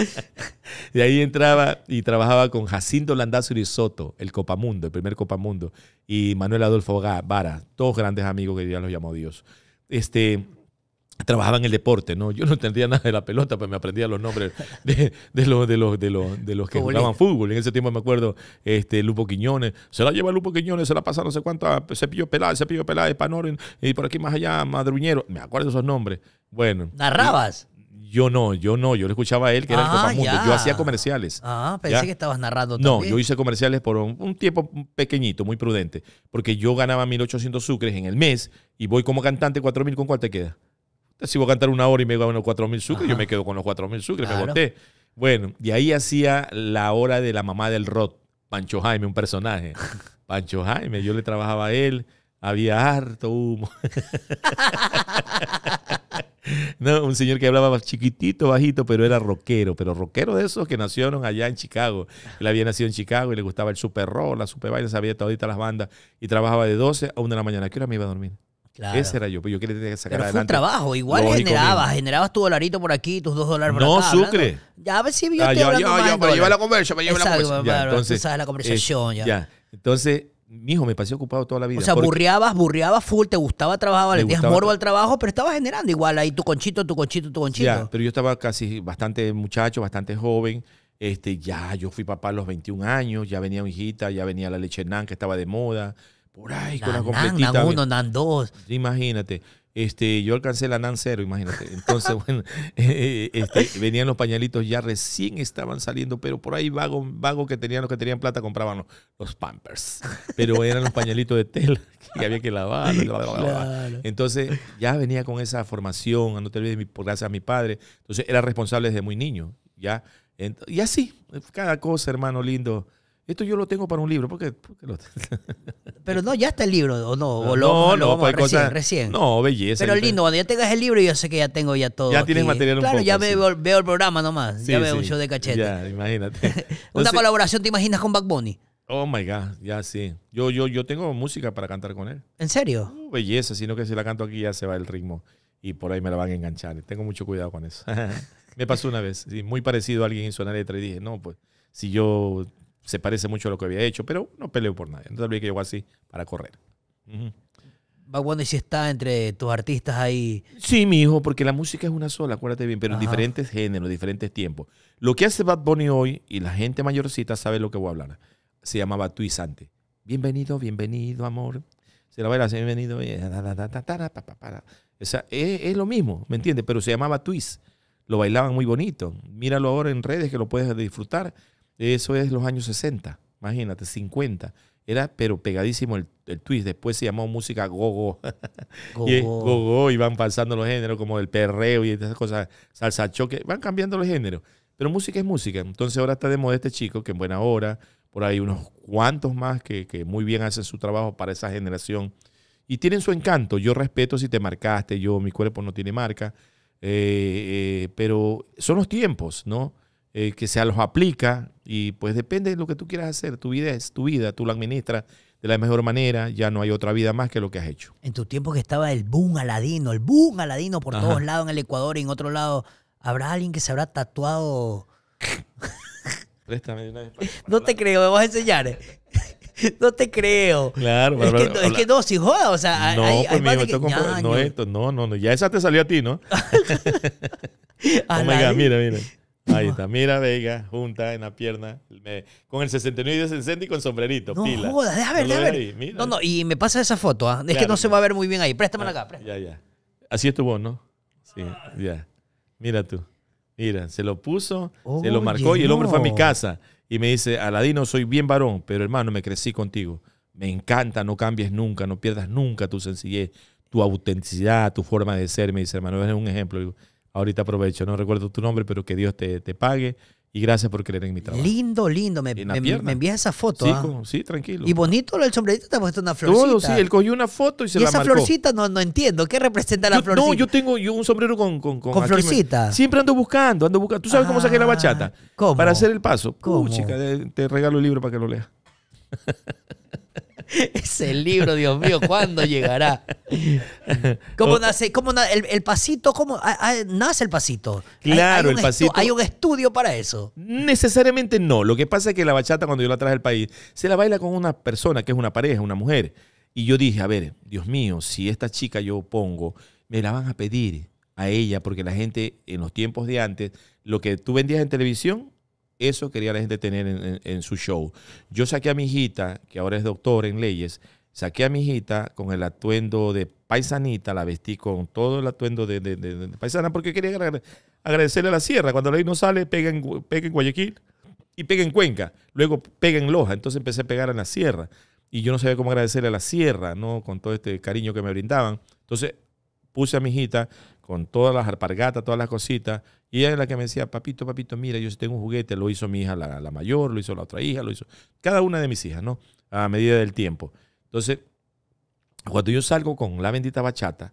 de ahí entraba y trabajaba con Jacinto Landazo y Soto, el Copamundo, el primer Copamundo, y Manuel Adolfo Vara, dos grandes amigos que ya los llamó Dios. Este trabajaba en el deporte, ¿no? Yo no entendía nada de la pelota, pero me aprendía los nombres de, los, de, los, de, los, de los que jugaban fútbol. En ese tiempo me acuerdo, este, Lupo Quiñones, se la lleva Lupo Quiñones, se la pasa no sé cuánta, Cepillo Peláez, Cepillo Peláez, Panoren, y por aquí más allá, Madruñero. Me acuerdo esos nombres. Bueno. ¿Narrabas? Yo no, yo no, yo le escuchaba a él que era el ah, Mundo. Yo hacía comerciales. Ah, pensé que estabas narrando No, yo hice comerciales por un, tiempo pequeñito, muy prudente, porque yo ganaba 1800 sucres en el mes y voy como cantante 4000, ¿con cuál te queda? si voy a cantar una hora y me a unos 4.000 sucres, yo me quedo con los 4.000 sucres, me boté. Bueno, y ahí hacía la hora de la mamá del rock, Pancho Jaime, un personaje. Pancho Jaime, yo le trabajaba a él, había harto humo. no, un señor que hablaba chiquitito, bajito, pero era rockero, pero rockero de esos que nacieron allá en Chicago. Él había nacido en Chicago y le gustaba el super rock, la super vaina, sabía ahorita las bandas y trabajaba de 12 a 1 de la mañana. qué hora me iba a dormir? Ese era yo, pero pues, yo quería sacar pero adelante. Fue un trabajo, igual generabas, generabas tu dolarito por aquí, tus dos dólares por no, No, Sucre. Ya a ver si yo ah, te yo, yo, yo, me lleva la conversa, me pues, lleva la conversa. Pues, entonces, tú sabes la conversación, ya. Eh, ya. Entonces, mijo, me pasé ocupado toda la vida. O sea, burriabas, burreabas, burreabas full, te gustaba trabajar, le tenías morbo al trabajo, pero estaba generando igual ahí tu conchito, tu conchito, tu conchito. Ya, pero yo estaba casi bastante muchacho, bastante joven. Este, ya, yo fui papá a los 21 años, ya venía mi hijita, ya venía la leche nan que estaba de moda. Por ahí, con la completita. NAN 1, NAN 2. Imagínate. Este, yo alcancé la NAN 0, imagínate. Entonces, bueno, eh, eh, este, venían los pañalitos ya recién estaban saliendo, pero por ahí vago, vago que tenían los que tenían plata compraban los, pampers. Pero eran los pañalitos de tela que había que lavar. Entonces, ya venía con esa formación, no te olvides, gracias a mi padre. Entonces, era responsable desde muy niño. Ya, y así, cada cosa, hermano lindo. Esto yo lo tengo para un libro, ¿por qué? Pero no, ya está el libro, o no, o lo, no, lo vamos, recién, recién, No, belleza. Pero lindo, cuando ya tengas el libro, yo sé que ya tengo ya todo. Ya tienes material un poco. Claro, ya veo, el programa nomás, ya veo un show de cachete. Ya, imagínate. Una colaboración, ¿te imaginas con Back Bunny? Oh my God, ya sí. Yo, yo, yo tengo música para cantar con él. ¿En serio? No, belleza, sino que si la canto aquí ya se va el ritmo y por ahí me la van a enganchar. Tengo mucho cuidado con eso. me pasó una vez, muy parecido a alguien en su letra y dije, no, pues si yo se parece mucho a lo que había hecho, pero no peleó por nadie. Entonces vi que llegó así para correr. Uh -huh. y si está entre tus artistas ahí. Sí, mi hijo, porque la música es una sola, acuérdate bien, pero en diferentes géneros, diferentes tiempos. Lo que hace Bad Bunny hoy, y la gente mayorcita sabe lo que voy a hablar, se llamaba antes. Bienvenido, bienvenido, amor. Se la baila, bienvenido. O es, es, lo mismo, ¿me entiendes? Pero se llamaba Twist. Lo bailaban muy bonito. Míralo ahora en redes que lo puedes disfrutar. Eso es los años 60, imagínate, 50. Era, pero pegadísimo el, twist. Después se llamó música gogo. Go-go. y gogo, y van pasando los géneros como el perreo y esas cosas, salsa choque. Van cambiando los géneros. Pero música es música. Entonces ahora está de moda este chico que en buena hora, por ahí unos cuantos más que, muy bien hacen su trabajo para esa generación. Y tienen su encanto. Yo respeto si te marcaste, yo, mi cuerpo no tiene marca. Eh, eh, pero son los tiempos, ¿no? Eh, que se los aplica y pues depende de lo que tú quieras hacer. Tu vida es tu vida, tú la administras de la mejor manera, ya no hay otra vida más que lo que has hecho. En tu tiempo que estaba el boom aladino, el boom aladino por todos lados en el Ecuador y en otro lado, ¿habrá alguien que se habrá tatuado? una vez no te creo, me vas a enseñar. no te creo. Claro, es, que, es que no, si joda, o sea, no, hay, pues, no, esto, no, no, ya esa te salió a ti, ¿no? Omega, oh mira, mira. Ahí está, mira Vega, junta en la pierna, con el 69 de 60 y con sombrerito, no, pila. déjame ver, no, no, y me pasa esa foto, ¿ah? es que no se va a ver muy bien ahí. Préstamela acá, préstamela. Ya, ya. Así estuvo, ¿no? Sí, ya. Mira tú. Mira, se lo puso, se lo marcó y el hombre fue a mi casa y me dice, Aladino, soy bien varón, pero hermano, me crecí contigo. Me encanta, no cambies nunca, no pierdas nunca tu sencillez, tu autenticidad, tu forma de ser. Me dice, hermano, eres un ejemplo ahorita aprovecho, no recuerdo tu nombre, pero que Dios te, pague. Y gracias por creer en mi trabajo. Lindo, lindo. Me, me, envías esa foto. Sí, ¿ah? sí, tranquilo. Y bonito el sombrerito te ha puesto una florcita. Todo, sí. Él cogió una foto y se ¿Y esa florcita no, no entiendo. ¿Qué representa la florcita? No, yo tengo un sombrero con... Con, con, florcita. siempre ando buscando, ando buscando. ¿Tú sabes cómo saqué la ah, bachata? ¿Cómo? Para hacer el paso. ¿Cómo? chica, te regalo el libro para que lo leas. Ese libro, Dios mío, ¿cuándo llegará? ¿Cómo nace? Cómo el, pasito? ¿Cómo nace el pasito? Claro, el pasito. ¿Hay un estudio para eso? Necesariamente no. Lo que pasa es que la bachata, cuando yo la traje al país, se la baila con una persona que es una pareja, una mujer. Y yo dije, a ver, Dios mío, si esta chica yo pongo, me la van a pedir a ella, porque la gente en los tiempos de antes, lo que tú vendías en televisión, eso quería la gente tener en, su show. Yo saqué a mi hijita, que ahora es doctor en leyes, saqué a mi hijita con el atuendo de paisanita, la vestí con todo el atuendo de, paisana, porque quería agradecerle a la sierra. Cuando la ley no sale, pega en, Guayaquil y pega en Cuenca, luego pega en Loja. Entonces empecé a pegar en la sierra y yo no sabía cómo agradecerle a la sierra, ¿no? Con todo este cariño que me brindaban. Entonces puse a mi hijita con todas las alpargatas, todas las cositas, y ella es la que me decía, papito, papito, mira, yo tengo un juguete, lo hizo mi hija la, mayor, lo hizo la otra hija, lo hizo cada una de mis hijas, ¿no? A medida del tiempo. Entonces, cuando yo salgo con la bendita bachata,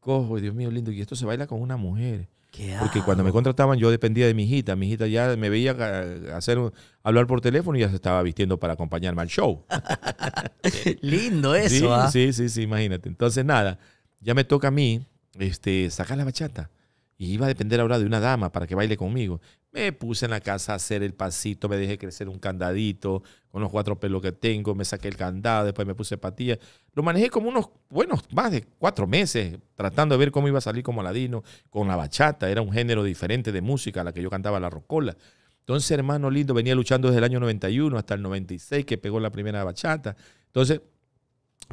cojo, Dios mío lindo, y esto se baila con una mujer. ¿Qué Porque cuando me contrataban yo dependía de mi hijita. Mi hijita ya me veía eh, hacer hablar por teléfono y ya se estaba vistiendo para acompañarme al show. lindo eso. Sí, ¿ah? sí, sí, sí, imagínate. Entonces, nada, ya me toca a mí este, sacar la bachata y iba a depender ahora de una dama para que baile conmigo. Me puse en la casa a hacer el pasito, me dejé crecer un candadito con los cuatro pelos que tengo, me saqué el candado, después me puse patilla. Lo manejé como unos buenos más de cuatro meses, tratando de ver cómo iba a salir como ladino con la bachata, era un género diferente de música a la que yo cantaba la rocola. Entonces, hermano lindo, venía luchando desde el año 91 hasta el 96, que pegó la primera bachata. Entonces,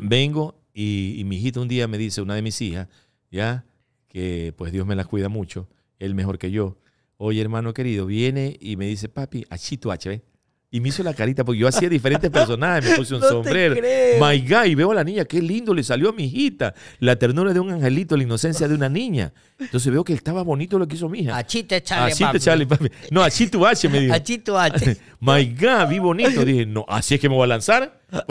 vengo y mi hijita un día me dice, una de mis hijas, ya, que pues Dios me las cuida mucho, él mejor que yo. Oye, hermano querido, viene y me dice, papi, achito H, ¿ves? Y me hizo la carita, porque yo hacía diferentes personajes, me puse un sombrero. My God, y veo a la niña, qué lindo le salió a mi hijita. La ternura de un angelito, la inocencia de una niña. Entonces veo que estaba bonito lo que hizo mi hija. Achito Charlie, papi. No, Achito H me dijo. Achito H. My God, vi bonito. Dije, no, así es que me voy a lanzar a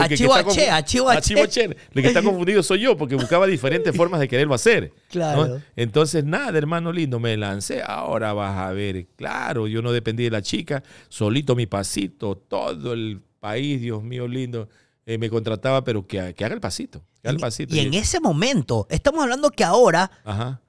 Lo que está confundido soy yo, porque buscaba diferentes formas de quererlo hacer. Claro. Entonces, nada, hermano lindo, me lancé. Ahora vas a ver, claro, yo no dependí de la chica, solito mi pasito, todo el país, Dios mío lindo, eh, me contrataba, pero que, que haga el pasito. Y, en ese momento, estamos hablando que ahora.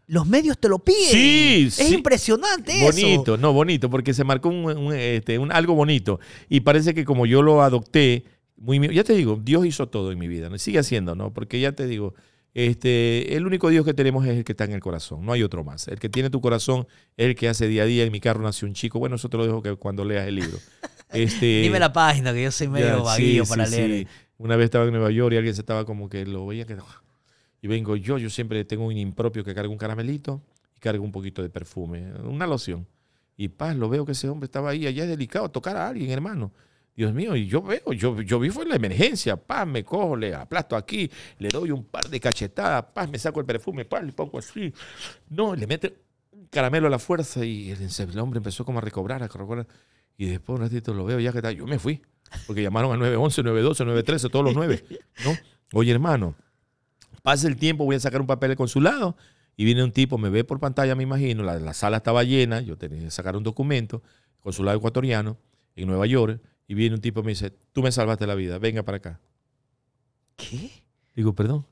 los medios te lo piden. es impresionante bonito, eso. Bonito, no, bonito, porque se marcó este, algo bonito. Y parece que como yo lo adopté, muy, ya te digo, Dios hizo todo en mi vida, sigue haciendo, ¿no? Porque ya te digo, este, el único Dios que tenemos es el que está en el corazón, no hay otro más. El que tiene tu corazón es el que hace día a día. En mi carro nació un chico, bueno, eso te lo dejo que cuando leas el libro. Este, Dime la página, que yo soy medio vaguillo para leer. Una vez estaba en Nueva York y alguien se estaba como que lo veía que... Y vengo yo, yo siempre tengo un impropio que cargo un caramelito y cargo un poquito de perfume, una loción. Y paz, lo veo que ese hombre estaba ahí, allá es delicado tocar a alguien, hermano. Dios mío, y yo veo, yo, yo vi fue la emergencia, paz, me cojo, le aplasto aquí, le doy un par de cachetadas, paz, me saco el perfume, paz, le pongo así. No, le mete caramelo a la fuerza y el, hombre empezó como a recobrar, a Y después un ratito lo veo, ya que está, yo me fui, porque llamaron al 911, 912, 913, todos los nueve ¿no? Oye, hermano, pase el tiempo, voy a sacar un papel del consulado. Y viene un tipo, me ve por pantalla, me imagino, la, la sala estaba llena, yo tenía que sacar un documento, consulado ecuatoriano, en Nueva York y viene un tipo y me dice, tú me salvaste la vida, venga para acá. ¿Qué? Digo, perdón.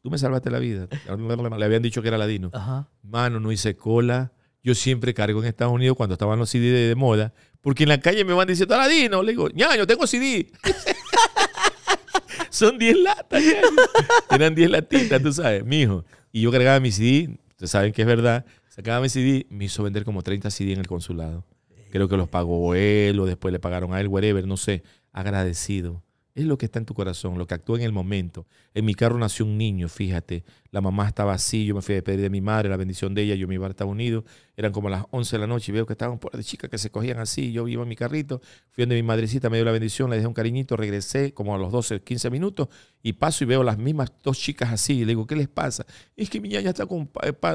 Tú me salvaste la vida. Le habían dicho que era ladino. Ajá. Mano, no hice cola. Yo siempre cargo en Estados Unidos cuando estaban los CD de, moda, porque en la calle me van diciendo, ladino. Le digo, yo tengo CD. Son 10 latas. Eran 10 latitas, tú sabes, mijo. Y yo cargaba mi CD, ustedes saben que es verdad. Sacaba mi CD, me hizo vender como 30 CD en el consulado. Creo que los pagó él o después le pagaron a él, whatever, no sé. Agradecido. Es lo que está en tu corazón, lo que actúa en el momento. En mi carro nació un niño, fíjate. La mamá estaba así, yo me fui a pedir de mi madre la bendición de ella, yo me iba a Estados eran como las 11 de la noche y veo que estaban por chicas que se cogían así. Yo iba en mi carrito, fui donde mi madrecita me dio la bendición, le dejé un cariñito, regresé como a los 12, 15 minutos y paso y veo las mismas dos chicas así. Y le digo, ¿qué les pasa? Es que mi niña ya está con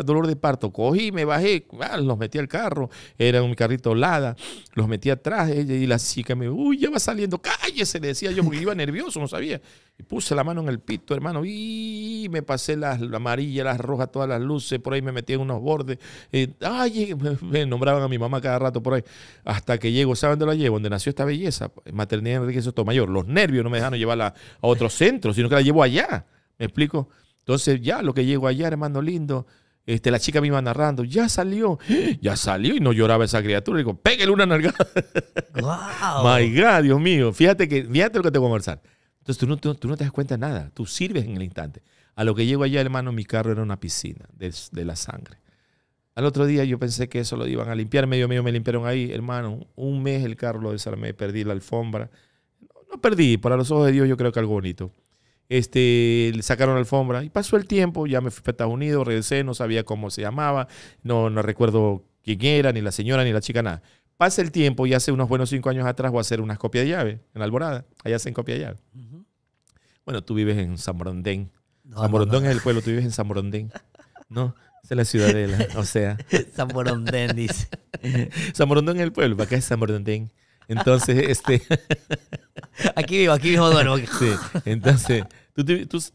dolor de parto. Cogí, me bajé, ah, los metí al carro, era un carrito Lada, los metí atrás y la chica me, uy, ya va saliendo, cállese, le decía yo, porque iba nervioso, no sabía puse la mano en el pito, hermano, y me pasé las la amarillas, las rojas, todas las luces, por ahí me metí en unos bordes. ay, me, nombraban a mi mamá cada rato por ahí. Hasta que llego, ¿saben dónde la llevo? Donde nació esta belleza, maternidad Enrique mayor Los nervios no me dejaron llevarla a otro centro, sino que la llevo allá. ¿Me explico? Entonces, ya lo que llego allá, hermano lindo, este, la chica me iba narrando, ya salió, ya salió y no lloraba esa criatura. Le digo, pégale una nalgada. Wow. My God, Dios mío. Fíjate, que, fíjate lo que te voy a conversar. Entonces tú no, te das cuenta de nada, tú sirves en el instante. A lo que llego allá, hermano, mi carro era una piscina de, la sangre. Al otro día yo pensé que eso lo iban a limpiar, medio medio me limpiaron ahí, hermano, un mes el carro lo desarmé, perdí la alfombra. No, perdí, para los ojos de Dios yo creo que algo bonito. Este, sacaron la alfombra y pasó el tiempo, ya me fui a Estados Unidos, regresé, no sabía cómo se llamaba, no, no recuerdo quién era, ni la señora, ni la chica, nada. Pasa el tiempo y hace unos buenos cinco años atrás voy a hacer unas copias de llave en Alborada. Allá hacen copia de llave. Bueno, tú vives en San Zamorondén San es el pueblo, tú vives en San No, es la ciudadela, o sea. San dice. San es el pueblo, acá es San Entonces, este... aquí vivo, aquí vivo, sí, entonces, tú,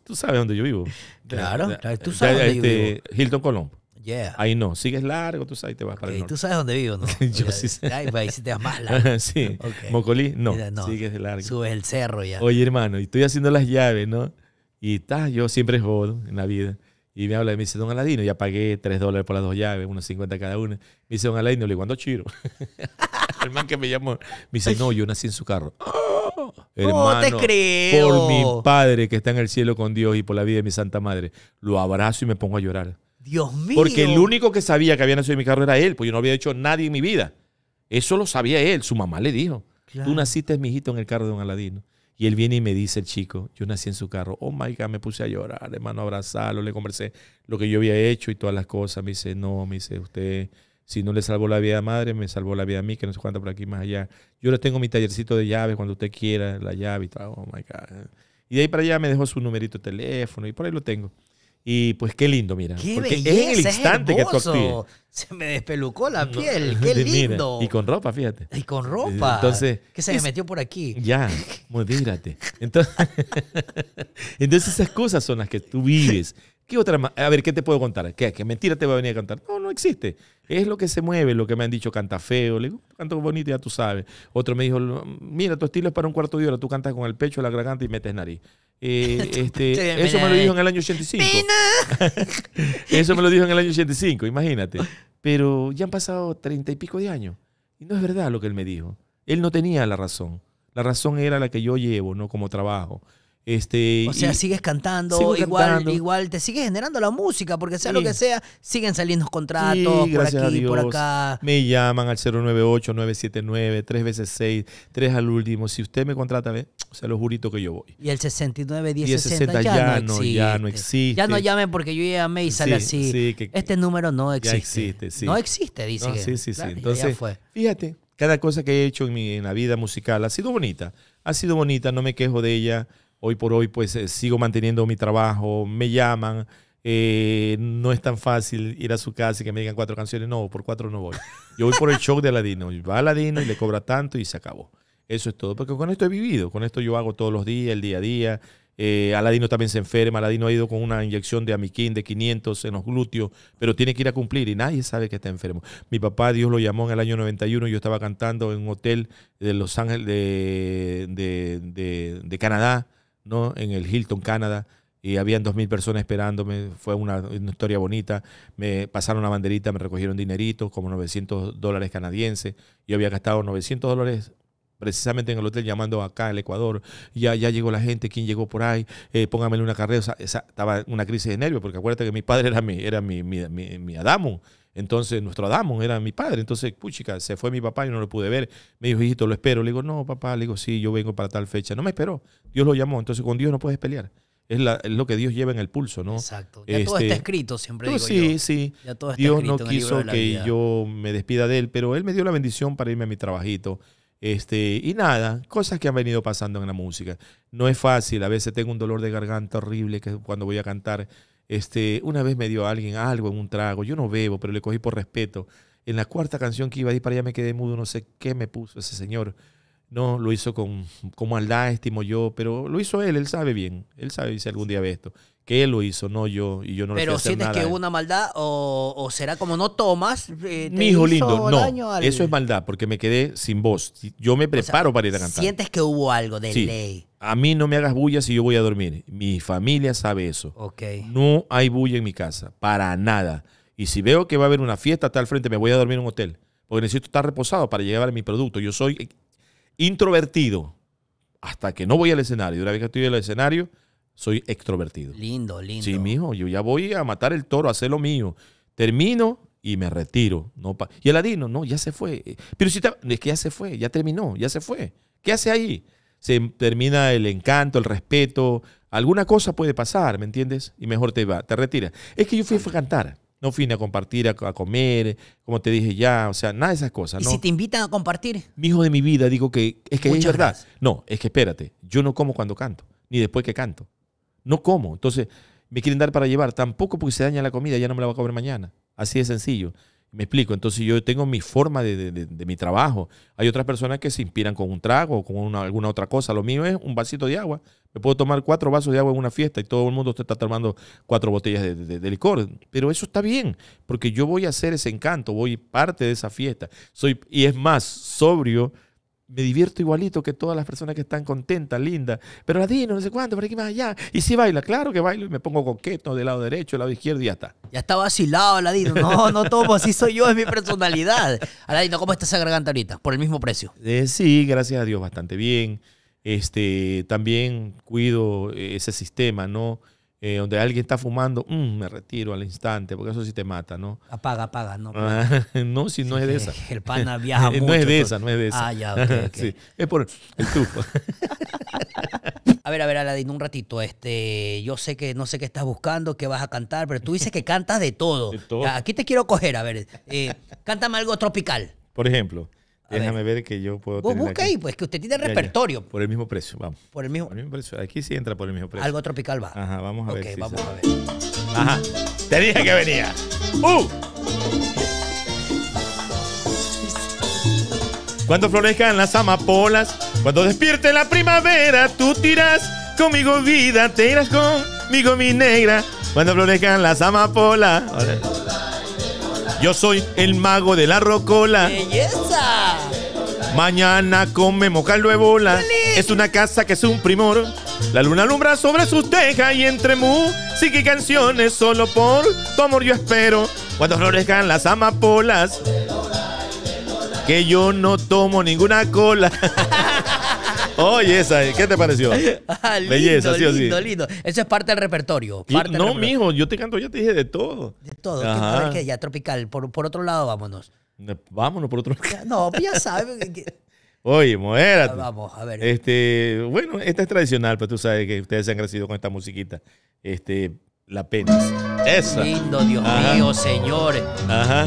tú, sabes dónde yo vivo. Claro, tú sabes dónde yo este, vivo. Hilton Colombo. Yeah. Ahí no, sigues largo, tú sabes, y te vas para el norte. Tú sabes dónde vivo, ¿no? Yo sí sé. Ahí, sí te vas más largo. sí. Mocolí, no, Sigues largo. Subes el cerro ya. Oye, hermano, y estoy haciendo las llaves, ¿no? Y está, yo siempre jodo en la vida. Y me habla y me dice, don Aladino, ya pagué 3 dólares por las dos llaves, unos 50 cada una. Me dice, don Aladino, le digo, chiro? el man que me llamó me dice, no, yo nací en su carro. Oh, hermano, ¡Oh, te creo? por mi padre que está en el cielo con Dios y por la vida de mi santa madre, lo abrazo y me pongo a llorar. Dios mío. Porque el único que sabía que había nacido en mi carro era él, pues yo no había hecho nadie en mi vida. Eso lo sabía él. Su mamá le dijo: Tú naciste, mi hijito, en el carro de un Aladino. Y él viene y me dice, el chico, yo nací en su carro. Oh my God, me puse a llorar, hermano, a abrazarlo, le conversé lo que yo había hecho y todas las cosas. Me dice, no, me dice, usted, si no le salvó la vida a madre, me salvó la vida a mí, que no sé cuánto por aquí más allá. Yo le tengo mi tallercito de llaves cuando usted quiera, la llave y todo. Oh my God. Y de ahí para allá me dejó su numerito de teléfono y por ahí lo tengo. Y pues qué lindo, mira. porque en el instante que tú Se me despelucó la piel, qué lindo. y con ropa, fíjate. Y con ropa. Entonces. Que se me metió por aquí. Ya, modérate. Entonces, Entonces esas cosas son las que tú vives ¿Qué otra más? A ver, ¿qué te puedo contar? ¿Qué, que mentira te va a venir a cantar? No, no existe. Es lo que se mueve, lo que me han dicho, canta feo. Le digo, canto bonito, ya tú sabes. Otro me dijo, mira, tu estilo es para un cuarto de hora. Tú cantas con el pecho, la garganta y metes nariz. Eh, este, eso me lo dijo en el año 85. eso me lo dijo en el año 85, imagínate. Pero ya han pasado treinta y pico de años. Y no es verdad lo que él me dijo. Él no tenía la razón. La razón era la que yo llevo, no como trabajo. Este, o sea, sigues cantando, igual, igual te sigue generando la música, porque sea lo que sea, siguen saliendo contratos por aquí, por acá. Me llaman al 098-979, 3 veces 6, 3 al último. Si usted me contrata, ve, se lo jurito que yo voy. Y el 69, ya, no ya no existe. Ya no llamen porque yo llamé y sale así. este número no existe. no existe, dice. sí, sí, sí. Entonces, fue. fíjate, cada cosa que he hecho en, en la vida musical ha sido bonita. Ha sido bonita, no me quejo de ella. Hoy por hoy, pues eh, sigo manteniendo mi trabajo, me llaman. Eh, no es tan fácil ir a su casa y que me digan cuatro canciones. No, por cuatro no voy. Yo voy por el show de Aladino. Va Aladino y le cobra tanto y se acabó. Eso es todo. Porque con esto he vivido. Con esto yo hago todos los días, el día a día. Eh, Aladino también se enferma. Aladino ha ido con una inyección de amiquín de 500 en los glúteos, pero tiene que ir a cumplir y nadie sabe que está enfermo. Mi papá, Dios lo llamó en el año 91. Yo estaba cantando en un hotel de Los Ángeles, de Canadá. ¿no? en el Hilton, Canadá, y habían 2.000 personas esperándome, fue una, historia bonita, me pasaron una banderita, me recogieron dinerito, como 900 dólares canadienses, yo había gastado 900 dólares precisamente en el hotel llamando acá el Ecuador, ya, ya llegó la gente, quién llegó por ahí, eh, póngamele una carrera, estaba una crisis de nervios, porque acuérdate que mi padre era mi, era mi, mi, mi, mi Adamo, entonces, nuestro Adamo era mi padre. Entonces, puchica, se fue mi papá y no lo pude ver. Me dijo, hijito, lo espero. Le digo, no, papá, le digo, sí, yo vengo para tal fecha. No me esperó. Dios lo llamó. Entonces, con Dios no puedes pelear. Es, lo que Dios lleva en el pulso, ¿no? Exacto. Ya todo este, está escrito, siempre digo Sí, yo. sí. Ya Dios no quiso que yo me despida de él, pero él me dio la bendición para irme a mi trabajito. Este, y nada, cosas que han venido pasando en la música. No es fácil, a veces tengo un dolor de garganta horrible que cuando voy a cantar este, una vez me dio alguien algo en un trago, yo no bebo, pero le cogí por respeto. En la cuarta canción que iba a ir para allá me quedé mudo, no sé qué me puso ese señor. No, lo hizo con, con maldad, estimo yo, pero lo hizo él, él sabe bien, él sabe si algún día ve esto qué lo hizo, no yo, y yo no Pero le sientes que hubo una maldad o, será como no tomas. Eh, mi hijo lindo, no, eso es maldad, porque me quedé sin voz. Yo me preparo para ir a cantar. Sientes que hubo algo de ley. A mí no me hagas bulla si yo voy a dormir. Mi familia sabe eso. No hay bulla en mi casa, para nada. Y si veo que va a haber una fiesta, está al frente, me voy a dormir en un hotel. Porque necesito estar reposado para llevar mi producto. Yo soy introvertido hasta que no voy al escenario. Una vez que estoy en el escenario, soy extrovertido. Lindo, lindo. Sí, mijo, yo ya voy a matar el toro, a hacer lo mío. Termino y me retiro. No pa y el adino, no, ya se fue. Pero si es que ya se fue, ya terminó, ya se fue. ¿Qué hace ahí? Se termina el encanto, el respeto. Alguna cosa puede pasar, ¿me entiendes? Y mejor te va, te retiras. Es que yo fui a cantar. No fui a compartir, a, comer, como te dije ya, o sea, nada de esas cosas. ¿Y si te invitan a compartir? hijo de mi vida, digo que es que es verdad. No, es que espérate, yo no como cuando canto, ni después que canto. No como. Entonces, me quieren dar para llevar. Tampoco porque se daña la comida, ya no me la va a comer mañana. Así de sencillo. Me explico. Entonces, yo tengo mi forma de, mi trabajo. Hay otras personas que se inspiran con un trago o con alguna otra cosa. Lo mío es un vasito de agua. Me puedo tomar cuatro vasos de agua en una fiesta y todo el mundo está tomando cuatro botellas de, licor. Pero eso está bien, porque yo voy a hacer ese encanto, voy parte de esa fiesta. Soy, y es más, sobrio me divierto igualito que todas las personas que están contentas, lindas, pero dino, no sé cuándo, por aquí más allá. Y si baila, claro que bailo y me pongo coqueto del lado derecho, del lado izquierdo y ya está. Ya está vacilado, Aladino. No, no tomo, así soy yo, es mi personalidad. Aladino, ¿cómo está esa garganta ahorita? Por el mismo precio. Eh, sí, gracias a Dios, bastante bien. Este, también cuido eh, ese sistema, ¿no? Eh, donde alguien está fumando, mm, me retiro al instante, porque eso sí te mata, ¿no? Apaga, apaga, no. Ah, no, si no es de esa. El pana viaja mucho. No es de esa, no es de esa. Ah, ya, ok. sí, es por el tufo. a ver, a ver, Aladín, un ratito. Este, yo sé que no sé qué estás buscando, qué vas a cantar, pero tú dices que cantas de todo. De todo. Aquí te quiero coger, a ver. Eh, cántame algo tropical. Por ejemplo. Déjame ver. que yo puedo Vos busca ahí, pues que usted tiene repertorio. Por el mismo precio, vamos. Por el mismo. el mismo precio. Aquí sí entra por el mismo precio. Algo tropical va. Ajá, vamos a ver. Ok, vamos a ver. Ajá. Te dije que venía. ¡Uh! Cuando florezcan las amapolas, cuando despierte la primavera, tú tiras conmigo vida, te irás conmigo mi negra. Cuando florezcan las amapolas. Yo soy el mago de la rocola. Yes. Mañana comemos caldo de bola. Es una casa que es un primor. La luna alumbra sobre sus tejas y entre sí que canciones solo por tu amor yo espero. Cuando florezcan las amapolas, que yo no tomo ninguna cola. Oye, esa, ¿qué te pareció? Ah, lindo, Belleza, sí sí. Lindo, lindo. Eso es parte del repertorio. no, mijo, yo te canto, yo te dije de todo. De todo. ya tropical. Por, por otro lado, vámonos. Vámonos por otro lado. No, ya sabes. Oye, muérate ah, Vamos, a ver. Este, bueno, esta es tradicional, pero tú sabes que ustedes se han crecido con esta musiquita. Este, la pena. Esa. Lindo, Dios mío, señores. Ajá.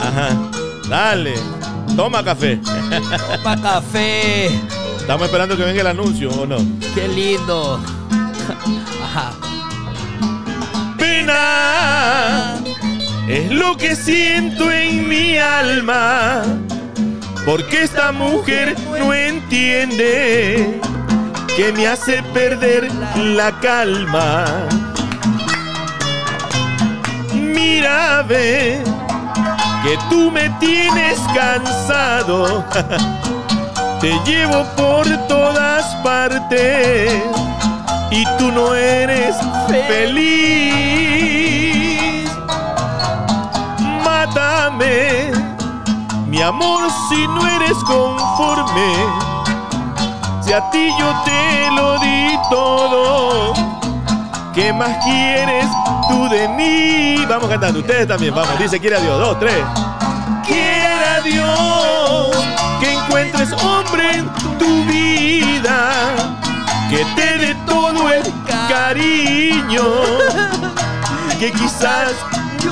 Ajá. Dale. Toma café. Toma café. Estamos esperando que venga el anuncio, ¿o no? Qué lindo. Ajá. Pina. Es lo que siento en mi alma, porque esta mujer no entiende que me hace perder la calma. Mira, ve que tú me tienes cansado. Te llevo por todas partes y tú no eres feliz. mi amor, si no eres conforme, si a ti yo te lo di todo, ¿qué más quieres tú de mí? Vamos cantando, ustedes también, vamos, dice quiera Dios, dos, tres. Quiera Dios que encuentres hombre en tu vida, que te dé todo el cariño, que quizás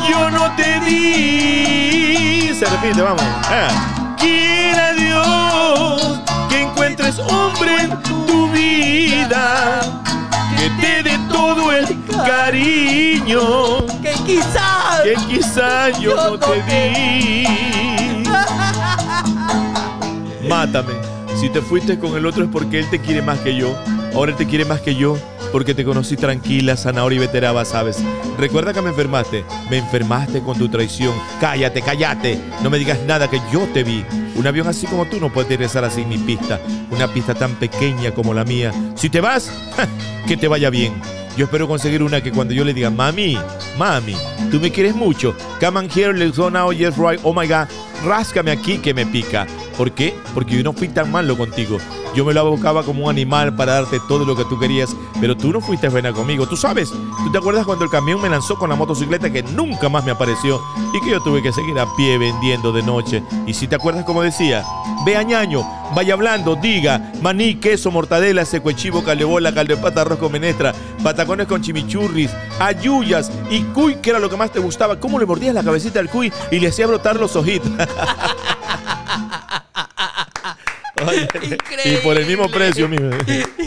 yo no te di. Se repite, vamos. Quiere ah. Quiera Dios que encuentres hombre en tu vida, que te dé todo el cariño. Que quizás, que quizás yo, yo no te di. Mátame. Si te fuiste con el otro es porque él te quiere más que yo. Ahora él te quiere más que yo porque te conocí tranquila, zanahoria y veteraba, ¿sabes? Recuerda que me enfermaste, me enfermaste con tu traición. Cállate, cállate, no me digas nada que yo te vi. Un avión así como tú no puede regresar así mi pista, una pista tan pequeña como la mía. Si te vas, que te vaya bien. Yo espero conseguir una que cuando yo le diga, mami, mami, tú me quieres mucho. Come on here, let's go oh, now, yes, right, oh my God. Ráscame aquí que me pica. ¿Por qué? Porque yo no fui tan malo contigo. Yo me lo abocaba como un animal para darte todo lo que tú querías, pero tú no fuiste buena conmigo. Tú sabes, tú te acuerdas cuando el camión me lanzó con la motocicleta que nunca más me apareció y que yo tuve que seguir a pie vendiendo de noche. Y si te acuerdas como decía, ve a vaya hablando, diga, maní, queso, mortadela, secuechivo, calebola, caldo de pata, arroz con menestra, patacones con chimichurris, ayuyas y cuy, que era lo que más te gustaba. ¿Cómo le mordías la cabecita al cuy y le hacía brotar los ojitos? Increíble. Y por el mismo precio, mismo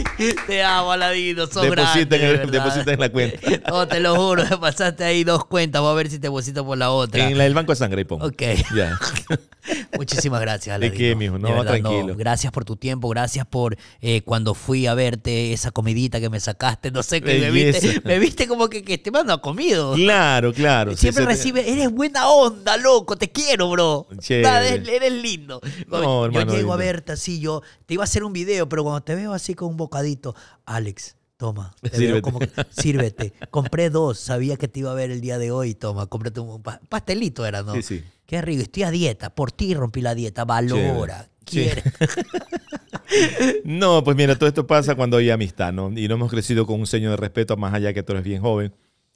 Te amo, Aladino, sobra. deposita en, en la cuenta. No, te lo juro, pasaste ahí dos cuentas. Voy a ver si te deposito por la otra. En la del Banco de Sangre, y pongo. Ok. Ya. Muchísimas gracias. ¿De No, tranquilo. Gracias por tu tiempo, gracias por eh, cuando fui a verte, esa comidita que me sacaste, no sé, qué eh, me viste, me viste, como que, que este a ha comido. Claro, claro. Siempre recibe, eres buena onda, loco, te quiero, bro. eres, lindo. No, yo llego a verte así, yo te iba a hacer un video, pero cuando te veo así con un bocadito, Alex, toma, te sírvete. como que, sírvete. Compré dos, sabía que te iba a ver el día de hoy, toma, cómprate un pastelito, era, ¿no? Sí, sí qué rico, estoy a dieta, por ti rompí la dieta, valora, quiere. no, pues mira, todo esto pasa cuando hay amistad, ¿no? Y no hemos crecido con un seño de respeto, más allá que tú eres bien joven.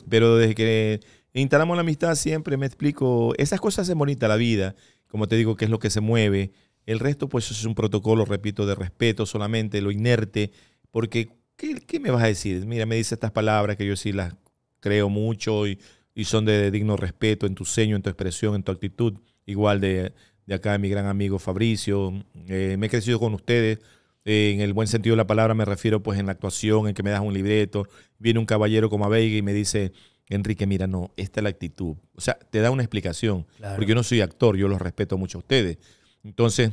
Pero desde que instalamos la amistad siempre, me explico, esas cosas se bonita la vida, como te digo, que es lo que se mueve. El resto, pues, es un protocolo, repito, de respeto solamente, lo inerte, porque ¿qué, qué me vas a decir? Mira, me dice estas palabras que yo sí las creo mucho y y son de digno respeto en tu ceño, en tu expresión, en tu actitud. Igual de, de acá mi gran amigo Fabricio. Eh, me he crecido con ustedes. Eh, en el buen sentido de la palabra me refiero pues en la actuación, en que me das un libreto. Viene un caballero como Aveiga y me dice, Enrique, mira, no, esta es la actitud. O sea, te da una explicación. Porque yo no soy actor, yo los respeto mucho a ustedes. Entonces,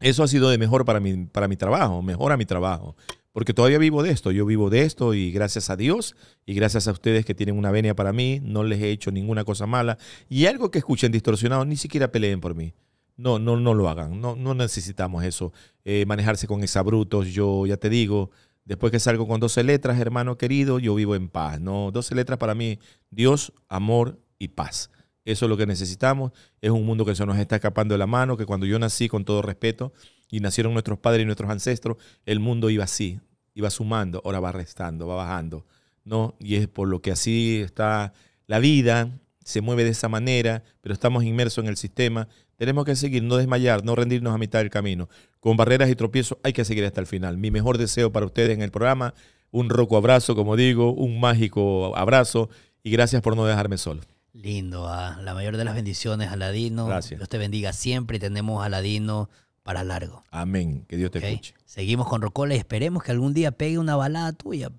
eso ha sido de mejor para mi, para mi trabajo, mejora mi trabajo porque todavía vivo de esto, yo vivo de esto y gracias a Dios y gracias a ustedes que tienen una venia para mí, no les he hecho ninguna cosa mala y algo que escuchen distorsionado, ni siquiera peleen por mí. No, no, no lo hagan, no, no necesitamos eso, eh, manejarse con brutos, yo ya te digo, después que salgo con 12 letras, hermano querido, yo vivo en paz, ¿no? 12 letras para mí, Dios, amor y paz. Eso es lo que necesitamos, es un mundo que se nos está escapando de la mano, que cuando yo nací, con todo respeto, y nacieron nuestros padres y nuestros ancestros, el mundo iba así, iba sumando, ahora va restando, va bajando, ¿no? Y es por lo que así está la vida, se mueve de esa manera, pero estamos inmersos en el sistema, tenemos que seguir, no desmayar, no rendirnos a mitad del camino. Con barreras y tropiezos hay que seguir hasta el final. Mi mejor deseo para ustedes en el programa, un roco abrazo, como digo, un mágico abrazo y gracias por no dejarme solo. Lindo, ah, la mayor de las bendiciones, Aladino. Gracias. Dios te bendiga siempre. Tenemos a Aladino para largo. Amén. Que Dios te escuche. Seguimos con Rocola y esperemos que algún día pegue una balada tuya.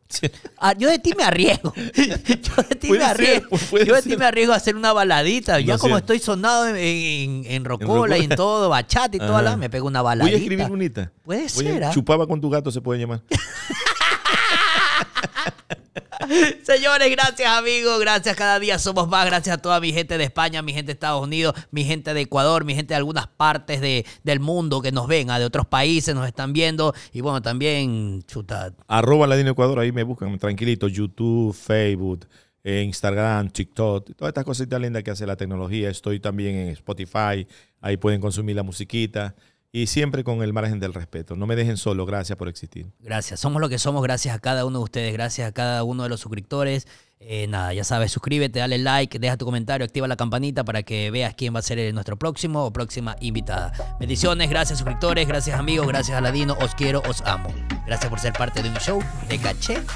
Ah, yo de ti me arriesgo. Yo de ti me arriesgo. yo de ti me arriesgo a hacer una baladita. ya como estoy sonado en, Rocola y en todo, bachata y todo, toda la, me pego una baladita. Voy escribir bonita. Puede ser. ¿ah? Chupaba con tu gato se puede llamar. Señores, gracias amigos, gracias cada día somos más, gracias a toda mi gente de España, mi gente de Estados Unidos, mi gente de Ecuador, mi gente de algunas partes del mundo que nos ven, ah, de otros países nos están viendo y bueno, también chuta. Arroba Ladino Ecuador, ahí me buscan tranquilito, YouTube, Facebook. Eh, Instagram, TikTok, todas estas cositas lindas que hace la tecnología. Estoy también en Spotify, ahí pueden consumir la musiquita y siempre con el margen del respeto. No me dejen solo, gracias por existir. Gracias, somos lo que somos, gracias a cada uno de ustedes, gracias a cada uno de los suscriptores. Eh, nada, ya sabes, suscríbete, dale like, deja tu comentario, activa la campanita para que veas quién va a ser nuestro próximo o próxima invitada. Bendiciones, gracias suscriptores, gracias amigos, gracias Aladino, os quiero, os amo. Gracias por ser parte de un show de cachete.